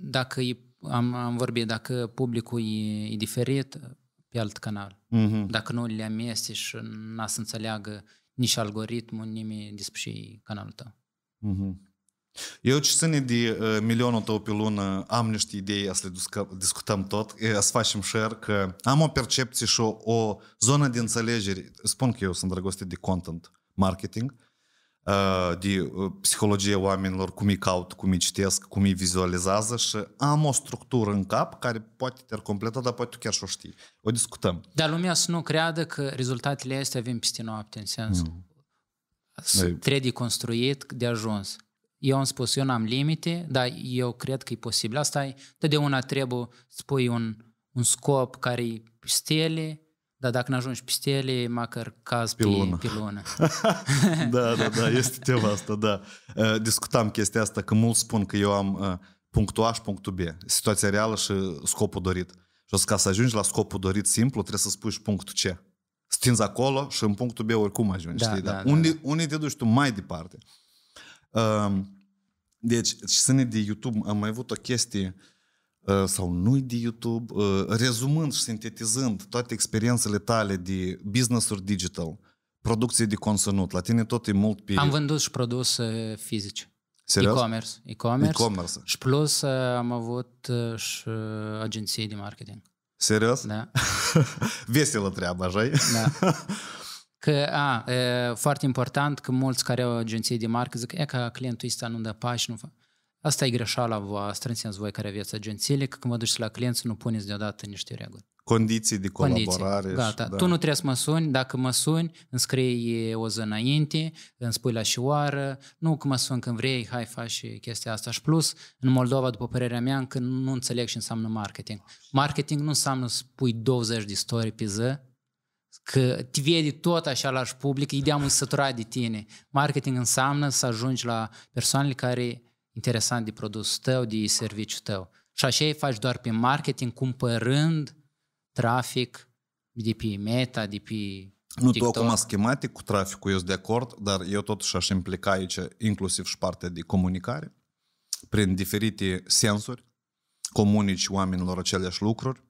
Speaker 2: dacă e, am, am vorbit, dacă publicul e, e diferit, pe alt canal. Mm-hmm. Dacă nu le amesteci și n-a să înțeleagă nici algoritmul, nimic despre canalul tău.
Speaker 1: Mm-hmm. Eu ce ține de uh, milionul tău pe lună, am niște idei, să le discutăm tot, să facem share, că am o percepție și o, o zonă de înțelegeri Spun că eu sunt dragoste de content marketing, uh, de psihologie oamenilor, cum îi caut, cum îi citesc, cum îi vizualizează și am o structură în cap care poate te-ar completa, dar poate tu chiar și o știi. O discutăm.
Speaker 2: Dar lumea să nu creadă că rezultatele astea vin peste noapte, în sens. mm. trebuie construit de ajuns. Eu am spus, eu n-am limite, dar eu cred că e posibil. Asta e, totdeauna trebuie să pui un, un scop care e stele, dar dacă ne ajungi peste ele, măcar caz pe, lună. Pe lună.
Speaker 1: da, da, da, este tema asta, da. Uh, discutam chestia asta, că mulți spun că eu am uh, punctul A și punctul B, situația reală și scopul dorit. Și ca să ajungi la scopul dorit simplu, trebuie să spui și punctul C. Stinzi acolo și în punctul B oricum ajungi, da, știi? Da, da, da unde, da. unde te duci tu mai departe? Um, deci, și de YouTube, am mai avut o chestie Э, sau nu de YouTube, э, rezumând și sintetizând toate experiențele tale de business-uri digital, producție de conținut, la tine tot e mult pe... Am
Speaker 2: vândut și produse fizice.
Speaker 1: Serios? E-commerce. E-commerce. E-commerce. Și
Speaker 2: plus eh, am avut eh, și eh, agenții de marketing. Serios? Da.
Speaker 1: Veselă treabă, așa Da.
Speaker 2: Că, a, e, foarte important că mulți care au agenții de marketing zic, e că clientul ăsta nu dă pași, nu fac... Asta e greșeala voastră, în voi care aveți agențiile, că când vă duceți la clienți nu puneți deodată niște reguli.
Speaker 1: Condiții de colaborare. Condiții, gata. Și, da. Tu nu trebuie
Speaker 2: să mă suni, dacă mă suni, îmi scrii o zi înainte, îmi spui la și oară, nu că mă suni când vrei, hai faci chestia asta. Și plus, în Moldova, după părerea mea, încă nu înțeleg ce înseamnă marketing. Marketing nu înseamnă să pui 20 de story pe zi, că te vede tot așa la public, ideea mă sătura de tine. Marketing înseamnă să ajungi la persoanele care interesant de produsul tău, de serviciul tău. Și așa îi faci doar pe marketing, cumpărând trafic de pe Meta, de pe nu, TikTok. tu acum
Speaker 1: schematic cu traficul, eu sunt de acord, dar eu totuși aș implica aici inclusiv și partea de comunicare, prin diferite sensuri, comunici oamenilor aceleași lucruri,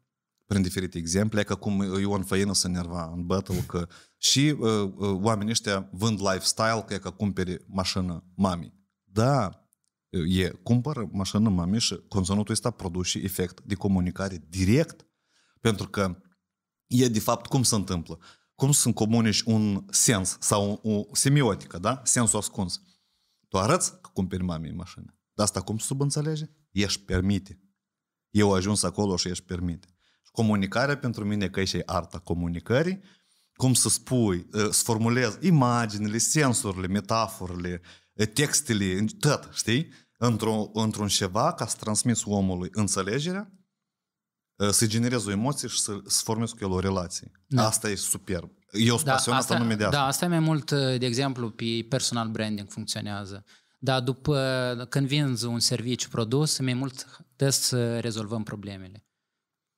Speaker 1: prin diferite exemple, ca cum Ion Făină se nerva în battle, că și uh, uh oamenii ăștia vând lifestyle, că e că cumpere mașină mami. Da, e cumpără mașină mami și conținutul ăsta produce efect de comunicare direct, pentru că e de fapt cum se întâmplă. Cum să comunici un sens sau o semiotică, da? Sensul ascuns. Tu arăți că cumperi mamei mașină. Dar asta cum subînțelege? Ești permite. Eu ajuns acolo și ești permite. Comunicarea pentru mine că e și arta comunicării, cum să spui, ă, să formulezi imaginile, sensurile, metaforile, uh, textele, tot, știi? Într-un, într-un ceva ca să transmis omului înțelegerea, uh, să genereze o emoție și să, să formezi cu el o relație. Da. Asta e superb. Eu sunt da, pasionat asta, anume de asta. Da,
Speaker 2: asta e mai mult, uh, de exemplu, pe personal branding funcționează. Dar după, când vinzi un serviciu produs, mai mult trebuie să rezolvăm problemele.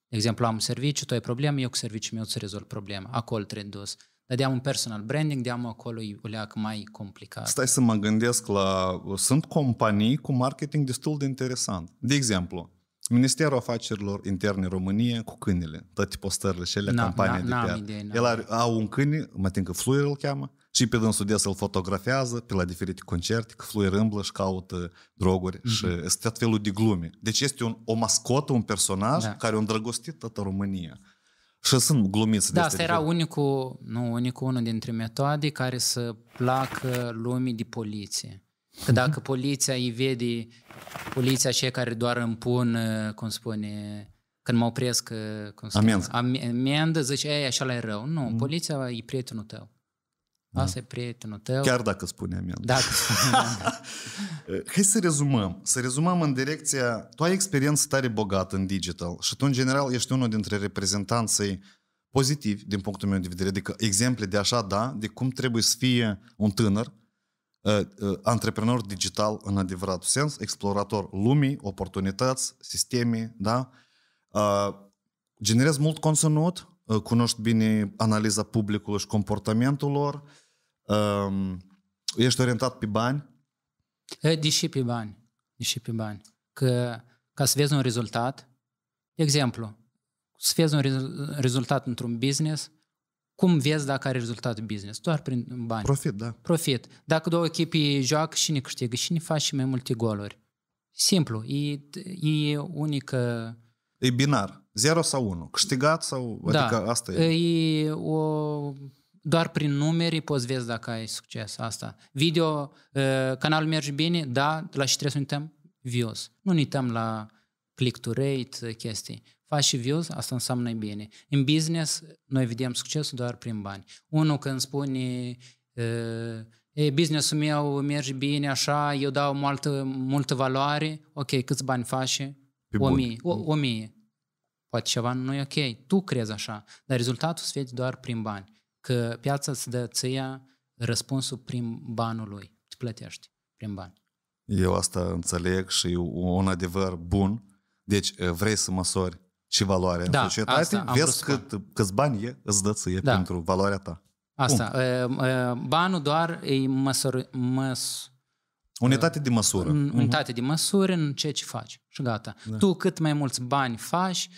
Speaker 2: De exemplu, am un serviciu, tu ai probleme, eu cu serviciul meu să rezolv problema. Acolo trebuie dus. Dar de un personal branding, de acolo e leac mai complicat. Stai
Speaker 1: să mă gândesc la... Sunt companii cu marketing destul de interesant. De exemplu, Ministerul Afacerilor Interne România cu câinele, toate postările și ele, campanie de pe El are, au un câine, mă tin că Fluier îl cheamă, și pe dânsul des îl fotografează pe la diferite concerte, că Fluier îmblă și caută droguri mm-hmm. și este tot felul de glume. Deci este un, o mascotă, un personaj da. care a îndrăgostit toată România. Și sunt glumiți da, asta era
Speaker 2: unicul, nu, unicul unul dintre metode care să placă lumii de poliție. Că dacă mhm. poliția îi vede, poliția cei care doar împun, uh, cum spune, când mă opresc, uh, cum spune, amendă, zice, ei, așa e rău. Nu, mm. poliția e prietenul tău. Da. Asta da. e prietenul tău. Chiar
Speaker 1: dacă spuneam el. Da, dacă spuneam da. eh, Hai să rezumăm. Să rezumăm în direcția... Tu ai experiență tare bogată în digital și tu, în general, ești unul dintre reprezentanții pozitiv din punctul meu de vedere. Adică exemple de așa, da, de cum trebuie să fie un tânăr uh, uh, antreprenor digital în adevărat sens, explorator lumii, oportunități, sisteme, da? Uh, generezi mult conținut, cunoști bine analiza publicului și comportamentul lor, um, ești orientat pe bani?
Speaker 2: Deși pe bani. Deși pe bani. Că ca să vezi un rezultat, exemplu, să vezi un rezultat într-un business, cum vezi dacă are rezultat business? Doar prin bani. Profit, da. Profit. Dacă două echipe joacă, și ne câștigă? și faci și mai multe goluri? Simplu. E, e unică...
Speaker 1: E binar. Zero sau unu. Câștigat sau... Da. Adică asta
Speaker 2: e. E o doar prin numeri poți vezi dacă ai succes asta. Video, uh, canalul merge bine, da, la și trebuie să uităm? Views. Nu uităm la click to rate, chestii. Faci și views, asta înseamnă bine. În business, noi vedem succesul doar prin bani. Unul când spune uh, e, businessul meu merge bine, așa, eu dau multă, multă valoare, ok, câți bani faci? O mie, o, o mie. Poate ceva nu e ok, tu crezi așa, dar rezultatul se vede doar prin bani. Că piața îți dă ție răspunsul prin banul lui. Îți plătești prin bani.
Speaker 1: Eu asta înțeleg și e un adevăr bun. Deci vrei să măsori și valoarea da, în societate, vezi cât, câți bani e, îți dă ție da. pentru valoarea ta. Asta.
Speaker 2: Bun. Banul doar e măsor, măs, Unitate de măsură. Mhm. Unitate uh-huh. de măsură în ceea ce faci. Și gata. Da. Tu cât mai mulți bani faci,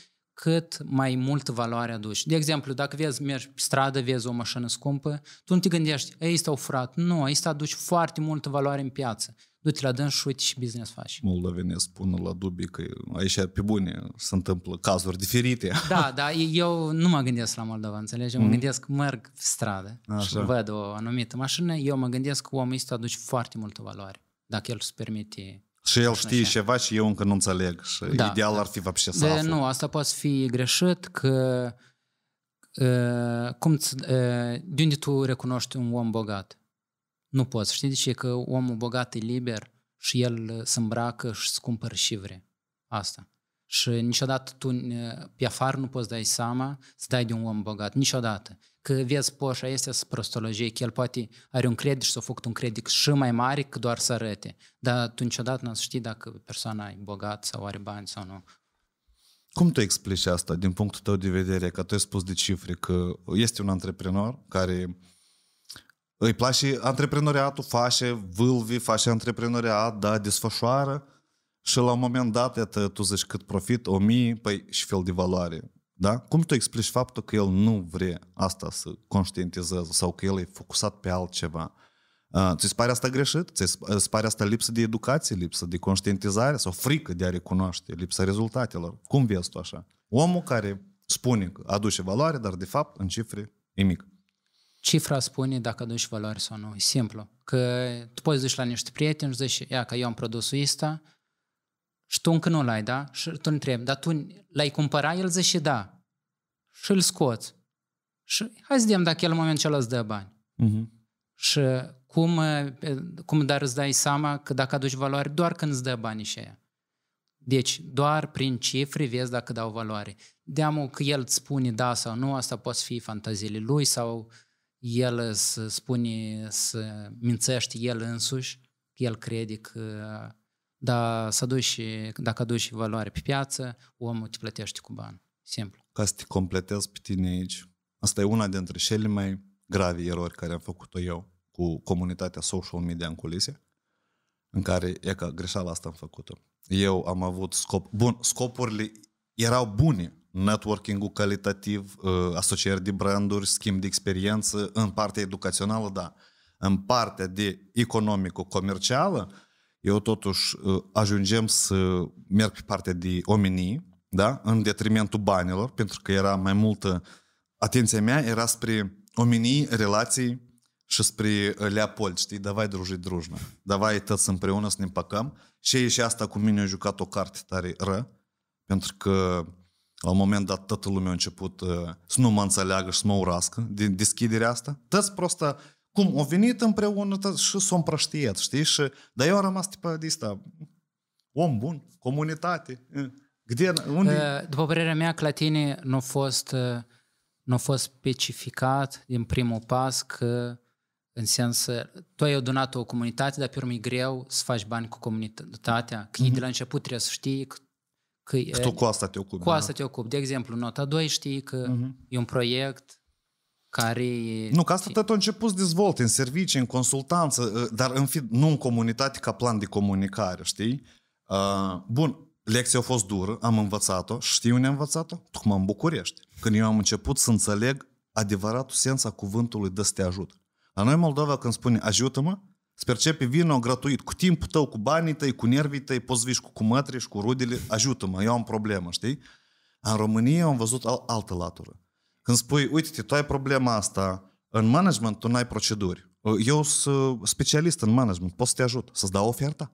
Speaker 2: cât mai mult valoare aduci. De exemplu, dacă vezi, mergi pe stradă, vezi o mașină scumpă, tu nu te gândești, ei este au Nu, ei aduci foarte multă valoare în piață. Du-te la dâns și uite și business faci.
Speaker 1: Moldovenii spun la dubii că aici pe bune se întâmplă cazuri diferite.
Speaker 2: Da, da, eu nu mă gândesc la Moldova, înțelegi? Mm. Mă mhm. gândesc, merg pe stradă Așa. și văd o anumită mașină, eu mă gândesc că omul ăsta aduce foarte multă valoare, dacă el îți permite și el știe așa.
Speaker 1: ceva și eu încă nu înțeleg și da, ideal da. ar fi vapșe să de, Nu,
Speaker 2: asta poate fi greșit că uh, cum, uh, de unde tu recunoști un om bogat? Nu poți. Știi de ce? Că omul bogat e liber și el se îmbracă și se cumpără și vrea. Asta. Și niciodată tu ă, pe afară nu poți dai seama să dai de un om bogat. Niciodată. Că vezi poșa este să prostologie, că el poate are un credit și s-a făcut un credit și mai mare că doar să arăte. Dar tu niciodată nu știi dacă persoana e bogat sau are bani sau nu.
Speaker 1: Cum tu explici asta din punctul tău de vedere? Că tu ai spus de cifre că este un antreprenor care îi place antreprenoriatul, face vâlvi, face antreprenoriat, da, desfășoară și la un moment dat, iată, tu zici cât profit, o mie, păi și fel de valoare. Da? Cum tu explici faptul că el nu vrea asta să conștientizeze sau că el e focusat pe altceva? Uh, ți se pare asta greșit? Ți se pare asta lipsă de educație, lipsă de conștientizare sau frică de a recunoaște, lipsa rezultatelor? Cum vezi tu așa? Omul care spune că aduce valoare, dar de fapt în cifre e mic.
Speaker 2: Cifra spune dacă aduci valoare sau nu. E simplu. Că tu poți duci la niște prieteni și zici, ia că eu am produsul ăsta, și tu încă nu l-ai, da? Și tu întrebi, dar tu l-ai cumpărat? El zice da. Și îl scoți. Și hai să vedem dacă el în momentul acela îți dă bani. Uh-huh. Și cum, eh, cum dar îți dai seama că dacă aduci valoare doar când îți dă banii și aia. Deci doar prin cifre vezi dacă dau valoare. de că el îți spune da sau nu, asta poate fi fantaziile lui sau el să spune, să mințești el însuși, el crede că dar să aduci și, dacă aduci valoare pe piață, omul te plătește cu bani.
Speaker 1: Simplu. Ca să te completez pe tine aici, asta e una dintre cele mai grave erori care am făcut-o eu cu comunitatea social media în culise, în care, e că greșeala asta am făcut-o. Eu am avut scop... Bun, scopurile erau bune, networking-ul calitativ, uh, asocieri de branduri, schimb de experiență, în partea educațională, da. În partea de economico-comercială, eu totuși ă, ajungem să merg pe partea de omenii, da? în detrimentul banilor, pentru că era mai multă, atenția mea era spre omenii, relații și spre ă, Leopold, știi, davai drujit drujna, davai tăți împreună să ne împăcăm. Și și asta cu mine a jucat o carte tare ră, pentru că la un moment dat toată lumea a început uh, să nu mă înțeleagă și să mă urască din deschiderea asta. Tăți prostă cum, au venit împreună și s-au împrăștiet, știi? Și, dar eu am rămas tipă de asta, om bun, comunitate.
Speaker 2: Gde, ă, unde? După părerea mea, că la tine nu a fost, ă, nu a fost specificat din primul pas că în sens, tu ai donat o comunitate, dar pe urmă e greu să faci bani cu comunitatea, că mm-hmm. ei de la mhm. început trebuie să știi că Că, că tu cu asta te ocupi. Cu da. asta te ocupi. De exemplu, nota 2 știi că uh-huh. e un proiect care... Nu,
Speaker 1: că asta tot a început să dezvolte în servicii, în consultanță, ă, dar în fi, nu în comunitate ca plan de comunicare, știi? Ă, bun, lecția a fost dură, am învățat-o. știi unde am învățat-o? Tocmai în București. Când eu am început să înțeleg adevăratul sens a cuvântului de să te ajut. La noi Moldova când spune ajută-mă, se percepe vino gratuit, cu timpul tău, cu banii tăi, cu nervii tăi, poți vii cu cu mătri și cu rudele, ajută-mă, eu am problemă, știi? În România am văzut al- altă latură. Când spui, uite-te, tu ai problema asta, în management tu n-ai proceduri. Eu sunt specialist în management, pot să te ajut, să-ți dau oferta.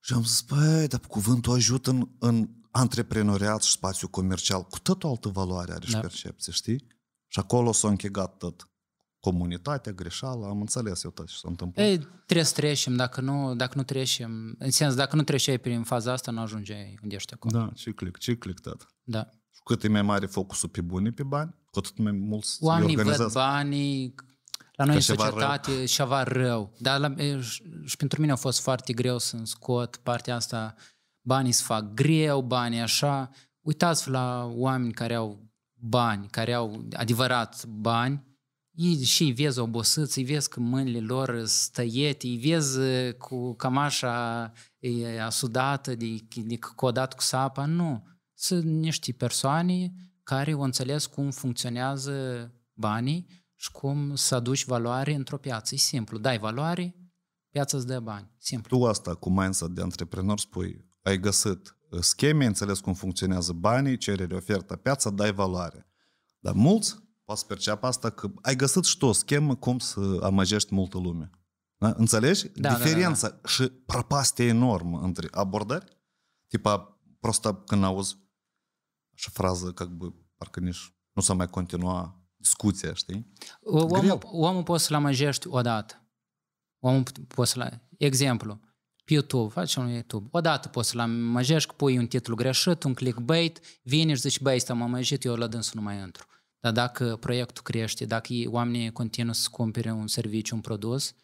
Speaker 1: Și am zis, păi, dar cuvântul ajut în, în antreprenoriat și spațiu comercial, cu tot o altă valoare are și da. percepție, știi? Și acolo s-a închegat tot comunitatea, greșeală, am înțeles eu tot ce s-a întâmplat.
Speaker 2: Ei, trebuie să trecem, dacă nu, dacă nu trecem, în sens, dacă nu treceai prin faza asta, nu ajungeai
Speaker 1: unde ești acolo. Da, ciclic, ciclic tot. Da cât e mai mare focusul pe bune, pe bani, cu atât mai mulți Oamenii văd
Speaker 2: banii, la noi în societate și ceva rău. Dar la, și pentru mine a fost foarte greu să-mi scot partea asta. Banii se fac greu, banii așa. Uitați-vă la oameni care au bani, care au adevărat bani. Ei și îi vezi obosâți, îi vezi că mâinile lor stăiete, îi vezi cu camașa asudată, de, de, de codat cu sapa. Nu sunt niște persoane care au înțeles cum funcționează banii și cum să aduci valoare într-o piață. E simplu, dai valoare, piața îți dă bani.
Speaker 1: Simplu. Tu asta cu mindset de antreprenor spui, ai găsit scheme, înțeles cum funcționează banii, cerere, oferta, piața, dai valoare. Dar mulți poate să perceapă asta că ai găsit și tu o schemă cum să amăgești multă lume. Da? Înțelegi? Da, Diferența da, da, da. și prăpastia enormă între abordări, tipa, prostă când auzi, și frază, ca бы, parcă nici nu s-a mai continua discuția, știi?
Speaker 2: Omul, omul poți să-l amăjești odată. Omul poți să-l... Exemplu, pe YouTube, faci un YouTube. Odată poți să-l amăjești, pui un titlu greșit, un clickbait, vine și zici, băi, ăsta m-am amăjit, eu la dânsul nu mai intru. Dar dacă proiectul crește, dacă oamenii continuă să cumpere un serviciu, un produs,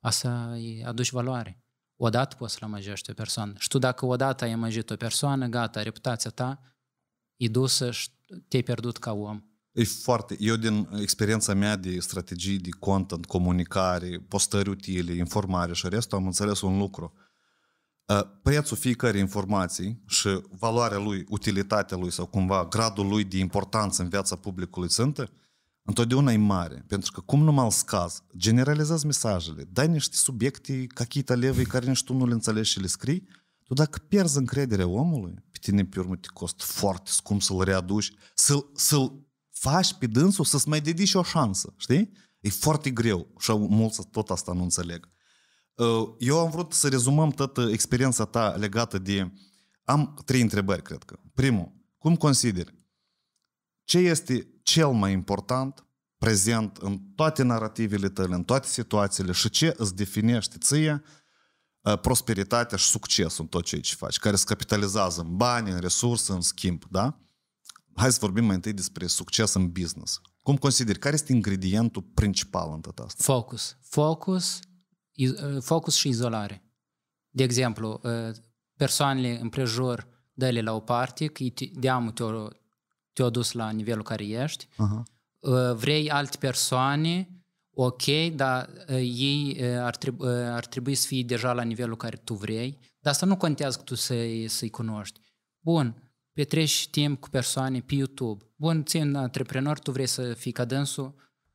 Speaker 2: asta îi aduci valoare. Odată poți să-l amăjești o persoană. Și tu dacă odată ai amăjit o persoană, gata, reputația ta dusă și te-ai pierdut ca om. E
Speaker 1: foarte, eu din experiența mea de strategii, de content, comunicare, postări utile, informare și restul, am înțeles un lucru. Prețul fiecărei informații și valoarea lui, utilitatea lui sau cumva gradul lui de importanță în viața publicului țintă, întotdeauna e mare, pentru că cum m îl scaz, generalizezi mesajele, dai niște subiecte, cachita levei care nici tu nu le înțelegi și le scrii, tu dacă pierzi încrederea omului, pe tine pe urmă te costă foarte scump să-l readuci, să-l, să-l faci pe dânsul să-ți mai dedici o șansă, știi? E foarte greu și mulți tot asta nu înțeleg. Uh, eu am vrut să rezumăm toată experiența ta legată de... Am trei întrebări, cred că. Primul, cum consideri? Ce este cel mai important prezent în toate narativele tale, în toate situațiile și ce îți definește ție prosperitatea și succesul în tot ceea ce faci, care se capitalizează în bani, în resurse, în schimb, da? Hai să vorbim mai întâi despre succes în business. Cum consideri? Care este ingredientul principal în tot asta?
Speaker 2: Focus. Focus, focus și izolare. De exemplu, persoanele împrejur dă-le la o parte, că deamul te au te dus la nivelul care ești, uh-huh. vrei alte persoane ok, dar uh, ei uh, ar, trebui, uh, ă, ar trebui să fie deja la nivelul care tu vrei, dar asta nu contează că tu să-i, să-i cunoști. Bun, petreci timp cu persoane pe YouTube. Bun, un antreprenor, tu vrei să fii ca dânsul,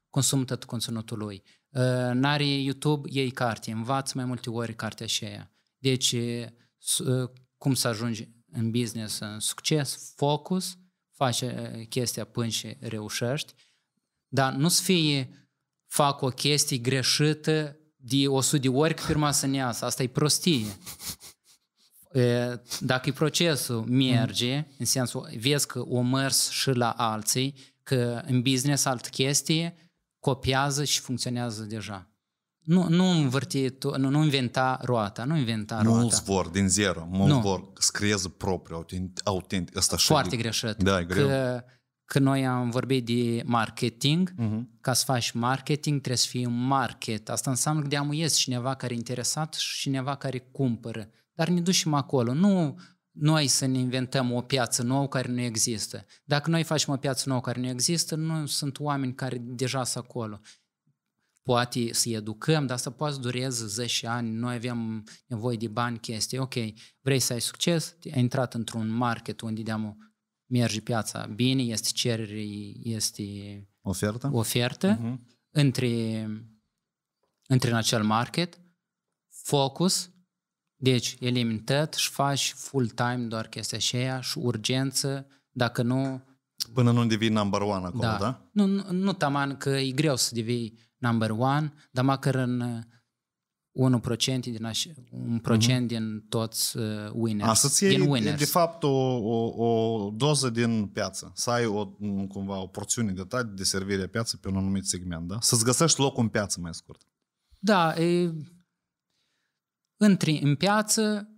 Speaker 2: consumă tot conținutul lui. Uh, N-are YouTube, iei carte, învață mai multe ori cartea aceea. Deci, uh, cum să ajungi în business, în succes, focus, faci chestia până și reușești, dar nu să fie fac o chestie greșită de 100 de ori că firma să ne iasă. Asta e prostie. Dacă procesul merge, mm. în sensul, vezi că o mers și la alții, că în business alt chestie, copiază și funcționează deja. Nu, nu, învârti, nu, nu inventa roata, nu inventa mulți roata. Mulți
Speaker 1: vor din zero, mulți nu. vor scrieză propriu, autentic, autent, asta Foarte greșit. Da, e greu. Că
Speaker 2: când noi am vorbit de marketing, uh-huh. ca să faci marketing trebuie să fii un market. Asta înseamnă că de ies cineva care e interesat și cineva care cumpără. Dar ne ducem acolo. Nu noi să ne inventăm o piață nouă care nu există. Dacă noi facem o piață nouă care nu există, nu sunt oameni care deja sunt acolo. Poate să educăm, dar asta poate să dureze 10 ani, noi avem nevoie de bani, chestii. Ok, vrei să ai succes, ai intrat într-un market unde de merge piața bine, este cerere, este ofertă, ofertă uh-huh. între, între în acel market, focus, deci elimini și faci full-time doar chestia aceea și urgență, dacă nu... Până nu devii number one acolo, da? da? Nu, nu, nu taman că e greu să devii number one, dar măcar în 1% din, aș, un procent uh-huh. din toți uh, winners. A, să-ți iei, din winners. de
Speaker 1: fapt, o, o, o doză din piață. Să ai o, cumva o porțiune de ta de servire a piață pe un anumit segment, da? Să-ți găsești locul în piață, mai scurt.
Speaker 2: Da, e, intri în piață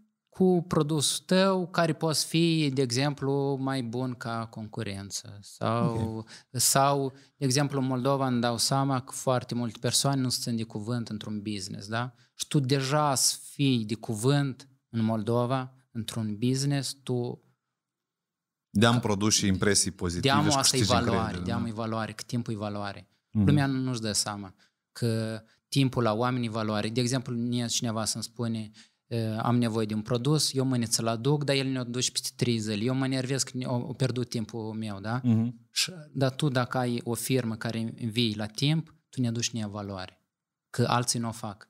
Speaker 2: cu produsul tău care poți fi, de exemplu, mai bun ca concurență. Sau, okay. sau de exemplu, în Moldova îmi dau seama că foarte multe persoane nu sunt de cuvânt într-un business, da? Și tu deja să fii de cuvânt în Moldova, într-un business, tu
Speaker 1: De-am produs și impresii pozitive. Deam asta e valoare, de-am e da. valoare,
Speaker 2: timpul e valoare. Mm-hmm. Lumea nu-și dă seama că timpul la oameni e valoare. De exemplu, cineva să-mi spune, uh, Э, am nevoie de un produs, eu mâine ți-l aduc, dar el ne-o duci peste trei zile. Eu mă nervez că o pierdut timpul meu, da? Uh-huh. Și, dar tu dacă ai o firmă care vii la timp, tu ne aduci ne valoare. Că alții nu o fac.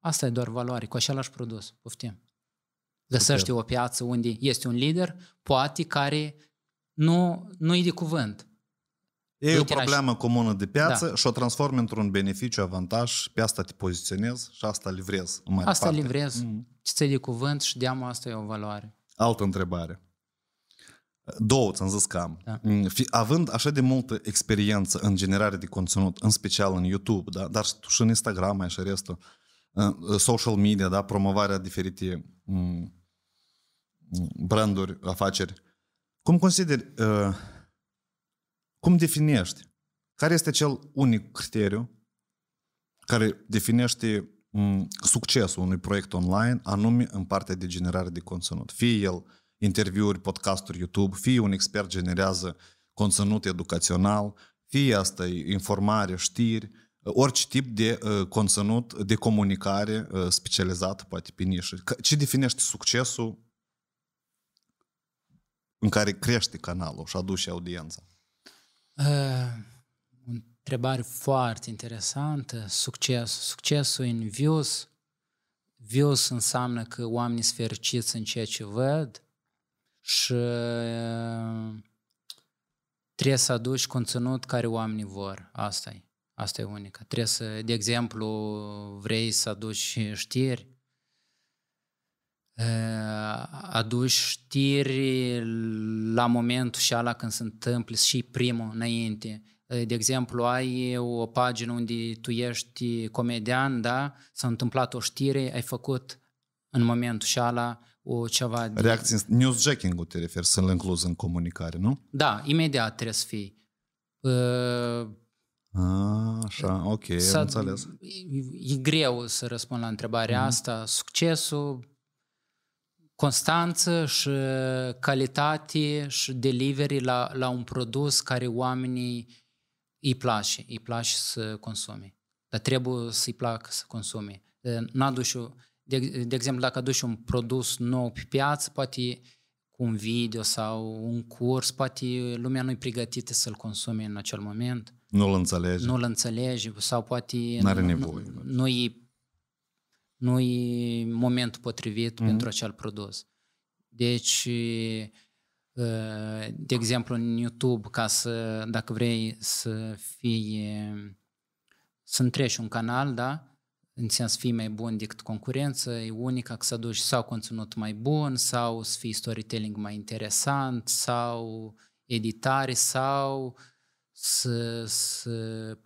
Speaker 2: Asta e doar valoare, cu același produs. Poftim. Găsește o piață unde este un lider, poate care nu, nu e de cuvânt. E o problemă
Speaker 1: așa. comună de piață da. și o transform într-un beneficiu, avantaj, pe asta te poziționez și asta livrez. Mai asta departe. livrez.
Speaker 2: Mm-hmm ți de cuvânt și de asta e o valoare.
Speaker 1: Altă întrebare. Două, ți-am zis că am. Da. Mm, având așa de multă experiență în generare de conținut, în special în YouTube, da? dar și în Instagram, așa și restul, social media, da? promovarea diferite mm, mm, branduri, afaceri, cum consideri, uh, cum definești, care este cel unic criteriu care definește succesul unui proiect online, anume în partea de generare de conținut. Fie el interviuri, podcasturi YouTube, fie un expert generează conținut educațional, fie asta e informare, știri, orice tip de uh, conținut de comunicare uh, specializat, poate pe nișă. Ce definește succesul în care crește canalul și aduce audiența?
Speaker 2: Uh, întrebare foarte interesantă, succes, succesul în views, views înseamnă că oamenii sunt fericiți în ceea ce văd și uh, trebuie să aduci conținut care oamenii vor, asta e. Asta e unica. Trebuie să, de exemplu, vrei să aduci știri, uh, aduci știri la momentul și ala când se întâmplă și primul înainte Eh, de exemplu, ai o pagină unde tu ești comedian, da? S-a întâmplat o știre, ai făcut în momentul și ala o ceva... De... Reacții,
Speaker 1: newsjacking-ul te referi să-l încluzi în comunicare, nu?
Speaker 2: Da, imediat trebuie să fii. Uh,
Speaker 1: a, așa, ok, s-a, am înțeles.
Speaker 2: E, e greu să răspund la întrebarea mm. asta. Succesul, constanță și calitate și delivery la, la un produs care oamenii îi place, îi place să consume. Dar trebuie să-i placă să consume. n de, de exemplu, dacă aduci un produs nou pe piață, poate cu un video sau un curs, poate lumea nu-i pregătită să-l consume în acel moment.
Speaker 1: Nu-l înțelege. Nu-l
Speaker 2: înțelege sau poate N-are nu, nevoie. Nu, nu, e, nu e momentul potrivit mm-hmm. pentru acel produs. Deci, de exemplu, în YouTube, ca să, dacă vrei să fii, să întrești un canal, da? În sens, să fii mai bun decât concurență, e unica că să aduci sau conținut mai bun, sau să fii storytelling mai interesant, sau editare, sau să, să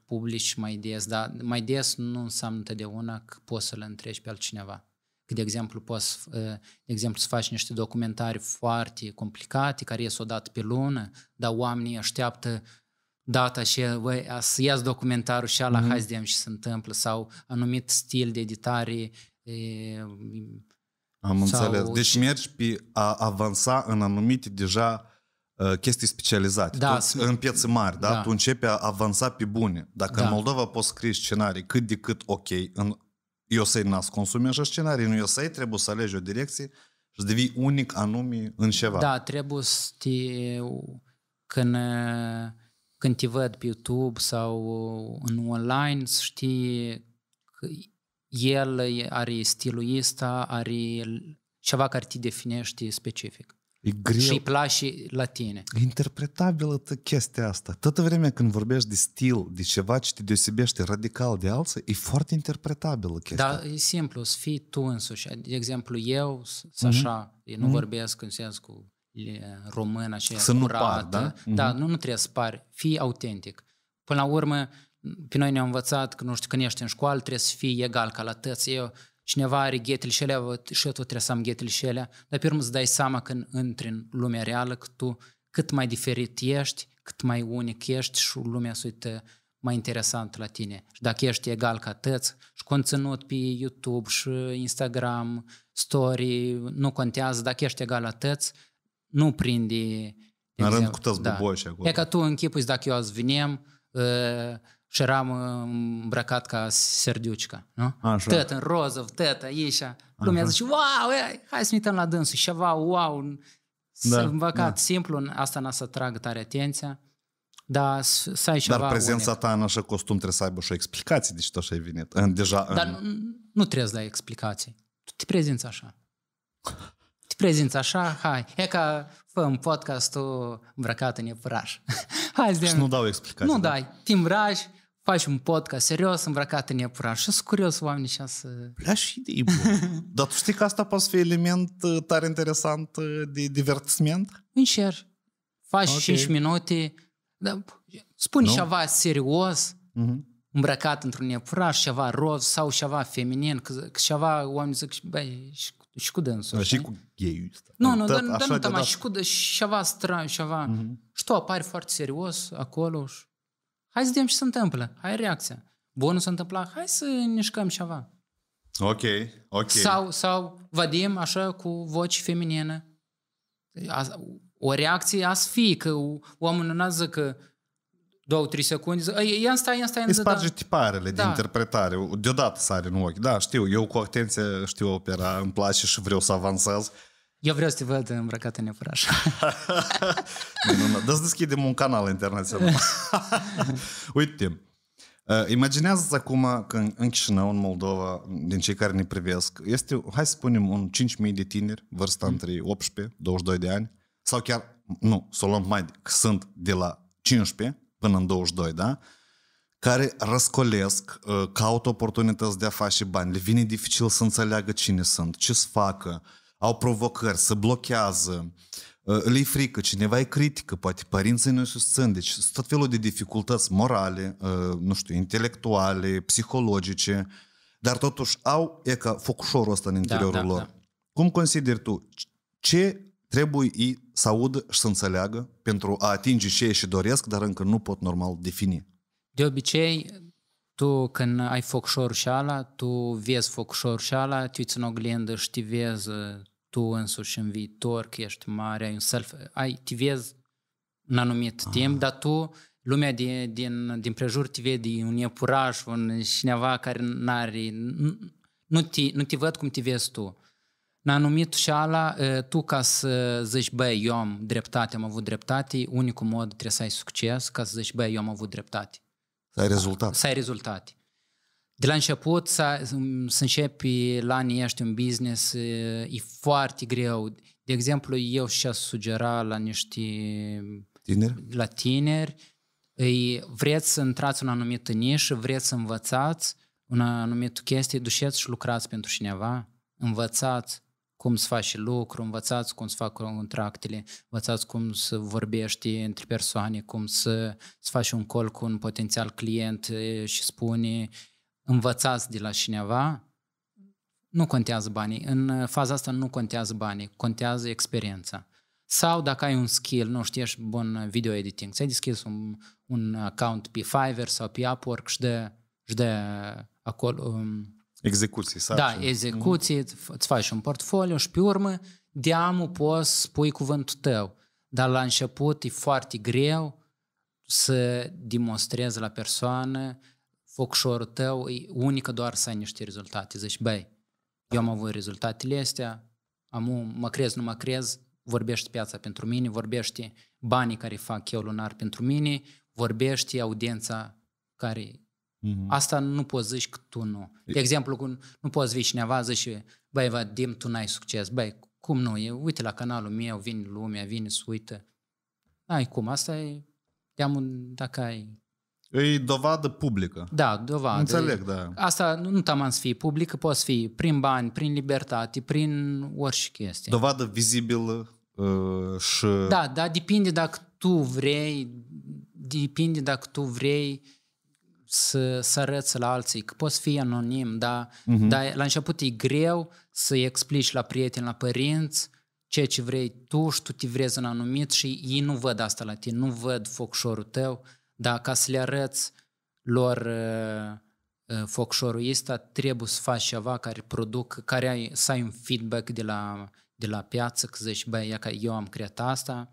Speaker 2: publici mai des. Dar mai des nu înseamnă una că poți să-l întrești pe altcineva. Că, de exemplu, poți, ă, de exemplu, să faci niște documentare foarte complicate, care ies odată pe lună, dar oamenii așteaptă data și să iasă documentarul și ala, mm-hmm. hai să și se întâmplă, sau anumit stil de editare. E, Am sau înțeles. Deci ce...
Speaker 1: mergi pe a avansa în anumite deja ă, chestii specializate. Da, tu, în piețe mari, da? da? Tu începi a avansa pe bune. Dacă da. în Moldova poți scrie scenarii cât de cât ok, în eu să-i nasc consumi așa scenarii, nu eu să-i trebuie să alegi o direcție și devii unic anume în ceva. Da,
Speaker 2: trebuie să te... Când, când te văd pe YouTube sau în online, să știi că el are stilul ăsta, are ceva care te definește specific. E greu. Și îi place la tine.
Speaker 1: E interpretabilă chestia asta. Tătă vremea când vorbești de stil, de ceva ce te deosebește radical de alții, e foarte interpretabilă chestia. Da, e
Speaker 2: simplu, să fii tu însuși. De exemplu, eu, să mhm. așa, mm-hmm. nu mm-hmm. vorbesc în sens cu român aceea Să curată. nu par, da? Mm-hmm. Da, da mhm. nu, nu trebuie să pari. Fii autentic. Până la urmă, pe noi ne-au învățat că, nu știu, când ești în școală, trebuie să fii egal ca la tăți. Eu cineva are ghetele și alea și eu tot trebuie să am ghetele și alea, dar pe urmă îți dai seama când intri în lumea reală că tu cât mai diferit ești, cât mai unic ești și lumea se uită mai interesant la tine. Și dacă ești egal ca tăți și conținut pe YouTube și Instagram, story, nu contează, dacă ești egal la tăți, nu prinde... În rând cu tăți da. acolo. E ca tu închipuiți dacă eu azi vinem, uh, ă, și eram uh, îmbrăcat ca Serdiucica, nu? Așa. Tătă în roză, tătă aici. Lumea Așa. zice, wow, e, hai să ne uităm la dânsul, ceva, wow.
Speaker 1: Da, îmbrăcat da.
Speaker 2: simplu, asta n-a să tragă tare atenția. Da, să ai Dar prezența unic.
Speaker 1: ta în așa costum trebuie să aibă și o explicație de ce tu așa ai venit. În, deja Dar
Speaker 2: în... nu trebuie să dai explicații. Tu te prezinți așa. Te prezinți așa, hai. E ca făm podcastul îmbrăcat în iepuraș. hai, și nu dau explicații. Nu da? dai. Te îmbraci, faci un podcast serios, îmbrăcat în iepuraș Și sunt curios oamenii și să... Lea și
Speaker 1: idei bune. Dar tu știi că asta poate să fie element uh, tare interesant uh, de
Speaker 2: divertisment? Încer. Faci okay. 5 minute, da, spune nu? ceva serios, uh-huh. îmbrăcat într-un iepuraș, ceva roz sau ceva feminin, că, că ceva oameni zic, băi, și, și cu dânsul. Da, și cu gay Nu, da, nu, da, dar nu, tama, și cu ceva straniu, ceva. Uh-huh. Și tu apari foarte serios acolo și Hai să vedem ce se întâmplă. Hai reacția. Bunul a întâmplat. Hai să nișcăm ceva.
Speaker 1: Ok, ok. Sau,
Speaker 2: sau Vadim așa cu voci feminine. O reacție a să fie, că omul nu zic că două, trei secunde, zic, ia stai, ia stai. Îi da. sparge da.
Speaker 1: tiparele da. de interpretare, deodată sare în ochi. Da, știu, eu cu atenție știu opera, îmi place și vreau să avansez.
Speaker 2: Eu vreau să te văd îmbrăcat în iepuraș.
Speaker 1: Dă-ți să deschidem un canal internațional. Uite, uh, imaginează-ți acum că în Chișinău, în Moldova, din cei care ne privesc, este, hai să spunem, un 5.000 de tineri, vârsta mm. între 18-22 de ani, sau chiar, nu, să o luăm mai, că sunt de la 15 până în 22, da? care răscolesc, uh, caută oportunități de a face bani, le vine dificil să înțeleagă cine sunt, ce să facă, au provocări, se blochează, ă, le frică, cineva e critică, poate părinții nu susțin, deci sunt tot felul de dificultăți morale, ă, nu știu, intelectuale, psihologice, dar totuși au e ca focușorul ăsta în da, interiorul da, da, lor. Da. Cum consideri tu, ce trebuie ei să audă și să înțeleagă pentru a atinge ce și doresc, dar încă nu pot normal defini?
Speaker 2: De obicei, tu când ai focșor și ala, tu vezi focșor și ala, te uiți în oglindă și te vezi ă, tu însuși în viitor, că ești mare, ai un self, ai, te vezi în anumit Aha. timp, dar tu, lumea din din, din prejur te vede un iepuraș, un cineva care n-are, nu te, nu te văd cum te vezi tu. În anumit și ala, ă, tu ca să zici, băi, eu am dreptate, am avut dreptate, unicul mod trebuie să ai succes ca să zici, băi, eu am avut dreptate.
Speaker 1: Să ai rezultate.
Speaker 2: Să ai rezultate de la început să, să începi la anii ești un business e foarte greu. De exemplu, eu și a sugera la niște... Tineri? La tineri. Îi, vreți să intrați în anumită nișă, vreți să învățați un anumit chestie, duceți și lucrați pentru cineva, învățați cum să faci lucru, învățați cum să fac contractele, învățați cum să vorbești între persoane, cum să, să faci un call cu un potențial client și spune învățați de la cineva, nu contează banii. În uh, faza asta nu contează banii, contează experiența. Sau dacă ai un skill, nu știi, ești bun video editing, ți-ai deschis un, un account pe Fiverr sau pe Upwork și de, și de uh, acolo... Um, execuții, Da, execuții, mm. îți faci un portfoliu și pe urmă deamul poți spui cuvântul tău. Dar la început e foarte greu să demonstrezi la persoană focșorul tău e unică doar să ai niște rezultate. Zici, băi, eu am avut rezultatele astea, am un, mă crez, nu mă crez, vorbește piața pentru mine, vorbește banii care fac eu lunar pentru mine, vorbește audiența care... Mm-hmm. Asta nu poți zici că tu nu. De exemplu, cu nu poți vii cineva, zici, băi, Vadim, tu n-ai succes, băi, cum nu? E, uite la canalul meu, vine lumea, vine să uită. ai cum, asta e... Teamul dacă ai E dovadă publică. Da, dovadă. Înțeleg, da. Asta nu, nu taman să fie publică, poți fi prin bani, prin libertate, prin orice
Speaker 1: chestie. Dovadă vizibilă uh, și... Da,
Speaker 2: da, depinde dacă tu vrei, depinde dacă tu vrei să, să arăți la alții, că poți fi anonim, dar, uh-huh. Mhm. dar la început e greu să explici la prieteni, la părinți, ceea ce vrei tu și tu te vrei în anumit și ei nu văd asta la tine, nu văd focșorul tău, da, ca să le arăți lor uh, uh, focșorul ăsta, trebuie să faci ceva care produc, care ai, să ai un feedback de la, de la piață, că zici, băi, eu am creat asta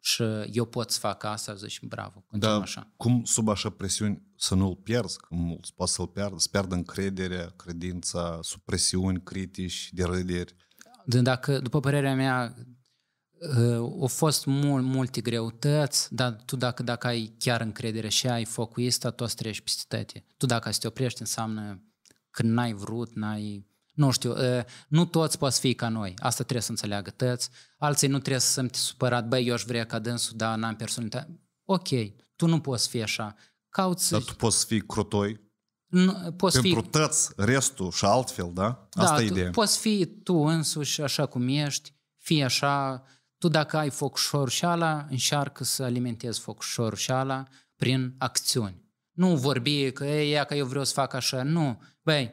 Speaker 2: și eu pot să fac asta, zici, bravo,
Speaker 1: da, așa. cum sub așa presiuni să nu-l pierzi, că mulți poate să-l pierd, să pierdă încrederea, credința, sub presiuni, critici, derâderi?
Speaker 2: Dacă, după părerea mea, au fost mult, multe greutăți, dar tu dacă, dacă ai chiar încredere și ai focul ăsta, tu o să treci peste toate. Tu dacă să te oprești înseamnă că n-ai vrut, n-ai... Nu știu, ă, nu toți poți fi ca noi, asta trebuie să înțeleagă tăți, alții nu trebuie să sunt supărat, băi, eu aș vrea ca dânsul, dar n-am personalitate. Ok, tu nu poți fi așa. Cauți... Dar tu
Speaker 1: poți fi crotoi,
Speaker 2: nu, poți Pentru fi...
Speaker 1: tăți, restul și altfel,
Speaker 2: da? da asta da, e ideea. poți fi tu însuși așa cum ești, fii așa, tu dacă ai foc ala, încearcă să alimentezi foc ala prin acțiuni. Nu vorbi că e, ea că eu vreau să fac așa. Nu. Băi,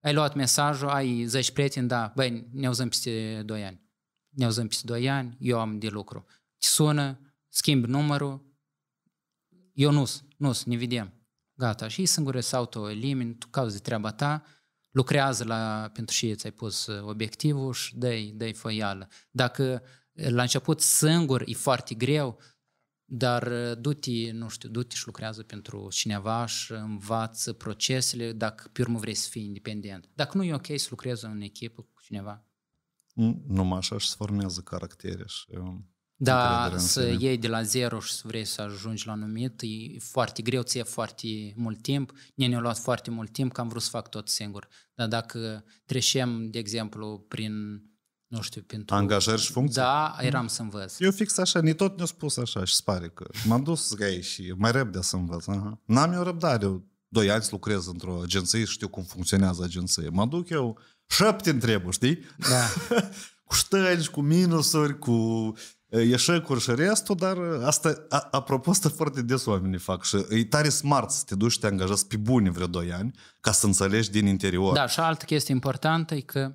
Speaker 2: ai luat mesajul, ai 10 prieteni, da, băi, ne auzăm peste 2 ani. Ne auzăm peste 2 ani, eu am de lucru. Te sună, schimbi numărul, eu nu nu ne vedem. Gata, și singure să autoelimini, tu cauzi treaba ta, lucrează la pentru ce ți-ai pus obiectivul și dă-i, dă foială. Dacă la început singur e foarte greu, dar uh, du-te, nu știu, du-te și lucrează pentru cineva și învață procesele dacă pe urmă vrei să fii independent. Dacă nu e ok să lucrezi în echipă cu cineva.
Speaker 1: Numai așa se formează caractere și uh,
Speaker 2: da, să iei de la zero și să vrei să ajungi la numit, e foarte greu, ție foarte mult timp. Ne ne-a luat foarte mult timp că am vrut să fac tot singur. Dar dacă trecem, de exemplu, prin nu știu, pentru...
Speaker 1: Angajări și funcții? Da, eram să învăț. Eu fix așa, ni tot ne-a spus așa și spare că m-am dus să și mai repede să învăț. Aha. N-am eu răbdare, eu doi ani lucrez într-o agenție și știu cum funcționează agenția. Mă duc eu șapte întrebări, știi? Da. cu ștăgi, cu minusuri, cu eșecuri și restul, dar asta, a, apropo, asta foarte des oamenii fac și e tare smart să te duci și te angajezi pe bune vreo doi ani ca să înțelegi din interior. Da,
Speaker 2: și altă chestie importantă e că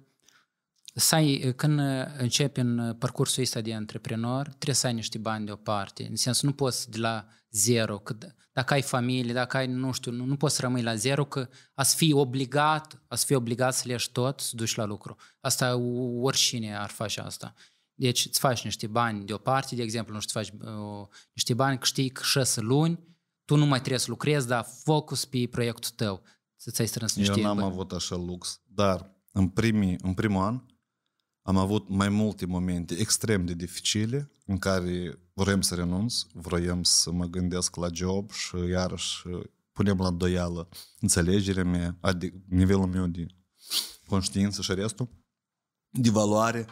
Speaker 2: să ai, când uh, începi în uh, parcursul ăsta de antreprenor, trebuie să ai niște bani deoparte. În sensul, nu poți de la zero. Că dacă ai familie, dacă ai, nu știu, nu, nu poți să rămâi la zero, că ați fi obligat, ați fi obligat să le ieși tot, să duci la lucru. Asta, oricine ar face asta. Deci îți faci niște bani deoparte, de exemplu, nu știu, faci uh, niște bani, câștigi șase luni, tu nu mai trebuie să lucrezi, dar focus pe proiectul tău. Să ți-ai strâns niște Eu n-am bani.
Speaker 1: avut așa lux, dar în, primii, în primul an am avut mai multe momente extrem de dificile în care vrem să renunț, vrem să mă gândesc la job și iarăși punem la îndoială înțelegerea mea, adică nivelul meu de conștiință și restul, de valoare,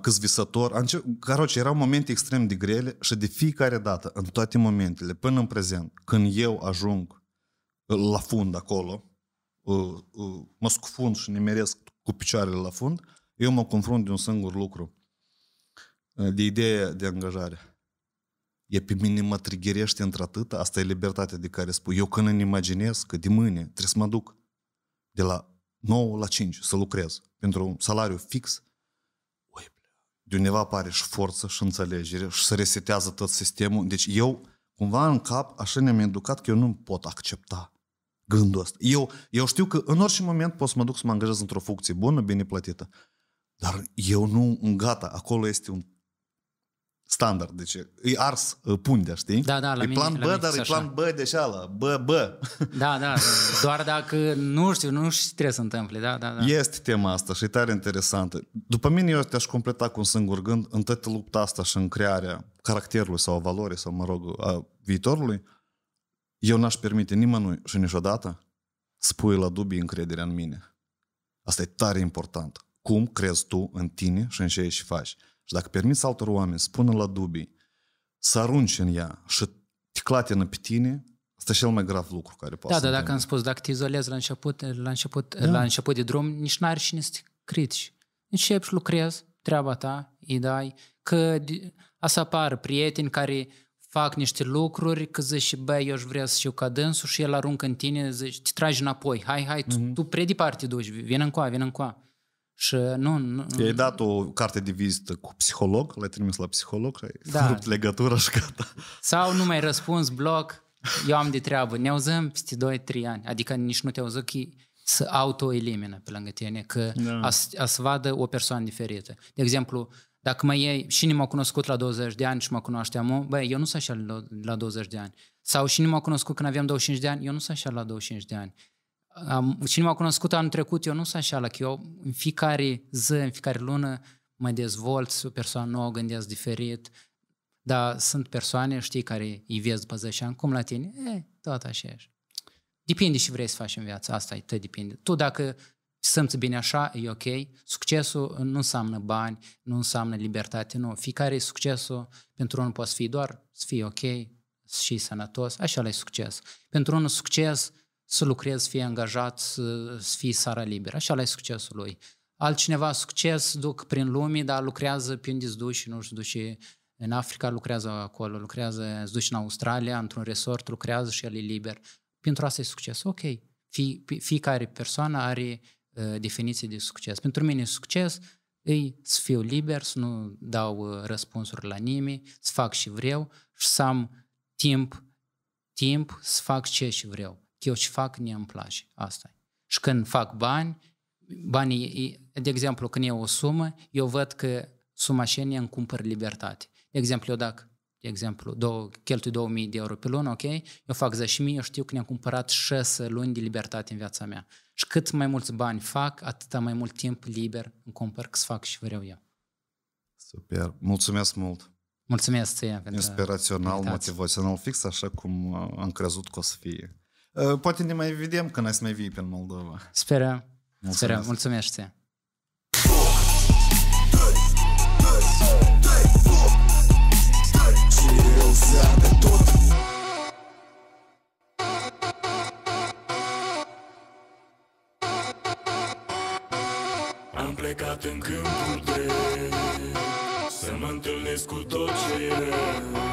Speaker 1: câți visător. Caroce, erau momente extrem de grele și de fiecare dată, în toate momentele, până în prezent, când eu ajung uh, la fund acolo, uh, uh, mă scufund și nimeresc cu picioarele la fund, eu mă confrunt de un singur lucru, uh, de ideea de angajare. E pe mine mă trigherește într-atât, asta e libertatea de care spui. Eu când îmi imaginez că de mâine trebuie să mă duc de la 9 la 5 să lucrez pentru un salariu fix, de undeva apare și forță și înțelegere și se resetează tot sistemul. Deci eu, cumva în cap, așa ne-am educat că eu nu pot accepta gândul ăsta. Eu, eu știu că în orice moment pot să mă duc să mă angajez într-o funcție bună, bine plătită. Dar eu nu, gata, acolo este un
Speaker 2: standard, deci e ars pundea, știi? Da, da, la e plan mine, B, la dar e plan B de B, B. Da, da, doar dacă nu știu, nu știu ce trebuie să întâmple, da, da, da.
Speaker 1: Este tema asta și e tare interesantă. După mine eu te-aș completa cu un singur gând în toată lupta asta și în crearea caracterului sau valorii sau, mă rog, a viitorului, eu n-aș permite nimănui și niciodată să pui la dubii încrederea în mine. Asta e tare important cum crezi tu în tine și în ce și faci. Și dacă permiți altor oameni să pună la dubii, să arunci în ea și te clatină pe tine, Asta e cel mai grav lucru care poate Da, dar dacă
Speaker 2: am spus, dacă te izolezi la început, eh, la început, eh, da. la început de drum, nici n-ai și nici critici. Începi și lucrezi, treaba ta, îi dai, că să apar prieteni care fac niște lucruri, că zici, bă, eu aș vrea să știu ca dânsul și el aruncă în tine, zici, te tragi înapoi, hai, hai, tu, mm-hmm. tu predi parte duci, vin încoa, vin încoa. Și nu, nu,
Speaker 1: I-ai dat o carte de vizită cu psiholog, l-ai trimis la psiholog, ai da. rupt legătura și gata.
Speaker 2: Sau nu mai răspuns, bloc, eu am de treabă, ne auzăm peste 2-3 ani, adică nici nu te auză că să auto-elimină pe lângă tine, că da. a, a să vadă o persoană diferită. De exemplu, dacă mă iei, cine m-a cunoscut la 20 de ani și mă cunoașteam, băi, eu nu sunt așa la 20 de ani. Sau cine m-a cunoscut când aveam 25 de ani, eu nu sunt așa la 25 de ani. Am, cine m-a cunoscut anul trecut, eu nu sunt așa, că eu în fiecare zi, în fiecare lună mă dezvolt, sunt o persoană nouă, gândesc diferit, dar sunt persoane, știi, care îi vezi după 10 ani, cum la tine? E, eh, tot așa ești. Depinde și vrei să faci în viață, asta e, te depinde. Tu dacă simți bine așa, e ok. Succesul nu înseamnă bani, nu înseamnă libertate, nu. Fiecare succesul pentru unul poate fi doar să fii ok și sănătos, așa e succes. Pentru unul succes să lucrezi, să fii angajat, să, să fii sara liberă. Așa la succesul lui. Altcineva succes, duc prin lume, dar lucrează prin unde și nu știu, duci în Africa, lucrează acolo, lucrează, îți în Australia, într-un resort, lucrează și el e liber. Pentru asta e succes. Ok. Fie, fiecare persoană are uh, definiție de succes. Pentru mine succes ei să fiu liber, să nu dau uh, răspunsuri la nimeni, să fac și vreau și să am timp, timp să fac ce și vreau că eu ce fac ne îmi place, asta Și când fac bani, banii, de exemplu, când e o sumă, eu văd că suma șenie îmi cumpăr libertate. De exemplu, eu dacă de exemplu, două, cheltui 2000 de euro pe lună, ok, eu fac 10.000, eu știu că ne-am cumpărat 6 luni de libertate în viața mea. Și cât mai mulți bani fac, atâta mai mult timp liber îmi cumpăr că să fac și vreau eu.
Speaker 1: Super. Mulțumesc mult!
Speaker 2: Mulțumesc ție Inspirațional,
Speaker 1: motivațional, fix așa cum uh, am crezut că o să fie. Poate ne mai vedem când ai să mai vii pe Moldova.
Speaker 2: Sperăm. Mulțumesc. Sperăm. Mulțumesc ție. Am plecat în câmpul drept Să mă întâlnesc cu tot ce e rău